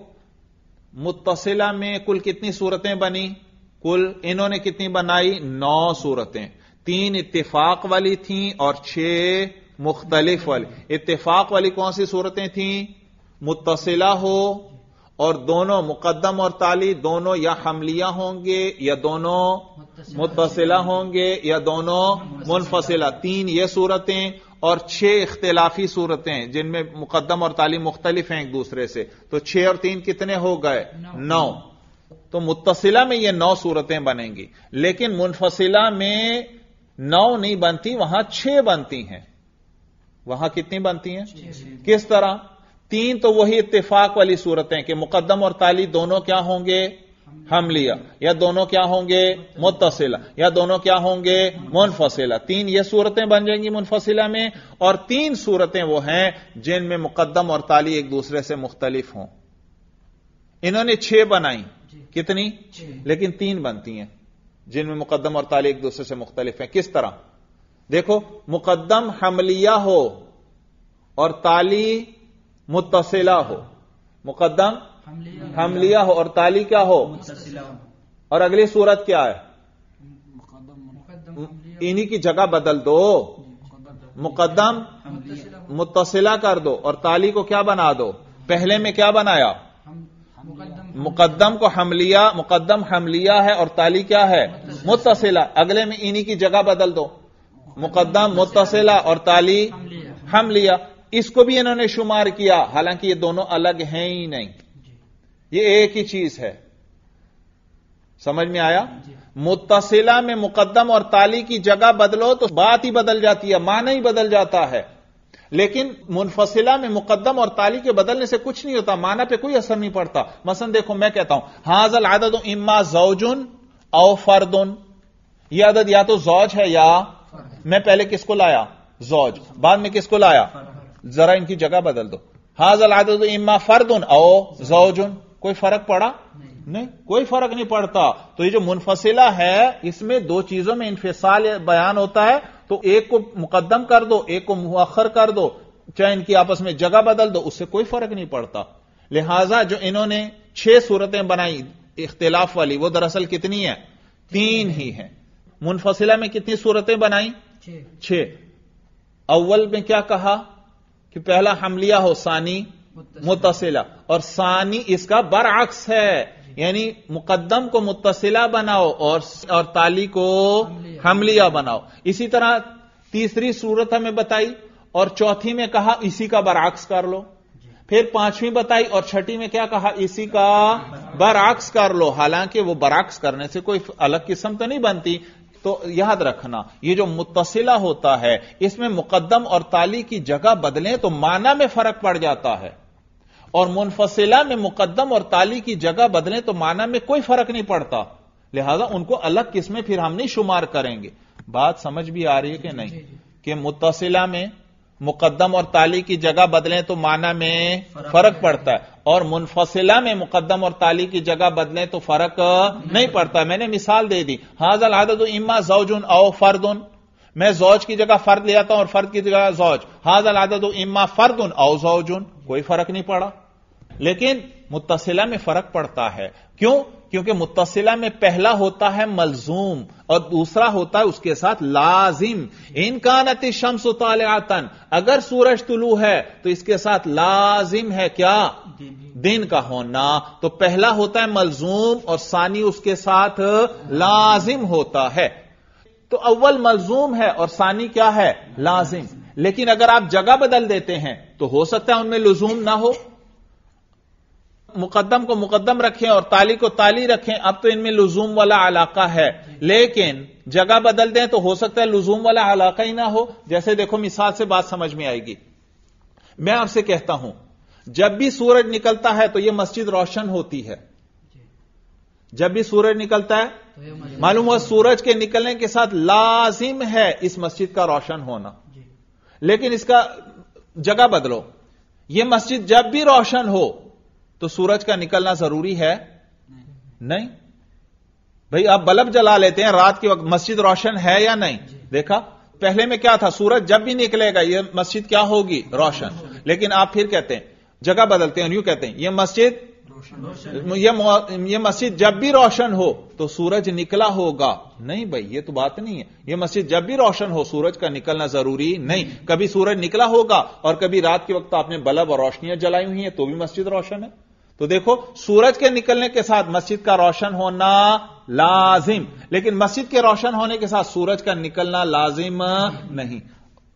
मुतसिला में कुल कितनी सूरतें बनी कुल इन्होंने कितनी बनाई नौ सूरतें तीन इत्तेफाक वाली थी और छह मुख्तलिफ वाली इतफाक वाली कौन सी सूरतें थी मुतसिला हो और दोनों मुकदम और ताली दोनों या हमलिया होंगे या दोनों मुतसिला होंगे या दोनों मुनफसिला तीन ये सूरतें और छह इख्तलाफी सूरतें जिनमें मुकदम और ताली मुख्तलिफ हैं एक दूसरे से तो छह और तीन कितने हो गए नौ तो मुतसिला में यह नौ सूरतें बनेंगी लेकिन मुनफसिला में नौ नहीं बनती वहां छह बनती हैं वहां कितनी बनती हैं किस तरह तीन तो वही इतफाक वाली सूरतें कि मुकदम और ताली दोनों क्या होंगे हमलिया या दोनों क्या होंगे मुतसिला या दोनों क्या होंगे मुनफसिला तीन ये सूरतें बन जाएंगी मुनफसिला में और तीन सूरतें वो हैं जिनमें मुकदम और ताली एक दूसरे से मुख्तलिफ हों इन्होंने छह बनाई कितनी लेकिन तीन बनती हैं जिनमें मुकदम और ताली एक दूसरे से मुख्तलिफ हैं किस तरह देखो मुकदम हमलिया हो और ताली मुतसिला हो मुकदम हमलिया हो और ताली क्या हो और अगली सूरत क्या है इन्हीं की जगह बदल दो मुकदम मुतसिला कर दो और ताली को क्या बना दो पहले में क्या बनाया मुकदम को हमलिया मुकदम हमलिया है और ताली क्या है मुतसिला अगले में इन्हीं की जगह बदल दो मुकदम मुतसिला और ताली हमलिया इसको भी इन्होंने शुमार किया हालांकि ये दोनों अलग हैं ही नहीं ये एक ही चीज है समझ में आया मुतसिला में मुकदम और ताली की जगह बदलो तो बात ही बदल जाती है माना ही बदल जाता है लेकिन मुनफसिला में मुकदम और ताली के बदलने से कुछ नहीं होता माना पे कोई असर नहीं पड़ता मसन देखो मैं कहता हूं हाजल आदत इम्मा जौजुन औ फर्दुन यह आदत या तो जौज है या मैं पहले किसको लाया जौज बाद में किसको लाया जरा इनकी जगह बदल दो हाजल आदत तो इम्मा फर्दन ओ जोजुन कोई फर्क पड़ा नहीं।, नहीं कोई फर्क नहीं पड़ता तो ये जो मुनफसिला है इसमें दो चीजों में इंफिसाल बयान होता है तो एक को मुकदम कर दो एक को मुखर कर दो चाहे इनकी आपस में जगह बदल दो उससे कोई फर्क नहीं पड़ता लिहाजा जो इन्होंने छह सूरतें बनाई इख्तिलाफ वाली वो दरअसल कितनी है तीन ही है मुनफसिला में कितनी सूरतें बनाई छह अव्वल में क्या कहा कि पहला हमलिया हो सानी मुतसिला और सानी इसका बरअक्स है यानी मुकदम को मुतसिला बनाओ और और ताली को हमलिया बनाओ इसी तरह तीसरी सूरत हमें बताई और चौथी में कहा इसी का बरअक्स कर लो फिर पांचवीं बताई और छठी में क्या कहा इसी का बरअक्स कर लो हालांकि वो बरअक्स करने से कोई अलग किस्म तो नहीं बनती तो याद रखना ये जो मुतसिला होता है इसमें मुकदम और ताली की जगह बदलें तो माना में फर्क पड़ जाता है और मुनफसिला में मुकदम और ताली की जगह बदलें तो माना में कोई फर्क नहीं पड़ता लिहाजा उनको अलग किस्में फिर हम नहीं शुमार करेंगे बात समझ भी आ रही है कि नहीं कि मुतसिला में मुकदम और ताली की जगह बदलें तो माना में फर्क पड़ता है और मुनफसिला में मुकदम और ताली की जगह बदलें तो फर्क नहीं पड़ता मैंने मिसाल दे दी हाजल आदत इम्मा जौजुन औ फर्दुन मैं जौज की जगह फर्द ले आता हूं और फर्द की जगह जौज हाजल आदत इम्मा फर्दुन औ जौजुन कोई फर्क नहीं पड़ा लेकिन मुतसिला में फर्क पड़ता है क्यों क्योंकि मुतसिला में पहला होता है मलजूम और दूसरा होता है उसके साथ लाजिम इनका नति शम्स उतालतन अगर सूरज तुलू है तो इसके साथ लाजिम है क्या दिन का होना तो पहला होता है मलजूम और सानी उसके साथ लाजिम होता है तो अव्वल मलजूम है और सानी क्या है लाजिम लेकिन अगर आप जगह बदल देते हैं तो हो सकता है उनमें लुजूम ना हो मुकदम को मुकदम रखें और ताली को ताली रखें अब तो इनमें लुजूम वाला इलाका है लेकिन जगह बदल दें तो हो सकता है लुजूम वाला इलाका ही ना हो जैसे देखो मिसाल से बात समझ में आएगी मैं आपसे कहता हूं जब भी सूरज निकलता है तो यह मस्जिद रोशन होती है जब भी सूरज निकलता है तो मालूम हुआ सूरज के निकलने के साथ लाजिम है इस मस्जिद का रोशन होना लेकिन इसका जगह बदलो यह मस्जिद जब भी रोशन हो तो सूरज का निकलना जरूरी है नहीं, नहीं? भाई आप बल्ब जला लेते हैं रात के वक्त मस्जिद रोशन है या नहीं देखा पहले में क्या था सूरज जब भी निकलेगा यह मस्जिद क्या होगी रोशन लेकिन आप फिर कहते हैं जगह बदलते हैं यूं कहते हैं यह मस्जिद ये मस्जिद जब भी रोशन हो तो सूरज निकला होगा नहीं भाई ये तो बात नहीं है ये मस्जिद जब भी रोशन हो सूरज का निकलना जरूरी नहीं कभी सूरज निकला होगा और कभी रात के वक्त आपने बल्ब और रोशनियां जलाई हुई हैं तो भी मस्जिद रोशन है तो देखो सूरज के निकलने के साथ मस्जिद का रोशन होना लाजिम लेकिन मस्जिद के रोशन होने के साथ सूरज का निकलना लाजिम नहीं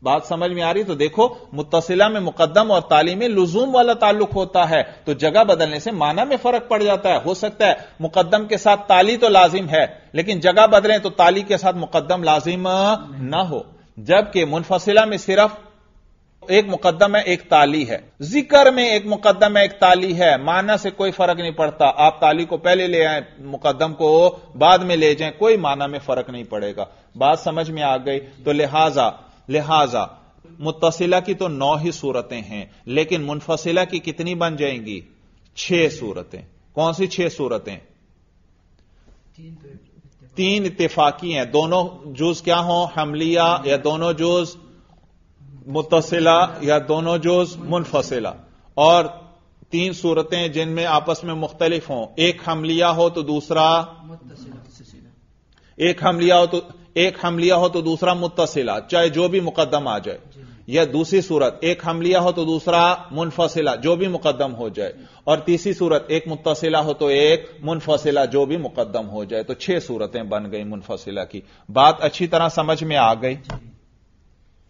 बात समझ में आ रही तो देखो मुतसिला में मुकदम और ताली में लुजूम वाला ताल्लुक होता है तो जगह बदलने से माना में फर्क पड़ जाता है हो सकता है मुकदम के साथ ताली तो लाजिम है लेकिन जगह बदलें तो ताली के साथ मुकदम लाजिम ना हो जबकि मुनफसिला में सिर्फ एक मुकदम है एक ताली है जिक्र में एक मुकदम है एक ताली है माना से कोई फर्क नहीं पड़ता आप ताली को पहले ले आए मुकदम को बाद में ले जाए कोई माना में फर्क नहीं पड़ेगा बात समझ में आ गई तो लिहाजा लिहाजा मुतसिला की तो नौ ही सूरतें हैं लेकिन मुनफसिला की कितनी बन जाएंगी छह सूरतें कौन सी छह सूरतें तीन इतफाकी हैं दोनों जूज क्या हो हमलिया या दोनों जूज मुतसिला या दोनों जोज मुनफसिला और तीन सूरतें जिनमें आपस में मुख्तलिफ हों एक हमलिया हो तो दूसरा एक हमलिया हो तो एक हमलिया हो तो दूसरा मुतसिला चाहे जो भी मुकदम आ जाए या दूसरी सूरत एक हमलिया हो तो दूसरा मुनफसिला जो भी मुकदम हो जाए और तीसरी सूरत एक मुतसिला हो तो एक मुनफसिला जो भी मुकदम हो जाए तो छह सूरतें बन गई मुनफसिला की बात अच्छी तरह समझ में आ गई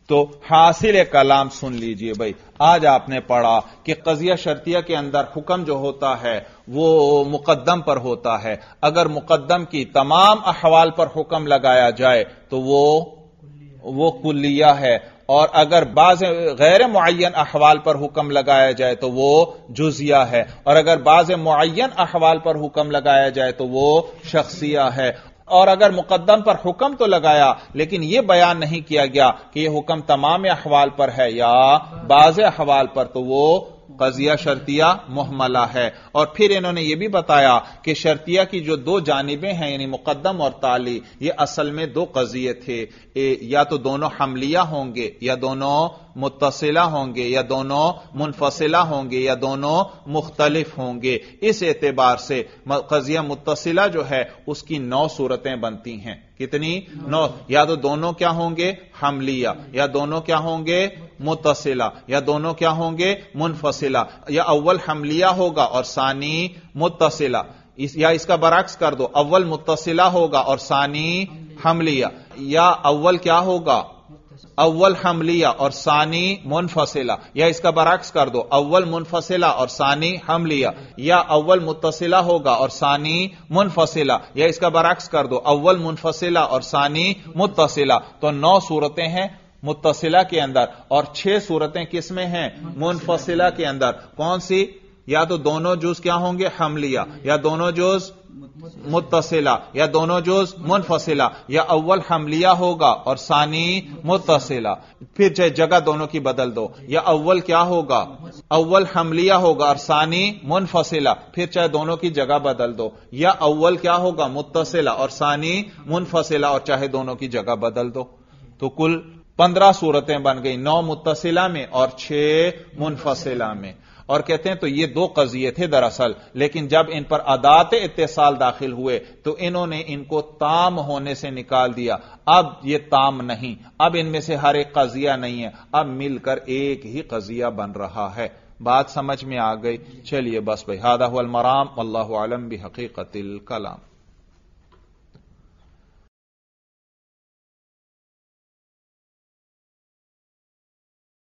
तो हासिल कलाम सुन लीजिए भाई आज आपने पढ़ा कि कजिया शर्तिया के अंदर हुक्म जो होता है वो मुकदम पर होता है अगर मुकदम की तमाम अहवाल पर हुक्म लगाया जाए तो वो वो कुलिया है और अगर बाज गैर मुन अहवाल पर हुक्म लगाया जाए तो वो जुजिया है और अगर बाज मुन अहवाल पर हुक्म लगाया जाए तो वो शख्सिया है और अगर मुकदम पर हुक्म तो लगाया लेकिन यह बयान नहीं किया गया कि यह हुक्म तमाम अहवाल पर है या बाज अहवाल पर तो वो कजिया शर्तिया मुहमला है और फिर इन्होंने यह भी बताया कि शर्तिया की जो दो जानबें हैं यानी मुकदम और ताली ये असल में दो कजिए थे ए, या तो दोनों हमलिया होंगे या दोनों मुतसिला होंगे या दोनों मुनफसिला होंगे या दोनों मुख्तलिफ होंगे इस एतबार से कजिया मुतसिला जो है उसकी नौ सूरतें बनती हैं कितनी नौ या तो दोनों क्या होंगे हमलिया या दोनों क्या होंगे मुतसिला या दोनों क्या होंगे मुनफसिला या अव्वल हमलिया होगा और सानी मुतसिला इस, या इसका बरक्स कर दो अव्वल मुतसिला होगा और सानी हमलिया या अव्वल क्या होगा अव्वल हमलिया और सानी मुनफसिला या इसका बरक्स कर दो अव्वल मुनफसिला और सानी हमलिया या अव्वल मुतसिला होगा और सानी मुनफसिला या इसका बराक्स कर दो अव्वल मुनफसिला और सानी मुतसिला तो नौ सूरतें हैं मुतसिला के अंदर और छह सूरतें किसमें हैं मुनफसिला के अंदर कौन सी या तो दोनों जूस क्या होंगे हमलिया या दोनों जूस मुतसिला या दोनों जोज मुनफसिला या अव्वल हमलिया होगा और सानी मुतसिला फिर चाहे जगह दोनों की बदल दो या अव्वल क्या होगा अव्वल हमलिया होगा और सानी मुनफसिला फिर चाहे दोनों की जगह बदल दो या अव्वल क्या होगा मुतसिला और सानी मुनफसिला और चाहे दोनों की जगह बदल दो तो कुल पंद्रह सूरतें बन गई नौ मुतसिला में और छह मुनफसिला में और कहते हैं तो ये दो कजिए थे दरअसल लेकिन जब इन पर अदात इतसाल दाखिल हुए तो इन्होंने इनको ताम होने से निकाल दिया अब ये ताम नहीं अब इनमें से हर एक कजिया नहीं है अब मिलकर एक ही कजिया बन रहा है बात समझ में आ गई चलिए बस भाई हादा मराम अल्लाह आलम भी हकीकतिल कलाम